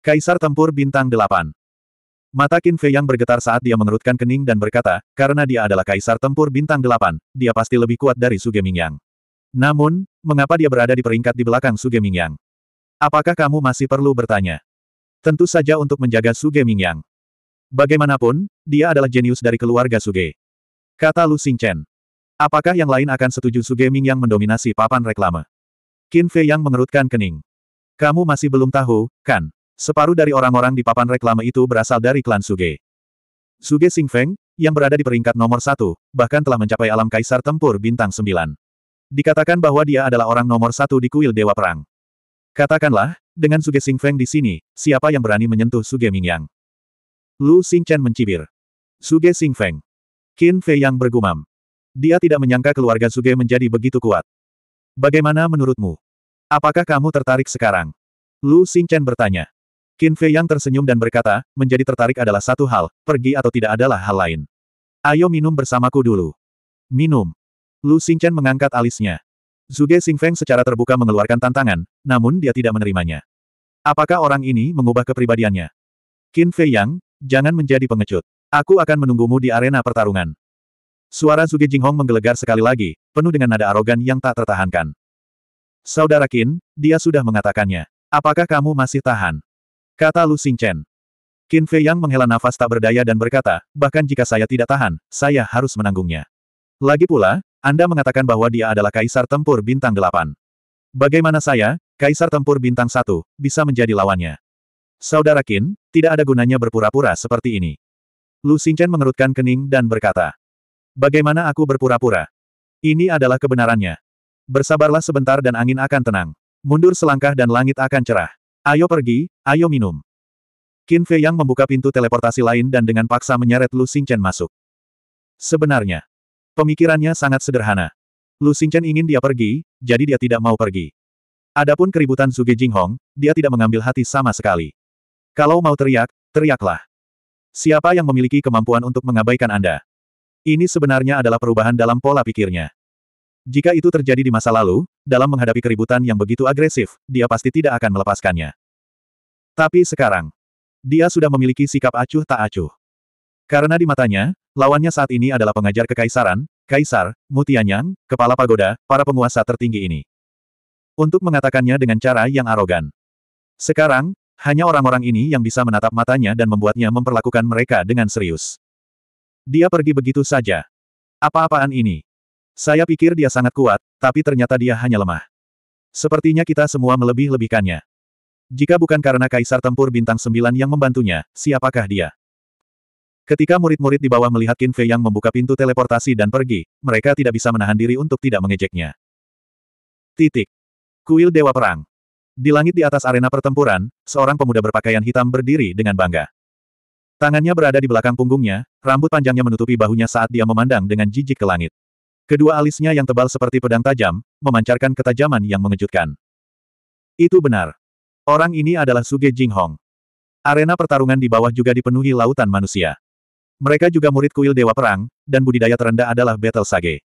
Kaisar Tempur Bintang 8 Mata Qin Fei yang bergetar saat dia mengerutkan kening dan berkata, karena dia adalah Kaisar Tempur Bintang 8, dia pasti lebih kuat dari Suge Mingyang. Namun, mengapa dia berada di peringkat di belakang Suge Mingyang? Apakah kamu masih perlu bertanya? Tentu saja untuk menjaga Suge Mingyang. Bagaimanapun, dia adalah jenius dari keluarga Suge. Kata Lu Xingchen. Apakah yang lain akan setuju Suge Mingyang mendominasi papan reklame? Qin Fei Yang mengerutkan kening. Kamu masih belum tahu, kan? Separuh dari orang-orang di papan reklame itu berasal dari klan Suge. Suge Singfeng, yang berada di peringkat nomor satu, bahkan telah mencapai alam kaisar tempur bintang sembilan. Dikatakan bahwa dia adalah orang nomor satu di kuil Dewa Perang. Katakanlah, dengan Suge Singfeng di sini, siapa yang berani menyentuh Suge Mingyang? Lu Xingchen mencibir. Suge Singfeng. Qin Fei yang bergumam. Dia tidak menyangka keluarga Suge menjadi begitu kuat. Bagaimana menurutmu? Apakah kamu tertarik sekarang? Lu Xingchen bertanya. Qin Fei yang tersenyum dan berkata, menjadi tertarik adalah satu hal, pergi atau tidak adalah hal lain. Ayo minum bersamaku dulu. Minum. Lu Xingchen mengangkat alisnya. Zuge Xingfeng secara terbuka mengeluarkan tantangan, namun dia tidak menerimanya. Apakah orang ini mengubah kepribadiannya? Qin Fei Yang, jangan menjadi pengecut. Aku akan menunggumu di arena pertarungan. Suara Zuge Jinghong menggelegar sekali lagi, penuh dengan nada arogan yang tak tertahankan. Saudara Qin, dia sudah mengatakannya. Apakah kamu masih tahan? kata Lu Xingchen. Qin Fei Yang menghela nafas tak berdaya dan berkata, bahkan jika saya tidak tahan, saya harus menanggungnya. Lagi pula, Anda mengatakan bahwa dia adalah Kaisar Tempur Bintang 8. Bagaimana saya, Kaisar Tempur Bintang 1, bisa menjadi lawannya? Saudara Qin, tidak ada gunanya berpura-pura seperti ini. Lu Xingchen mengerutkan kening dan berkata, Bagaimana aku berpura-pura? Ini adalah kebenarannya. Bersabarlah sebentar dan angin akan tenang. Mundur selangkah dan langit akan cerah. Ayo pergi, ayo minum. Qin Fei Yang membuka pintu teleportasi lain dan dengan paksa menyeret Lu Xingchen masuk. Sebenarnya, pemikirannya sangat sederhana. Lu Xingchen ingin dia pergi, jadi dia tidak mau pergi. Adapun keributan Zuge Jinghong, dia tidak mengambil hati sama sekali. Kalau mau teriak, teriaklah. Siapa yang memiliki kemampuan untuk mengabaikan Anda? Ini sebenarnya adalah perubahan dalam pola pikirnya. Jika itu terjadi di masa lalu, dalam menghadapi keributan yang begitu agresif, dia pasti tidak akan melepaskannya. Tapi sekarang, dia sudah memiliki sikap acuh tak acuh. Karena di matanya, lawannya saat ini adalah pengajar kekaisaran, kaisar, mutianyang, kepala pagoda, para penguasa tertinggi ini. Untuk mengatakannya dengan cara yang arogan. Sekarang, hanya orang-orang ini yang bisa menatap matanya dan membuatnya memperlakukan mereka dengan serius. Dia pergi begitu saja. Apa-apaan ini? Saya pikir dia sangat kuat, tapi ternyata dia hanya lemah. Sepertinya kita semua melebih-lebihkannya. Jika bukan karena Kaisar Tempur Bintang Sembilan yang membantunya, siapakah dia? Ketika murid-murid di bawah melihat Qin Fei yang membuka pintu teleportasi dan pergi, mereka tidak bisa menahan diri untuk tidak mengejeknya. Titik. Kuil Dewa Perang. Di langit di atas arena pertempuran, seorang pemuda berpakaian hitam berdiri dengan bangga. Tangannya berada di belakang punggungnya, rambut panjangnya menutupi bahunya saat dia memandang dengan jijik ke langit. Kedua alisnya yang tebal seperti pedang tajam, memancarkan ketajaman yang mengejutkan. Itu benar. Orang ini adalah Suge Hong Arena pertarungan di bawah juga dipenuhi lautan manusia. Mereka juga murid kuil Dewa Perang, dan budidaya terendah adalah Battle Sage.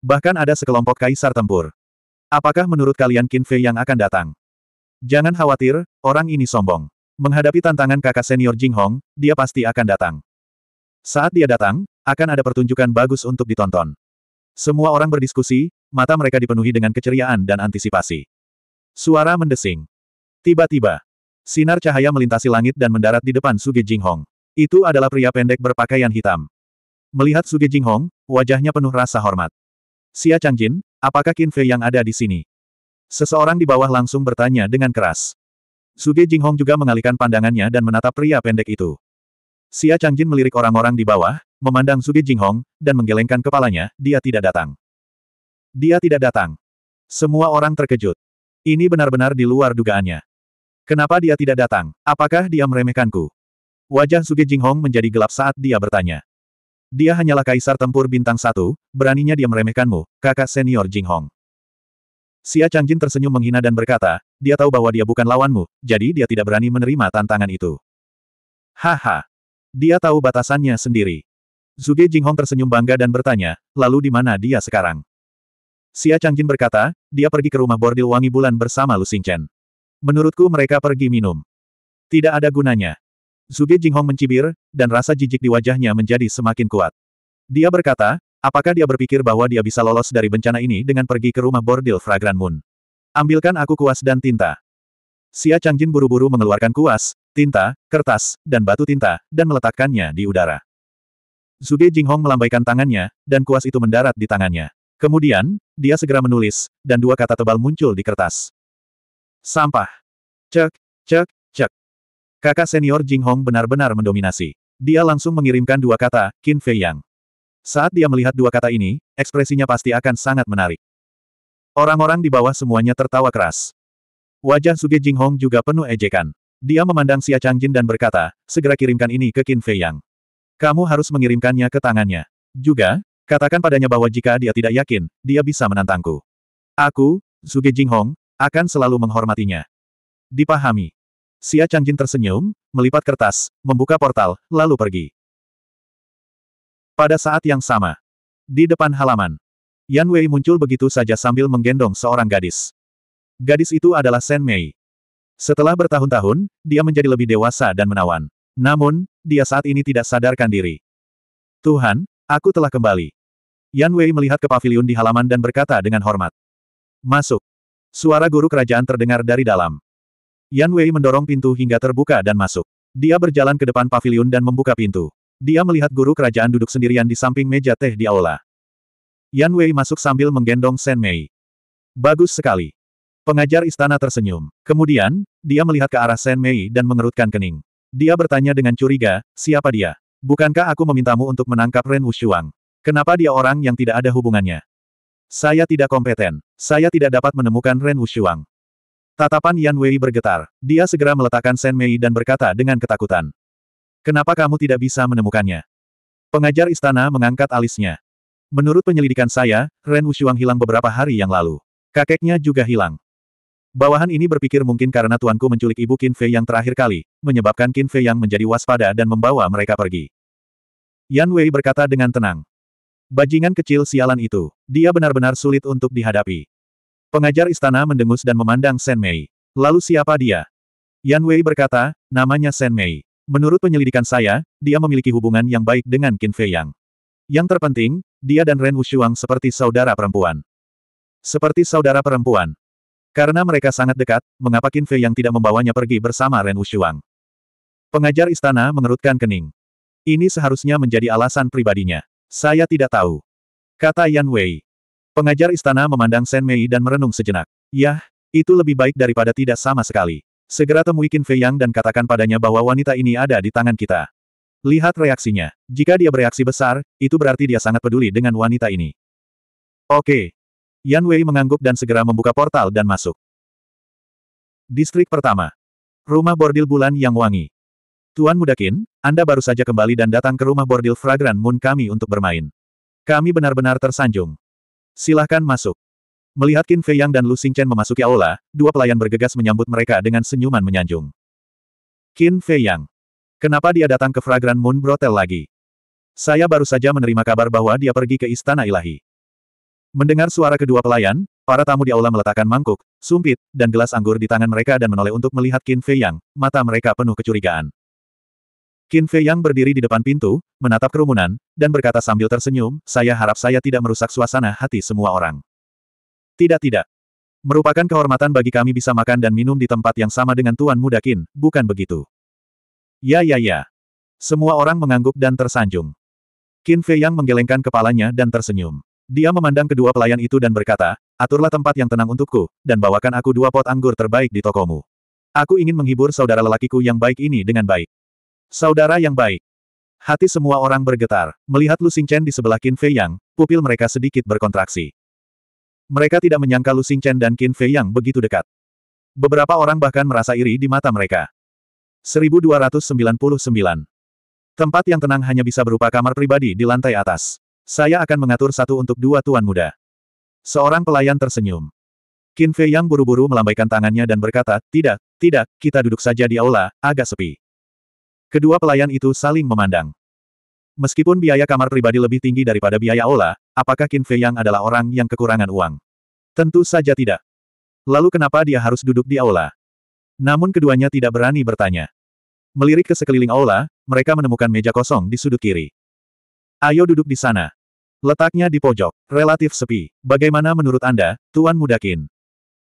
Bahkan ada sekelompok kaisar tempur. Apakah menurut kalian Qin Fei yang akan datang? Jangan khawatir, orang ini sombong. Menghadapi tantangan kakak senior Jing Hong dia pasti akan datang. Saat dia datang, akan ada pertunjukan bagus untuk ditonton. Semua orang berdiskusi, mata mereka dipenuhi dengan keceriaan dan antisipasi. Suara mendesing. Tiba-tiba, sinar cahaya melintasi langit dan mendarat di depan Suge Jinghong. Itu adalah pria pendek berpakaian hitam. Melihat Suge Jinghong, wajahnya penuh rasa hormat. Xia Changjin, apakah Qin Fei yang ada di sini? Seseorang di bawah langsung bertanya dengan keras. Suge Jinghong juga mengalihkan pandangannya dan menatap pria pendek itu. Xia Changjin melirik orang-orang di bawah, memandang Sugi Jinghong, dan menggelengkan kepalanya, dia tidak datang. Dia tidak datang. Semua orang terkejut. Ini benar-benar di luar dugaannya. Kenapa dia tidak datang? Apakah dia meremehkanku? Wajah Sugi Jinghong menjadi gelap saat dia bertanya. Dia hanyalah kaisar tempur bintang satu, beraninya dia meremehkanmu, kakak senior Jinghong. Xia Jin tersenyum menghina dan berkata, dia tahu bahwa dia bukan lawanmu, jadi dia tidak berani menerima tantangan itu. Haha. Dia tahu batasannya sendiri. Zuge Jinghong tersenyum bangga dan bertanya, lalu di mana dia sekarang? Xia Changjin berkata, dia pergi ke rumah bordil wangi bulan bersama Lu Xingchen. Menurutku mereka pergi minum. Tidak ada gunanya. Zuge Jinghong mencibir, dan rasa jijik di wajahnya menjadi semakin kuat. Dia berkata, apakah dia berpikir bahwa dia bisa lolos dari bencana ini dengan pergi ke rumah bordil Fragrant Moon? Ambilkan aku kuas dan tinta. Xia Changjin buru-buru mengeluarkan kuas, tinta, kertas, dan batu tinta, dan meletakkannya di udara. Zuge Jinghong melambaikan tangannya, dan kuas itu mendarat di tangannya. Kemudian, dia segera menulis, dan dua kata tebal muncul di kertas. Sampah. Cek, cek, cek. Kakak senior Jinghong benar-benar mendominasi. Dia langsung mengirimkan dua kata, Qin Fei Yang. Saat dia melihat dua kata ini, ekspresinya pasti akan sangat menarik. Orang-orang di bawah semuanya tertawa keras. Wajah Suge Jinghong juga penuh ejekan. Dia memandang Xia Changjin dan berkata, segera kirimkan ini ke Qin Fei Yang. Kamu harus mengirimkannya ke tangannya. Juga, katakan padanya bahwa jika dia tidak yakin, dia bisa menantangku. Aku, Suge Jinghong, akan selalu menghormatinya. Dipahami. Xia Changjin tersenyum, melipat kertas, membuka portal, lalu pergi. Pada saat yang sama, di depan halaman, Yan Wei muncul begitu saja sambil menggendong seorang gadis. Gadis itu adalah Shen Mei. Setelah bertahun-tahun, dia menjadi lebih dewasa dan menawan. Namun, dia saat ini tidak sadarkan diri. Tuhan, aku telah kembali. Yan Wei melihat ke pavilion di halaman dan berkata dengan hormat. Masuk. Suara guru kerajaan terdengar dari dalam. Yan Wei mendorong pintu hingga terbuka dan masuk. Dia berjalan ke depan pavilion dan membuka pintu. Dia melihat guru kerajaan duduk sendirian di samping meja teh di aula. Yan Wei masuk sambil menggendong Shen Mei. Bagus sekali. Pengajar istana tersenyum. Kemudian, dia melihat ke arah Shen Mei dan mengerutkan kening. Dia bertanya dengan curiga, siapa dia? Bukankah aku memintamu untuk menangkap Ren Wushuang? Kenapa dia orang yang tidak ada hubungannya? Saya tidak kompeten. Saya tidak dapat menemukan Ren Wushuang. Tatapan Yan Wei bergetar. Dia segera meletakkan Sen Mei dan berkata dengan ketakutan. Kenapa kamu tidak bisa menemukannya? Pengajar istana mengangkat alisnya. Menurut penyelidikan saya, Ren Wushuang hilang beberapa hari yang lalu. Kakeknya juga hilang. Bawahan ini berpikir mungkin karena tuanku menculik ibu Qin Fei yang terakhir kali, menyebabkan Qin Fei yang menjadi waspada dan membawa mereka pergi. Yan Wei berkata dengan tenang. Bajingan kecil sialan itu, dia benar-benar sulit untuk dihadapi. Pengajar istana mendengus dan memandang Shen Mei. Lalu siapa dia? Yan Wei berkata, namanya Shen Mei. Menurut penyelidikan saya, dia memiliki hubungan yang baik dengan Qin Fei Yang. Yang terpenting, dia dan Ren Wushuang seperti saudara perempuan. Seperti saudara perempuan, karena mereka sangat dekat, mengapa Qin Fei yang tidak membawanya pergi bersama Ren Wushuang? Pengajar istana mengerutkan kening. Ini seharusnya menjadi alasan pribadinya. Saya tidak tahu. Kata Yan Wei. Pengajar istana memandang Shen Mei dan merenung sejenak. Yah, itu lebih baik daripada tidak sama sekali. Segera temui Qin Fei Yang dan katakan padanya bahwa wanita ini ada di tangan kita. Lihat reaksinya. Jika dia bereaksi besar, itu berarti dia sangat peduli dengan wanita ini. Oke, Yan Wei mengangguk dan segera membuka portal dan masuk. Distrik pertama. Rumah bordil bulan yang wangi. Tuan Mudakin, Anda baru saja kembali dan datang ke rumah bordil fragrant Moon kami untuk bermain. Kami benar-benar tersanjung. Silahkan masuk. Melihat Qin Fei Yang dan Lu Xingchen memasuki aula, dua pelayan bergegas menyambut mereka dengan senyuman menyanjung. Qin Fei Yang. Kenapa dia datang ke fragrant Moon Brothel lagi? Saya baru saja menerima kabar bahwa dia pergi ke Istana Ilahi. Mendengar suara kedua pelayan, para tamu di aula meletakkan mangkuk, sumpit, dan gelas anggur di tangan mereka dan menoleh untuk melihat Qin Fei Yang, mata mereka penuh kecurigaan. Qin Fei Yang berdiri di depan pintu, menatap kerumunan, dan berkata sambil tersenyum, saya harap saya tidak merusak suasana hati semua orang. Tidak tidak. Merupakan kehormatan bagi kami bisa makan dan minum di tempat yang sama dengan Tuan Muda Qin, bukan begitu? Ya ya ya. Semua orang mengangguk dan tersanjung. Qin Fei Yang menggelengkan kepalanya dan tersenyum. Dia memandang kedua pelayan itu dan berkata, aturlah tempat yang tenang untukku, dan bawakan aku dua pot anggur terbaik di tokomu. Aku ingin menghibur saudara lelakiku yang baik ini dengan baik. Saudara yang baik. Hati semua orang bergetar, melihat Lu Xingchen di sebelah Qin Fei Yang, pupil mereka sedikit berkontraksi. Mereka tidak menyangka Lu Xingchen dan Qin Fei Yang begitu dekat. Beberapa orang bahkan merasa iri di mata mereka. 1299. Tempat yang tenang hanya bisa berupa kamar pribadi di lantai atas. Saya akan mengatur satu untuk dua tuan muda. Seorang pelayan tersenyum. Qin Fei yang buru-buru melambaikan tangannya dan berkata, tidak, tidak, kita duduk saja di aula, agak sepi. Kedua pelayan itu saling memandang. Meskipun biaya kamar pribadi lebih tinggi daripada biaya aula, apakah Qin Fei yang adalah orang yang kekurangan uang? Tentu saja tidak. Lalu kenapa dia harus duduk di aula? Namun keduanya tidak berani bertanya. Melirik ke sekeliling aula, mereka menemukan meja kosong di sudut kiri. Ayo duduk di sana. Letaknya di pojok, relatif sepi. Bagaimana menurut Anda, Tuan Muda Qin?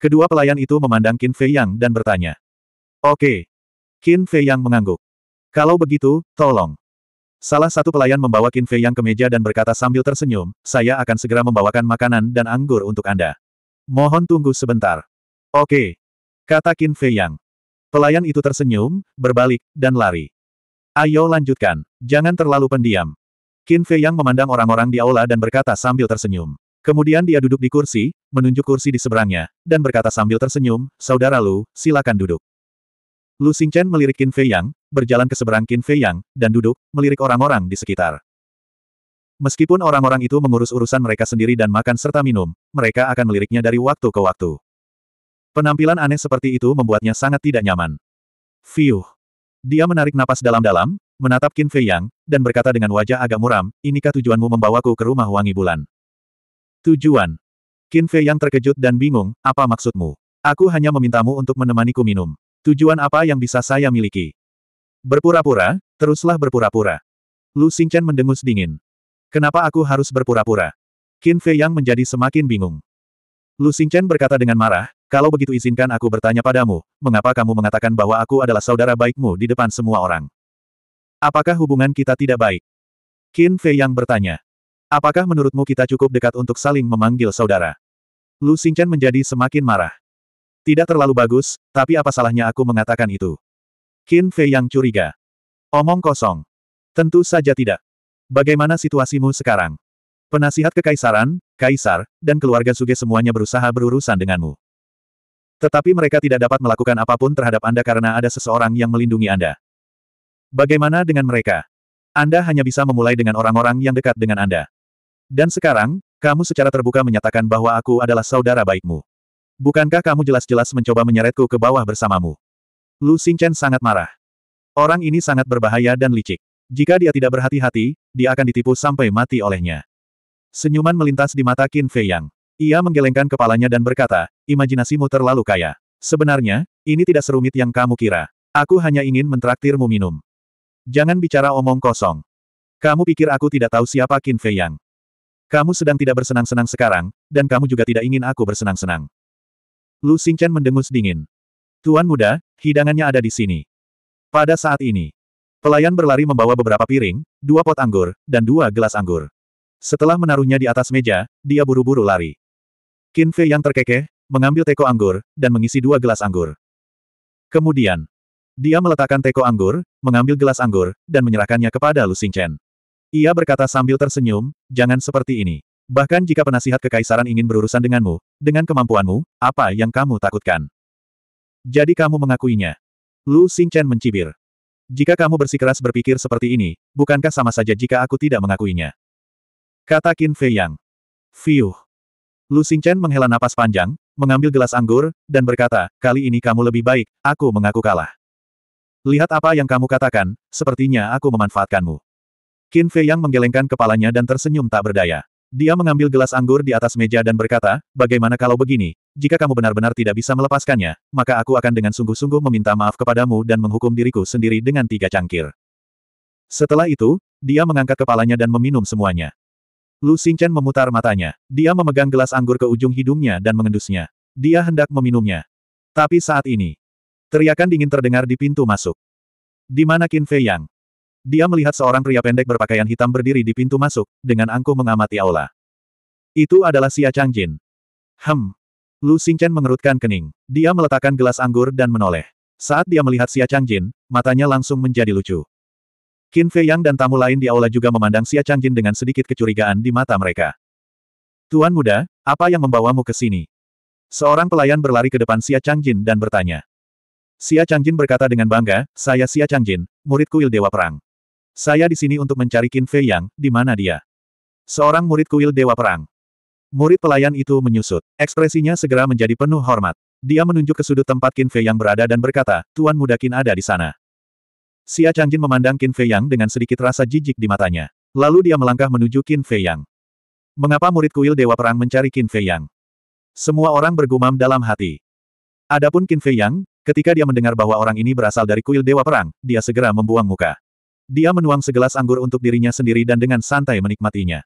Kedua pelayan itu memandang Qin Fei Yang dan bertanya. Oke. Qin Fei Yang mengangguk. Kalau begitu, tolong. Salah satu pelayan membawa Qin Fei Yang ke meja dan berkata sambil tersenyum, saya akan segera membawakan makanan dan anggur untuk Anda. Mohon tunggu sebentar. Oke. Kata Qin Fei Yang. Pelayan itu tersenyum, berbalik, dan lari. Ayo lanjutkan. Jangan terlalu pendiam. Qin Fei Yang memandang orang-orang di aula dan berkata sambil tersenyum. Kemudian dia duduk di kursi, menunjuk kursi di seberangnya, dan berkata sambil tersenyum, Saudara Lu, silakan duduk. Lu Xingchen melirik Qin Fei Yang, berjalan ke seberang Qin Fei Yang, dan duduk, melirik orang-orang di sekitar. Meskipun orang-orang itu mengurus urusan mereka sendiri dan makan serta minum, mereka akan meliriknya dari waktu ke waktu. Penampilan aneh seperti itu membuatnya sangat tidak nyaman. Fiuh. Dia menarik napas dalam-dalam, menatap Qin Fei Yang, dan berkata dengan wajah agak muram, inikah tujuanmu membawaku ke rumah wangi bulan? Tujuan. Qin Fei Yang terkejut dan bingung, apa maksudmu? Aku hanya memintamu untuk menemaniku minum. Tujuan apa yang bisa saya miliki? Berpura-pura, teruslah berpura-pura. Lu Xingchen mendengus dingin. Kenapa aku harus berpura-pura? Qin Fei Yang menjadi semakin bingung. Lu Xingchen berkata dengan marah, kalau begitu izinkan aku bertanya padamu, mengapa kamu mengatakan bahwa aku adalah saudara baikmu di depan semua orang? Apakah hubungan kita tidak baik? Qin Fei yang bertanya. Apakah menurutmu kita cukup dekat untuk saling memanggil saudara? Lu Xingchen menjadi semakin marah. Tidak terlalu bagus, tapi apa salahnya aku mengatakan itu? Qin Fei yang curiga. Omong kosong. Tentu saja tidak. Bagaimana situasimu sekarang? Penasihat kekaisaran, kaisar, dan keluarga Suge semuanya berusaha berurusan denganmu. Tetapi mereka tidak dapat melakukan apapun terhadap Anda karena ada seseorang yang melindungi Anda. Bagaimana dengan mereka? Anda hanya bisa memulai dengan orang-orang yang dekat dengan Anda. Dan sekarang, kamu secara terbuka menyatakan bahwa aku adalah saudara baikmu. Bukankah kamu jelas-jelas mencoba menyeretku ke bawah bersamamu? Lu Xingchen sangat marah. Orang ini sangat berbahaya dan licik. Jika dia tidak berhati-hati, dia akan ditipu sampai mati olehnya. Senyuman melintas di mata Qin Fei Yang. Ia menggelengkan kepalanya dan berkata, imajinasimu terlalu kaya. Sebenarnya, ini tidak serumit yang kamu kira. Aku hanya ingin mentraktirmu minum. Jangan bicara omong kosong. Kamu pikir aku tidak tahu siapa Qin Fei Yang? Kamu sedang tidak bersenang-senang sekarang, dan kamu juga tidak ingin aku bersenang-senang. Lu Xingchen mendengus dingin. Tuan muda, hidangannya ada di sini. Pada saat ini, pelayan berlari membawa beberapa piring, dua pot anggur, dan dua gelas anggur. Setelah menaruhnya di atas meja, dia buru-buru lari. Qin Fei Yang terkekeh, mengambil teko anggur, dan mengisi dua gelas anggur. Kemudian, dia meletakkan teko anggur, mengambil gelas anggur, dan menyerahkannya kepada Lu Xingchen. Ia berkata sambil tersenyum, jangan seperti ini. Bahkan jika penasihat kekaisaran ingin berurusan denganmu, dengan kemampuanmu, apa yang kamu takutkan? Jadi kamu mengakuinya. Lu Xingchen mencibir. Jika kamu bersikeras berpikir seperti ini, bukankah sama saja jika aku tidak mengakuinya? Kata Qin Fei Yang. Fiuh. Lu Xingchen menghela napas panjang, mengambil gelas anggur, dan berkata, kali ini kamu lebih baik, aku mengaku kalah. Lihat apa yang kamu katakan, sepertinya aku memanfaatkanmu. Qin Fei yang menggelengkan kepalanya dan tersenyum tak berdaya. Dia mengambil gelas anggur di atas meja dan berkata, bagaimana kalau begini, jika kamu benar-benar tidak bisa melepaskannya, maka aku akan dengan sungguh-sungguh meminta maaf kepadamu dan menghukum diriku sendiri dengan tiga cangkir. Setelah itu, dia mengangkat kepalanya dan meminum semuanya. Lu Xingchen memutar matanya. Dia memegang gelas anggur ke ujung hidungnya dan mengendusnya. Dia hendak meminumnya. Tapi saat ini, Teriakan dingin terdengar di pintu masuk. Di mana Qin Fei Yang? Dia melihat seorang pria pendek berpakaian hitam berdiri di pintu masuk, dengan angkuh mengamati aula. Itu adalah Xia Changjin. Hem. Lu Xingchen mengerutkan kening. Dia meletakkan gelas anggur dan menoleh. Saat dia melihat Xia Changjin, matanya langsung menjadi lucu. Qin Fei Yang dan tamu lain di aula juga memandang Xia Changjin dengan sedikit kecurigaan di mata mereka. Tuan muda, apa yang membawamu ke sini? Seorang pelayan berlari ke depan Xia Changjin dan bertanya. Xia Changjin berkata dengan bangga, saya Xia Changjin, murid kuil Dewa Perang. Saya di sini untuk mencari Qin Fei Yang, di mana dia? Seorang murid kuil Dewa Perang. Murid pelayan itu menyusut. Ekspresinya segera menjadi penuh hormat. Dia menunjuk ke sudut tempat Qin Fei Yang berada dan berkata, Tuan muda Qin ada di sana. Xia Changjin memandang Qin Fei Yang dengan sedikit rasa jijik di matanya. Lalu dia melangkah menuju Qin Fei Yang. Mengapa murid kuil Dewa Perang mencari Qin Fei Yang? Semua orang bergumam dalam hati. Adapun Qin Fei Yang, Ketika dia mendengar bahwa orang ini berasal dari kuil Dewa Perang, dia segera membuang muka. Dia menuang segelas anggur untuk dirinya sendiri dan dengan santai menikmatinya.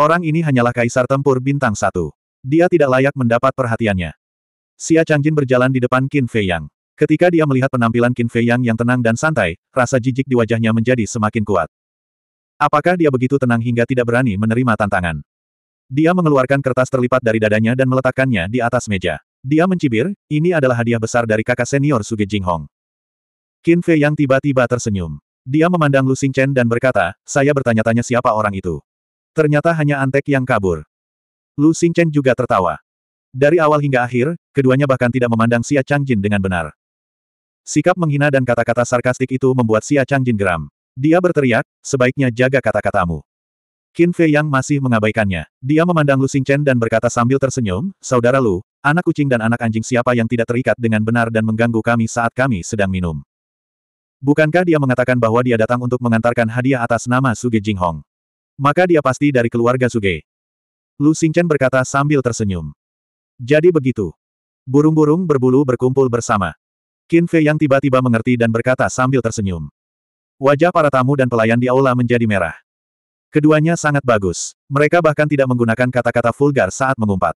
Orang ini hanyalah kaisar tempur bintang satu. Dia tidak layak mendapat perhatiannya. Xia Changjin berjalan di depan Qin Fei Yang. Ketika dia melihat penampilan Qin Fei Yang yang tenang dan santai, rasa jijik di wajahnya menjadi semakin kuat. Apakah dia begitu tenang hingga tidak berani menerima tantangan? Dia mengeluarkan kertas terlipat dari dadanya dan meletakkannya di atas meja. Dia mencibir, ini adalah hadiah besar dari kakak senior Suge Jinghong. Qin Fei yang tiba-tiba tersenyum. Dia memandang Lu Xing Chen dan berkata, saya bertanya-tanya siapa orang itu. Ternyata hanya antek yang kabur. Lu Xing Chen juga tertawa. Dari awal hingga akhir, keduanya bahkan tidak memandang Xia Jin dengan benar. Sikap menghina dan kata-kata sarkastik itu membuat Xia Jin geram. Dia berteriak, sebaiknya jaga kata-katamu. Qin Fei Yang masih mengabaikannya. Dia memandang Lu Xing Chen dan berkata sambil tersenyum, Saudara Lu, Anak kucing dan anak anjing siapa yang tidak terikat dengan benar dan mengganggu kami saat kami sedang minum. Bukankah dia mengatakan bahwa dia datang untuk mengantarkan hadiah atas nama Suge Jinghong? Maka dia pasti dari keluarga Suge. Lu Xingchen berkata sambil tersenyum. Jadi begitu. Burung-burung berbulu berkumpul bersama. Qin Fei yang tiba-tiba mengerti dan berkata sambil tersenyum. Wajah para tamu dan pelayan di aula menjadi merah. Keduanya sangat bagus. Mereka bahkan tidak menggunakan kata-kata vulgar saat mengumpat.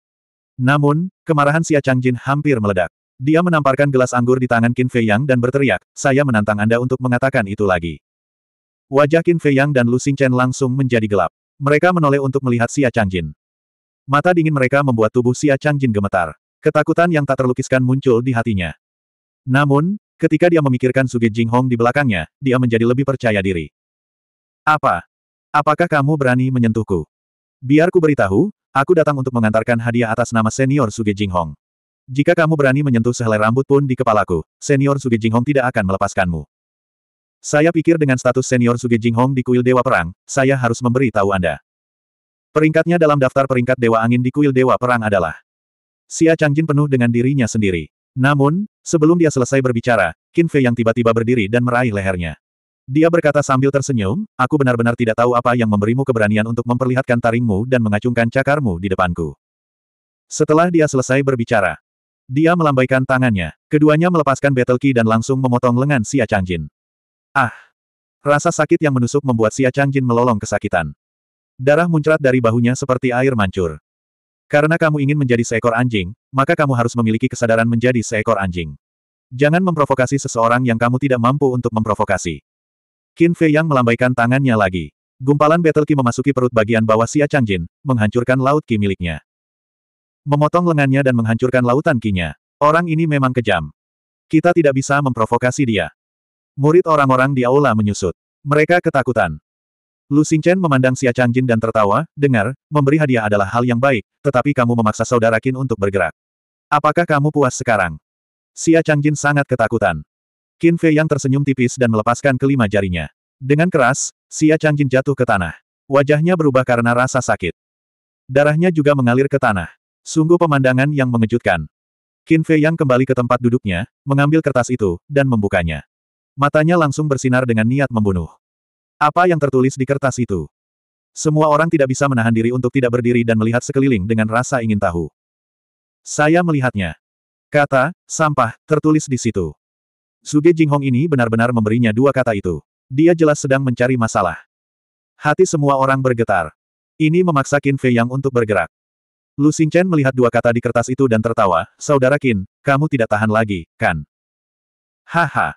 Namun, kemarahan Xia Changjin hampir meledak. Dia menamparkan gelas anggur di tangan Qin Fei Yang dan berteriak, saya menantang Anda untuk mengatakan itu lagi. Wajah Qin Fei Yang dan Lu Chen langsung menjadi gelap. Mereka menoleh untuk melihat Xia Changjin. Mata dingin mereka membuat tubuh Xia Changjin gemetar. Ketakutan yang tak terlukiskan muncul di hatinya. Namun, ketika dia memikirkan Suge Hong di belakangnya, dia menjadi lebih percaya diri. Apa? Apakah kamu berani menyentuhku? Biar ku beritahu, Aku datang untuk mengantarkan hadiah atas nama senior Suge Hong. Jika kamu berani menyentuh sehelai rambut pun di kepalaku, senior Suge Hong tidak akan melepaskanmu. Saya pikir dengan status senior Suge Hong di kuil Dewa Perang, saya harus memberi tahu Anda. Peringkatnya dalam daftar peringkat Dewa Angin di kuil Dewa Perang adalah Chang Jin penuh dengan dirinya sendiri. Namun, sebelum dia selesai berbicara, Qin Fei yang tiba-tiba berdiri dan meraih lehernya. Dia berkata sambil tersenyum, aku benar-benar tidak tahu apa yang memberimu keberanian untuk memperlihatkan taringmu dan mengacungkan cakarmu di depanku. Setelah dia selesai berbicara, dia melambaikan tangannya. Keduanya melepaskan battle key dan langsung memotong lengan Xia Changjin. Ah! Rasa sakit yang menusuk membuat Xia Changjin melolong kesakitan. Darah muncrat dari bahunya seperti air mancur. Karena kamu ingin menjadi seekor anjing, maka kamu harus memiliki kesadaran menjadi seekor anjing. Jangan memprovokasi seseorang yang kamu tidak mampu untuk memprovokasi. Qin Fei Yang melambaikan tangannya lagi. Gumpalan Battle Qi memasuki perut bagian bawah Xia Changjin, menghancurkan laut Qi miliknya. Memotong lengannya dan menghancurkan lautan kinya. Orang ini memang kejam. Kita tidak bisa memprovokasi dia. Murid orang-orang di aula menyusut. Mereka ketakutan. Lu Xingchen memandang Xia Changjin dan tertawa, dengar, memberi hadiah adalah hal yang baik, tetapi kamu memaksa saudara Qin untuk bergerak. Apakah kamu puas sekarang? Xia Changjin sangat ketakutan. Qin Fei yang tersenyum tipis dan melepaskan kelima jarinya. Dengan keras, Xia Changjin jatuh ke tanah. Wajahnya berubah karena rasa sakit. Darahnya juga mengalir ke tanah. Sungguh pemandangan yang mengejutkan. Qin Fei yang kembali ke tempat duduknya, mengambil kertas itu, dan membukanya. Matanya langsung bersinar dengan niat membunuh. Apa yang tertulis di kertas itu? Semua orang tidak bisa menahan diri untuk tidak berdiri dan melihat sekeliling dengan rasa ingin tahu. Saya melihatnya. Kata, sampah, tertulis di situ. Suge Jinghong ini benar-benar memberinya dua kata itu. Dia jelas sedang mencari masalah. Hati semua orang bergetar. Ini memaksa Qin Fei Yang untuk bergerak. Lu Xingchen melihat dua kata di kertas itu dan tertawa, Saudara Qin, kamu tidak tahan lagi, kan? Haha.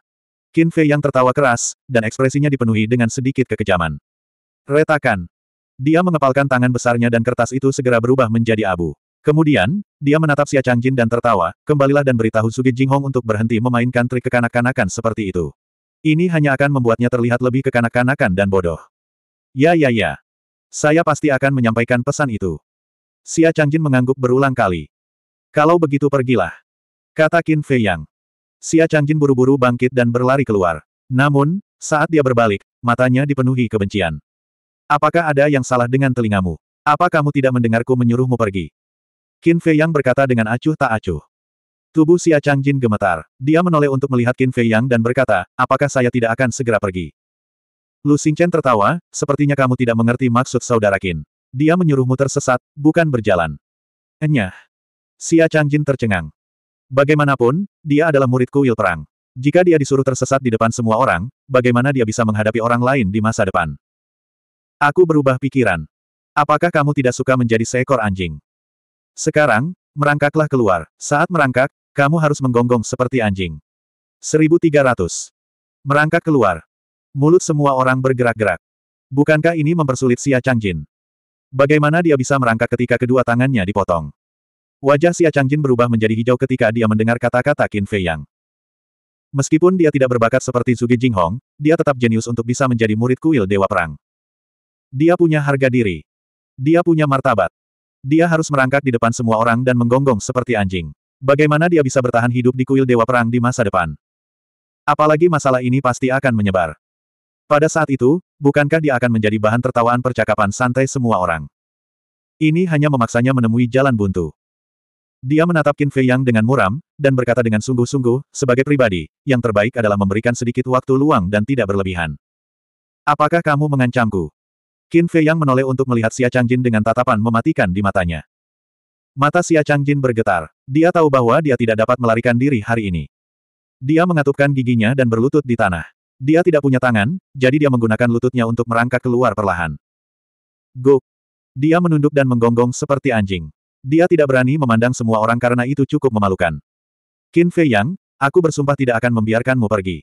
Qin Fei Yang tertawa keras, dan ekspresinya dipenuhi dengan sedikit kekejaman. Retakan. Dia mengepalkan tangan besarnya dan kertas itu segera berubah menjadi abu. Kemudian, dia menatap Xia Changjin dan tertawa, kembalilah dan beritahu Sugi Jinghong untuk berhenti memainkan trik kekanak-kanakan seperti itu. Ini hanya akan membuatnya terlihat lebih kekanak-kanakan dan bodoh. Ya ya ya. Saya pasti akan menyampaikan pesan itu. Xia Changjin mengangguk berulang kali. Kalau begitu pergilah. Kata Qin Fei Yang. Xia Changjin buru-buru bangkit dan berlari keluar. Namun, saat dia berbalik, matanya dipenuhi kebencian. Apakah ada yang salah dengan telingamu? Apa kamu tidak mendengarku menyuruhmu pergi? Qin Fei Yang berkata dengan acuh tak acuh. Tubuh Xia Jin gemetar. Dia menoleh untuk melihat Qin Fei Yang dan berkata, apakah saya tidak akan segera pergi? Lu Chen tertawa, sepertinya kamu tidak mengerti maksud saudara Qin. Dia menyuruhmu tersesat, bukan berjalan. Enyah. Xia Jin tercengang. Bagaimanapun, dia adalah murid kuil perang. Jika dia disuruh tersesat di depan semua orang, bagaimana dia bisa menghadapi orang lain di masa depan? Aku berubah pikiran. Apakah kamu tidak suka menjadi seekor anjing? Sekarang, merangkaklah keluar. Saat merangkak, kamu harus menggonggong seperti anjing. 1300. Merangkak keluar. Mulut semua orang bergerak-gerak. Bukankah ini mempersulit Xia Changjin? Bagaimana dia bisa merangkak ketika kedua tangannya dipotong? Wajah Xia Changjin berubah menjadi hijau ketika dia mendengar kata-kata Qin Fei Yang. Meskipun dia tidak berbakat seperti Zuge Jinghong, dia tetap jenius untuk bisa menjadi murid kuil Dewa Perang. Dia punya harga diri. Dia punya martabat. Dia harus merangkak di depan semua orang dan menggonggong seperti anjing. Bagaimana dia bisa bertahan hidup di kuil Dewa Perang di masa depan? Apalagi masalah ini pasti akan menyebar. Pada saat itu, bukankah dia akan menjadi bahan tertawaan percakapan santai semua orang? Ini hanya memaksanya menemui jalan buntu. Dia menatap Qin Fei Yang dengan muram, dan berkata dengan sungguh-sungguh, sebagai pribadi, yang terbaik adalah memberikan sedikit waktu luang dan tidak berlebihan. Apakah kamu mengancamku? Qin Fei Yang menoleh untuk melihat Xia Changjin dengan tatapan mematikan di matanya. Mata Xia Changjin bergetar. Dia tahu bahwa dia tidak dapat melarikan diri hari ini. Dia mengatupkan giginya dan berlutut di tanah. Dia tidak punya tangan, jadi dia menggunakan lututnya untuk merangkak keluar perlahan. Guk. Dia menunduk dan menggonggong seperti anjing. Dia tidak berani memandang semua orang karena itu cukup memalukan. Qin Fei Yang, aku bersumpah tidak akan membiarkanmu pergi.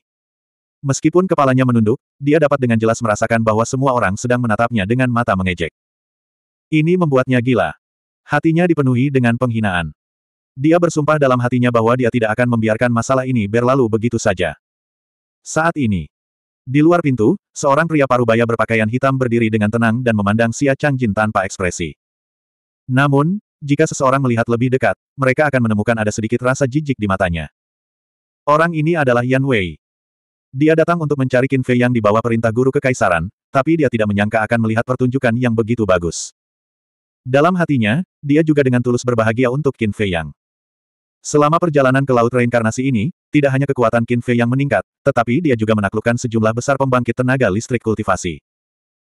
Meskipun kepalanya menunduk, dia dapat dengan jelas merasakan bahwa semua orang sedang menatapnya dengan mata mengejek. Ini membuatnya gila. Hatinya dipenuhi dengan penghinaan. Dia bersumpah dalam hatinya bahwa dia tidak akan membiarkan masalah ini berlalu begitu saja. Saat ini, di luar pintu, seorang pria parubaya berpakaian hitam berdiri dengan tenang dan memandang Xia Changjin tanpa ekspresi. Namun, jika seseorang melihat lebih dekat, mereka akan menemukan ada sedikit rasa jijik di matanya. Orang ini adalah Yan Wei, dia datang untuk mencari Qin Fei yang dibawa perintah guru kekaisaran, tapi dia tidak menyangka akan melihat pertunjukan yang begitu bagus. Dalam hatinya, dia juga dengan tulus berbahagia untuk Qin Fei Yang. Selama perjalanan ke Laut Reinkarnasi ini, tidak hanya kekuatan Qin Fei yang meningkat, tetapi dia juga menaklukkan sejumlah besar pembangkit tenaga listrik kultivasi.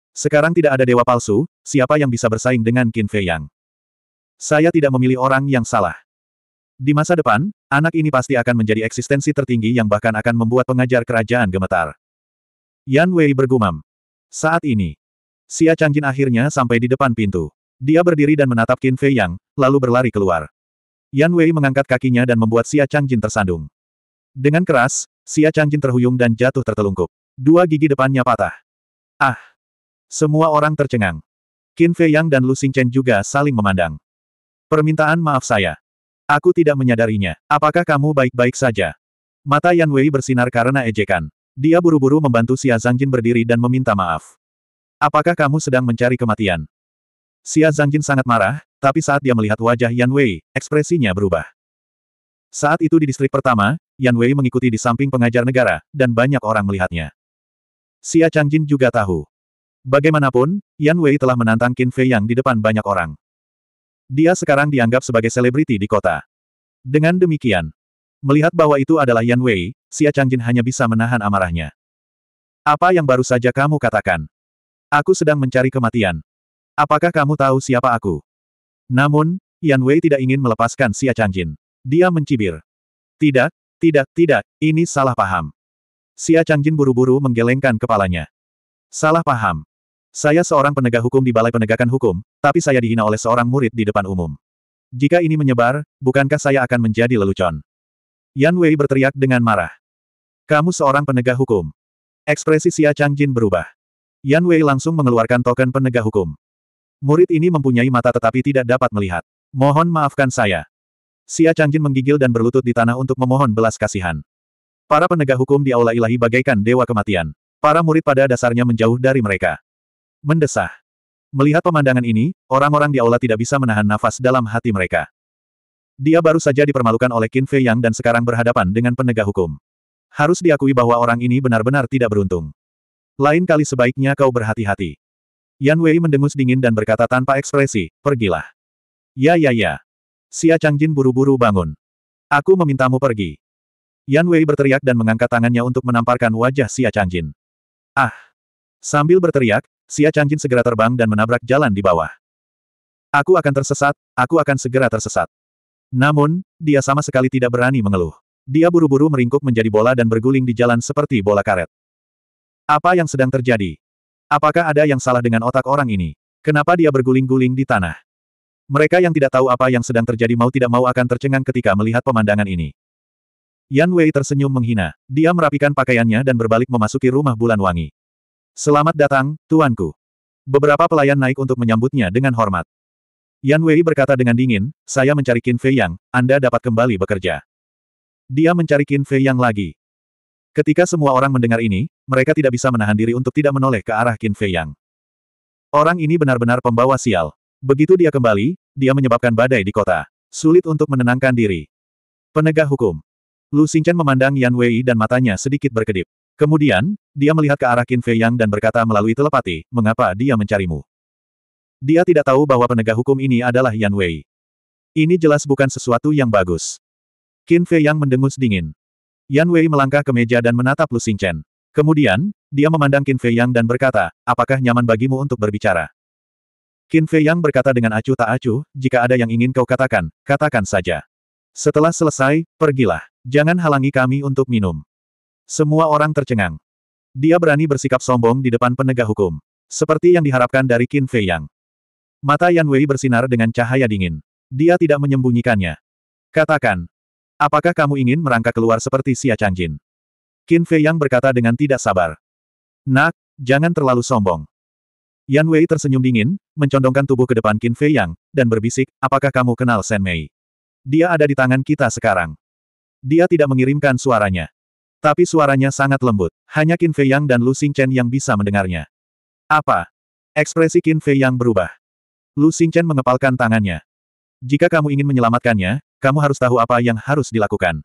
Sekarang tidak ada dewa palsu, siapa yang bisa bersaing dengan Qin Fei Yang? Saya tidak memilih orang yang salah. Di masa depan, anak ini pasti akan menjadi eksistensi tertinggi yang bahkan akan membuat pengajar kerajaan gemetar. Yan Wei bergumam. Saat ini, Xia Changjin akhirnya sampai di depan pintu. Dia berdiri dan menatap Qin Fei Yang, lalu berlari keluar. Yan Wei mengangkat kakinya dan membuat Xia Changjin tersandung. Dengan keras, Xia Changjin terhuyung dan jatuh tertelungkup. Dua gigi depannya patah. Ah! Semua orang tercengang. Qin Fei Yang dan Lu Xingchen juga saling memandang. Permintaan maaf saya. Aku tidak menyadarinya. Apakah kamu baik-baik saja? Mata Yan Wei bersinar karena ejekan. Dia buru-buru membantu Xia Zhangjin berdiri dan meminta maaf. Apakah kamu sedang mencari kematian? Xia Zhangjin sangat marah, tapi saat dia melihat wajah Yan Wei, ekspresinya berubah. Saat itu di distrik pertama, Yan Wei mengikuti di samping pengajar negara, dan banyak orang melihatnya. Xia Changjin juga tahu. Bagaimanapun, Yan Wei telah menantang Qin Fei Yang di depan banyak orang. Dia sekarang dianggap sebagai selebriti di kota. Dengan demikian, melihat bahwa itu adalah Yan Wei, Xia Changjin hanya bisa menahan amarahnya. Apa yang baru saja kamu katakan? Aku sedang mencari kematian. Apakah kamu tahu siapa aku? Namun, Yan Wei tidak ingin melepaskan Xia Changjin. Dia mencibir. Tidak, tidak, tidak, ini salah paham. Xia Changjin buru-buru menggelengkan kepalanya. Salah paham. Saya seorang penegak hukum di Balai Penegakan Hukum, tapi saya dihina oleh seorang murid di depan umum. Jika ini menyebar, bukankah saya akan menjadi lelucon? Yan Wei berteriak dengan marah. Kamu seorang penegak hukum. Ekspresi Xia Changjin berubah. Yan Wei langsung mengeluarkan token penegak hukum. Murid ini mempunyai mata tetapi tidak dapat melihat. Mohon maafkan saya. Xia Changjin menggigil dan berlutut di tanah untuk memohon belas kasihan. Para penegak hukum di aula ilahi bagaikan dewa kematian. Para murid pada dasarnya menjauh dari mereka. Mendesah. Melihat pemandangan ini, orang-orang di aula tidak bisa menahan nafas dalam hati mereka. Dia baru saja dipermalukan oleh Qin Fei Yang dan sekarang berhadapan dengan penegak hukum. Harus diakui bahwa orang ini benar-benar tidak beruntung. Lain kali sebaiknya kau berhati-hati. Yan Wei mendengus dingin dan berkata tanpa ekspresi, pergilah. Ya ya ya. Chang Jin buru-buru bangun. Aku memintamu pergi. Yan Wei berteriak dan mengangkat tangannya untuk menamparkan wajah Xia Jin. Ah! Sambil berteriak, Xia Changjin segera terbang dan menabrak jalan di bawah. Aku akan tersesat, aku akan segera tersesat. Namun, dia sama sekali tidak berani mengeluh. Dia buru-buru meringkuk menjadi bola dan berguling di jalan seperti bola karet. Apa yang sedang terjadi? Apakah ada yang salah dengan otak orang ini? Kenapa dia berguling-guling di tanah? Mereka yang tidak tahu apa yang sedang terjadi mau tidak mau akan tercengang ketika melihat pemandangan ini. Yan Wei tersenyum menghina. Dia merapikan pakaiannya dan berbalik memasuki rumah bulan wangi. Selamat datang, tuanku. Beberapa pelayan naik untuk menyambutnya dengan hormat. Yan Wei berkata dengan dingin, saya mencari Qin Fei Yang, Anda dapat kembali bekerja. Dia mencari Qin Fei Yang lagi. Ketika semua orang mendengar ini, mereka tidak bisa menahan diri untuk tidak menoleh ke arah Qin Fei Yang. Orang ini benar-benar pembawa sial. Begitu dia kembali, dia menyebabkan badai di kota. Sulit untuk menenangkan diri. Penegak hukum. Lu Xingchen memandang Yan Wei dan matanya sedikit berkedip. Kemudian, dia melihat ke arah Qin Fei Yang dan berkata melalui telepati, mengapa dia mencarimu? Dia tidak tahu bahwa penegak hukum ini adalah Yan Wei. Ini jelas bukan sesuatu yang bagus. Qin Fei Yang mendengus dingin. Yan Wei melangkah ke meja dan menatap Lu Xingchen. Kemudian, dia memandang Qin Fei Yang dan berkata, apakah nyaman bagimu untuk berbicara? Qin Fei Yang berkata dengan acuh tak acuh, jika ada yang ingin kau katakan, katakan saja. Setelah selesai, pergilah. Jangan halangi kami untuk minum. Semua orang tercengang. Dia berani bersikap sombong di depan penegak hukum. Seperti yang diharapkan dari Qin Fei Yang. Mata Yan Wei bersinar dengan cahaya dingin. Dia tidak menyembunyikannya. Katakan. Apakah kamu ingin merangkak keluar seperti Xia Changjin? Qin Fei Yang berkata dengan tidak sabar. Nak, jangan terlalu sombong. Yan Wei tersenyum dingin, mencondongkan tubuh ke depan Qin Fei Yang, dan berbisik, apakah kamu kenal Shen Mei? Dia ada di tangan kita sekarang. Dia tidak mengirimkan suaranya. Tapi suaranya sangat lembut. Hanya Qin Fei Yang dan Lu Chen yang bisa mendengarnya. Apa? Ekspresi Qin Fei Yang berubah. Lu Chen mengepalkan tangannya. Jika kamu ingin menyelamatkannya, kamu harus tahu apa yang harus dilakukan.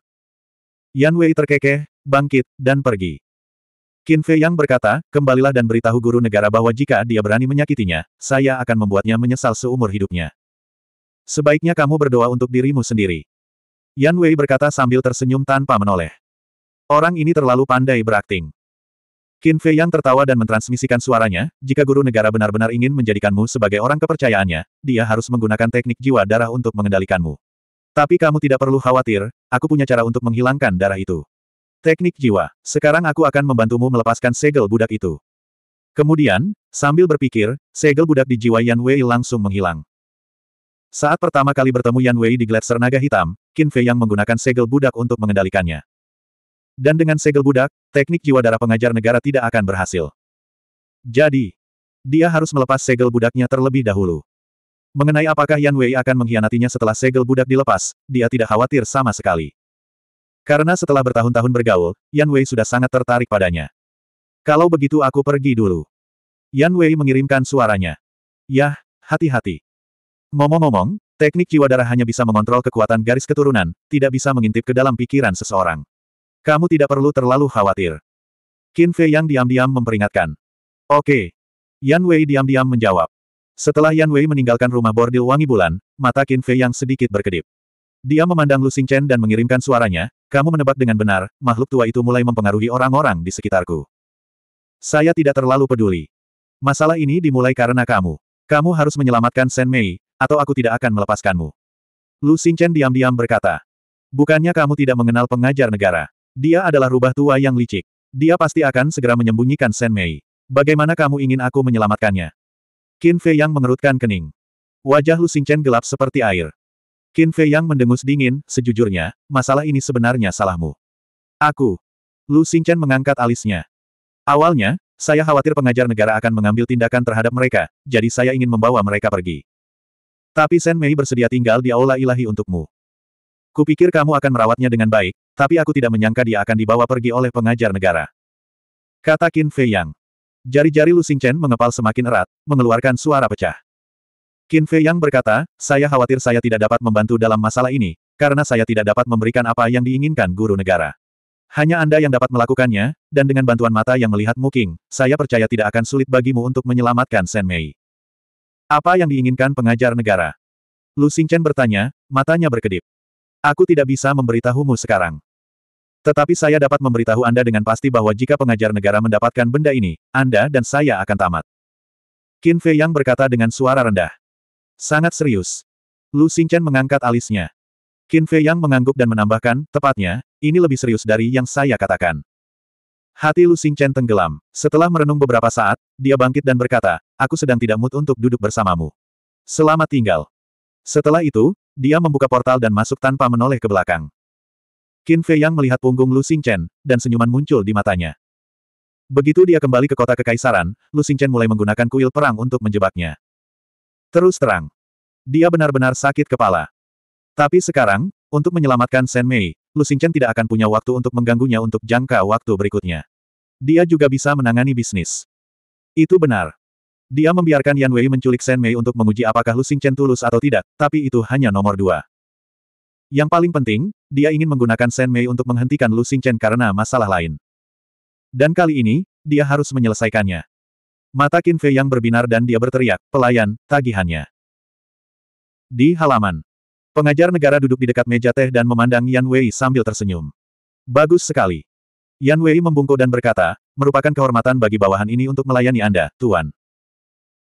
Yan Wei terkekeh, bangkit, dan pergi. Qin Fei Yang berkata, kembalilah dan beritahu guru negara bahwa jika dia berani menyakitinya, saya akan membuatnya menyesal seumur hidupnya. Sebaiknya kamu berdoa untuk dirimu sendiri. Yan Wei berkata sambil tersenyum tanpa menoleh. Orang ini terlalu pandai berakting. Qin Fei yang tertawa dan mentransmisikan suaranya, jika guru negara benar-benar ingin menjadikanmu sebagai orang kepercayaannya, dia harus menggunakan teknik jiwa darah untuk mengendalikanmu. Tapi kamu tidak perlu khawatir, aku punya cara untuk menghilangkan darah itu. Teknik jiwa, sekarang aku akan membantumu melepaskan segel budak itu. Kemudian, sambil berpikir, segel budak di jiwa Yan Wei langsung menghilang. Saat pertama kali bertemu Yan Wei di Gletser Naga Hitam, Qin Fei yang menggunakan segel budak untuk mengendalikannya. Dan dengan segel budak, teknik jiwa darah pengajar negara tidak akan berhasil. Jadi, dia harus melepas segel budaknya terlebih dahulu. Mengenai apakah Yan Wei akan mengkhianatinya setelah segel budak dilepas, dia tidak khawatir sama sekali. Karena setelah bertahun-tahun bergaul, Yan Wei sudah sangat tertarik padanya. Kalau begitu aku pergi dulu. Yan Wei mengirimkan suaranya. Yah, hati-hati. Ngomong-ngomong, teknik jiwa darah hanya bisa mengontrol kekuatan garis keturunan, tidak bisa mengintip ke dalam pikiran seseorang. Kamu tidak perlu terlalu khawatir. Qin Fei yang diam-diam memperingatkan. Oke. Yan Wei diam-diam menjawab. Setelah Yan Wei meninggalkan rumah bordil wangi bulan, mata Qin Fei yang sedikit berkedip. Dia memandang Lu Xingchen dan mengirimkan suaranya, kamu menebak dengan benar, makhluk tua itu mulai mempengaruhi orang-orang di sekitarku. Saya tidak terlalu peduli. Masalah ini dimulai karena kamu. Kamu harus menyelamatkan Shen Mei, atau aku tidak akan melepaskanmu. Lu Xingchen diam-diam berkata. Bukannya kamu tidak mengenal pengajar negara. Dia adalah rubah tua yang licik. Dia pasti akan segera menyembunyikan Shen Mei. Bagaimana kamu ingin aku menyelamatkannya? Qin Fei Yang mengerutkan kening. Wajah Lu Xingchen gelap seperti air. Qin Fei Yang mendengus dingin, sejujurnya, masalah ini sebenarnya salahmu. Aku. Lu Xingchen mengangkat alisnya. Awalnya, saya khawatir pengajar negara akan mengambil tindakan terhadap mereka, jadi saya ingin membawa mereka pergi. Tapi Shen Mei bersedia tinggal di Aula Ilahi untukmu. Kupikir kamu akan merawatnya dengan baik, tapi aku tidak menyangka dia akan dibawa pergi oleh pengajar negara. Kata Qin Fei Yang. Jari-jari Lu Xingchen mengepal semakin erat, mengeluarkan suara pecah. Qin Fei Yang berkata, saya khawatir saya tidak dapat membantu dalam masalah ini, karena saya tidak dapat memberikan apa yang diinginkan guru negara. Hanya Anda yang dapat melakukannya, dan dengan bantuan mata yang melihat Muking, saya percaya tidak akan sulit bagimu untuk menyelamatkan Shen Mei. Apa yang diinginkan pengajar negara? Lu Xingchen bertanya, matanya berkedip. Aku tidak bisa memberitahumu sekarang. Tetapi saya dapat memberitahu Anda dengan pasti bahwa jika pengajar negara mendapatkan benda ini, Anda dan saya akan tamat. Qin Fei Yang berkata dengan suara rendah. Sangat serius. Lu Xingchen mengangkat alisnya. Qin Fei Yang mengangguk dan menambahkan, tepatnya, ini lebih serius dari yang saya katakan. Hati Lu Xingchen tenggelam. Setelah merenung beberapa saat, dia bangkit dan berkata, aku sedang tidak mood untuk duduk bersamamu. Selamat tinggal. Setelah itu, dia membuka portal dan masuk tanpa menoleh ke belakang. Qin Fei Yang melihat punggung Lu Xingchen, dan senyuman muncul di matanya. Begitu dia kembali ke kota kekaisaran, Lu Xingchen mulai menggunakan kuil perang untuk menjebaknya. Terus terang. Dia benar-benar sakit kepala. Tapi sekarang, untuk menyelamatkan Shen Mei, Lu Xingchen tidak akan punya waktu untuk mengganggunya untuk jangka waktu berikutnya. Dia juga bisa menangani bisnis. Itu benar. Dia membiarkan Yan Wei menculik Shen Mei untuk menguji apakah Lu Chen tulus atau tidak, tapi itu hanya nomor dua. Yang paling penting, dia ingin menggunakan Shen Mei untuk menghentikan Lu Xingchen karena masalah lain. Dan kali ini, dia harus menyelesaikannya. Mata Qin Fei yang berbinar dan dia berteriak, pelayan, tagihannya. Di halaman. Pengajar negara duduk di dekat meja teh dan memandang Yan Wei sambil tersenyum. Bagus sekali. Yan Wei membungkuk dan berkata, merupakan kehormatan bagi bawahan ini untuk melayani Anda, Tuan.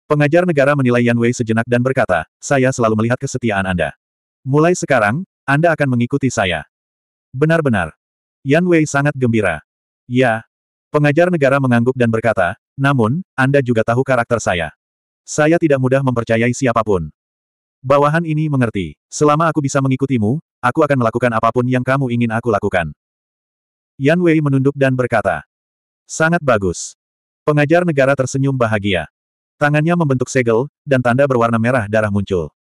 Pengajar negara menilai Yan Wei sejenak dan berkata, saya selalu melihat kesetiaan Anda. Mulai sekarang, anda akan mengikuti saya. Benar-benar. Yan Wei sangat gembira. Ya. Pengajar negara mengangguk dan berkata, namun, Anda juga tahu karakter saya. Saya tidak mudah mempercayai siapapun. Bawahan ini mengerti. Selama aku bisa mengikutimu, aku akan melakukan apapun yang kamu ingin aku lakukan. Yan Wei menunduk dan berkata. Sangat bagus. Pengajar negara tersenyum bahagia. Tangannya membentuk segel, dan tanda berwarna merah darah muncul.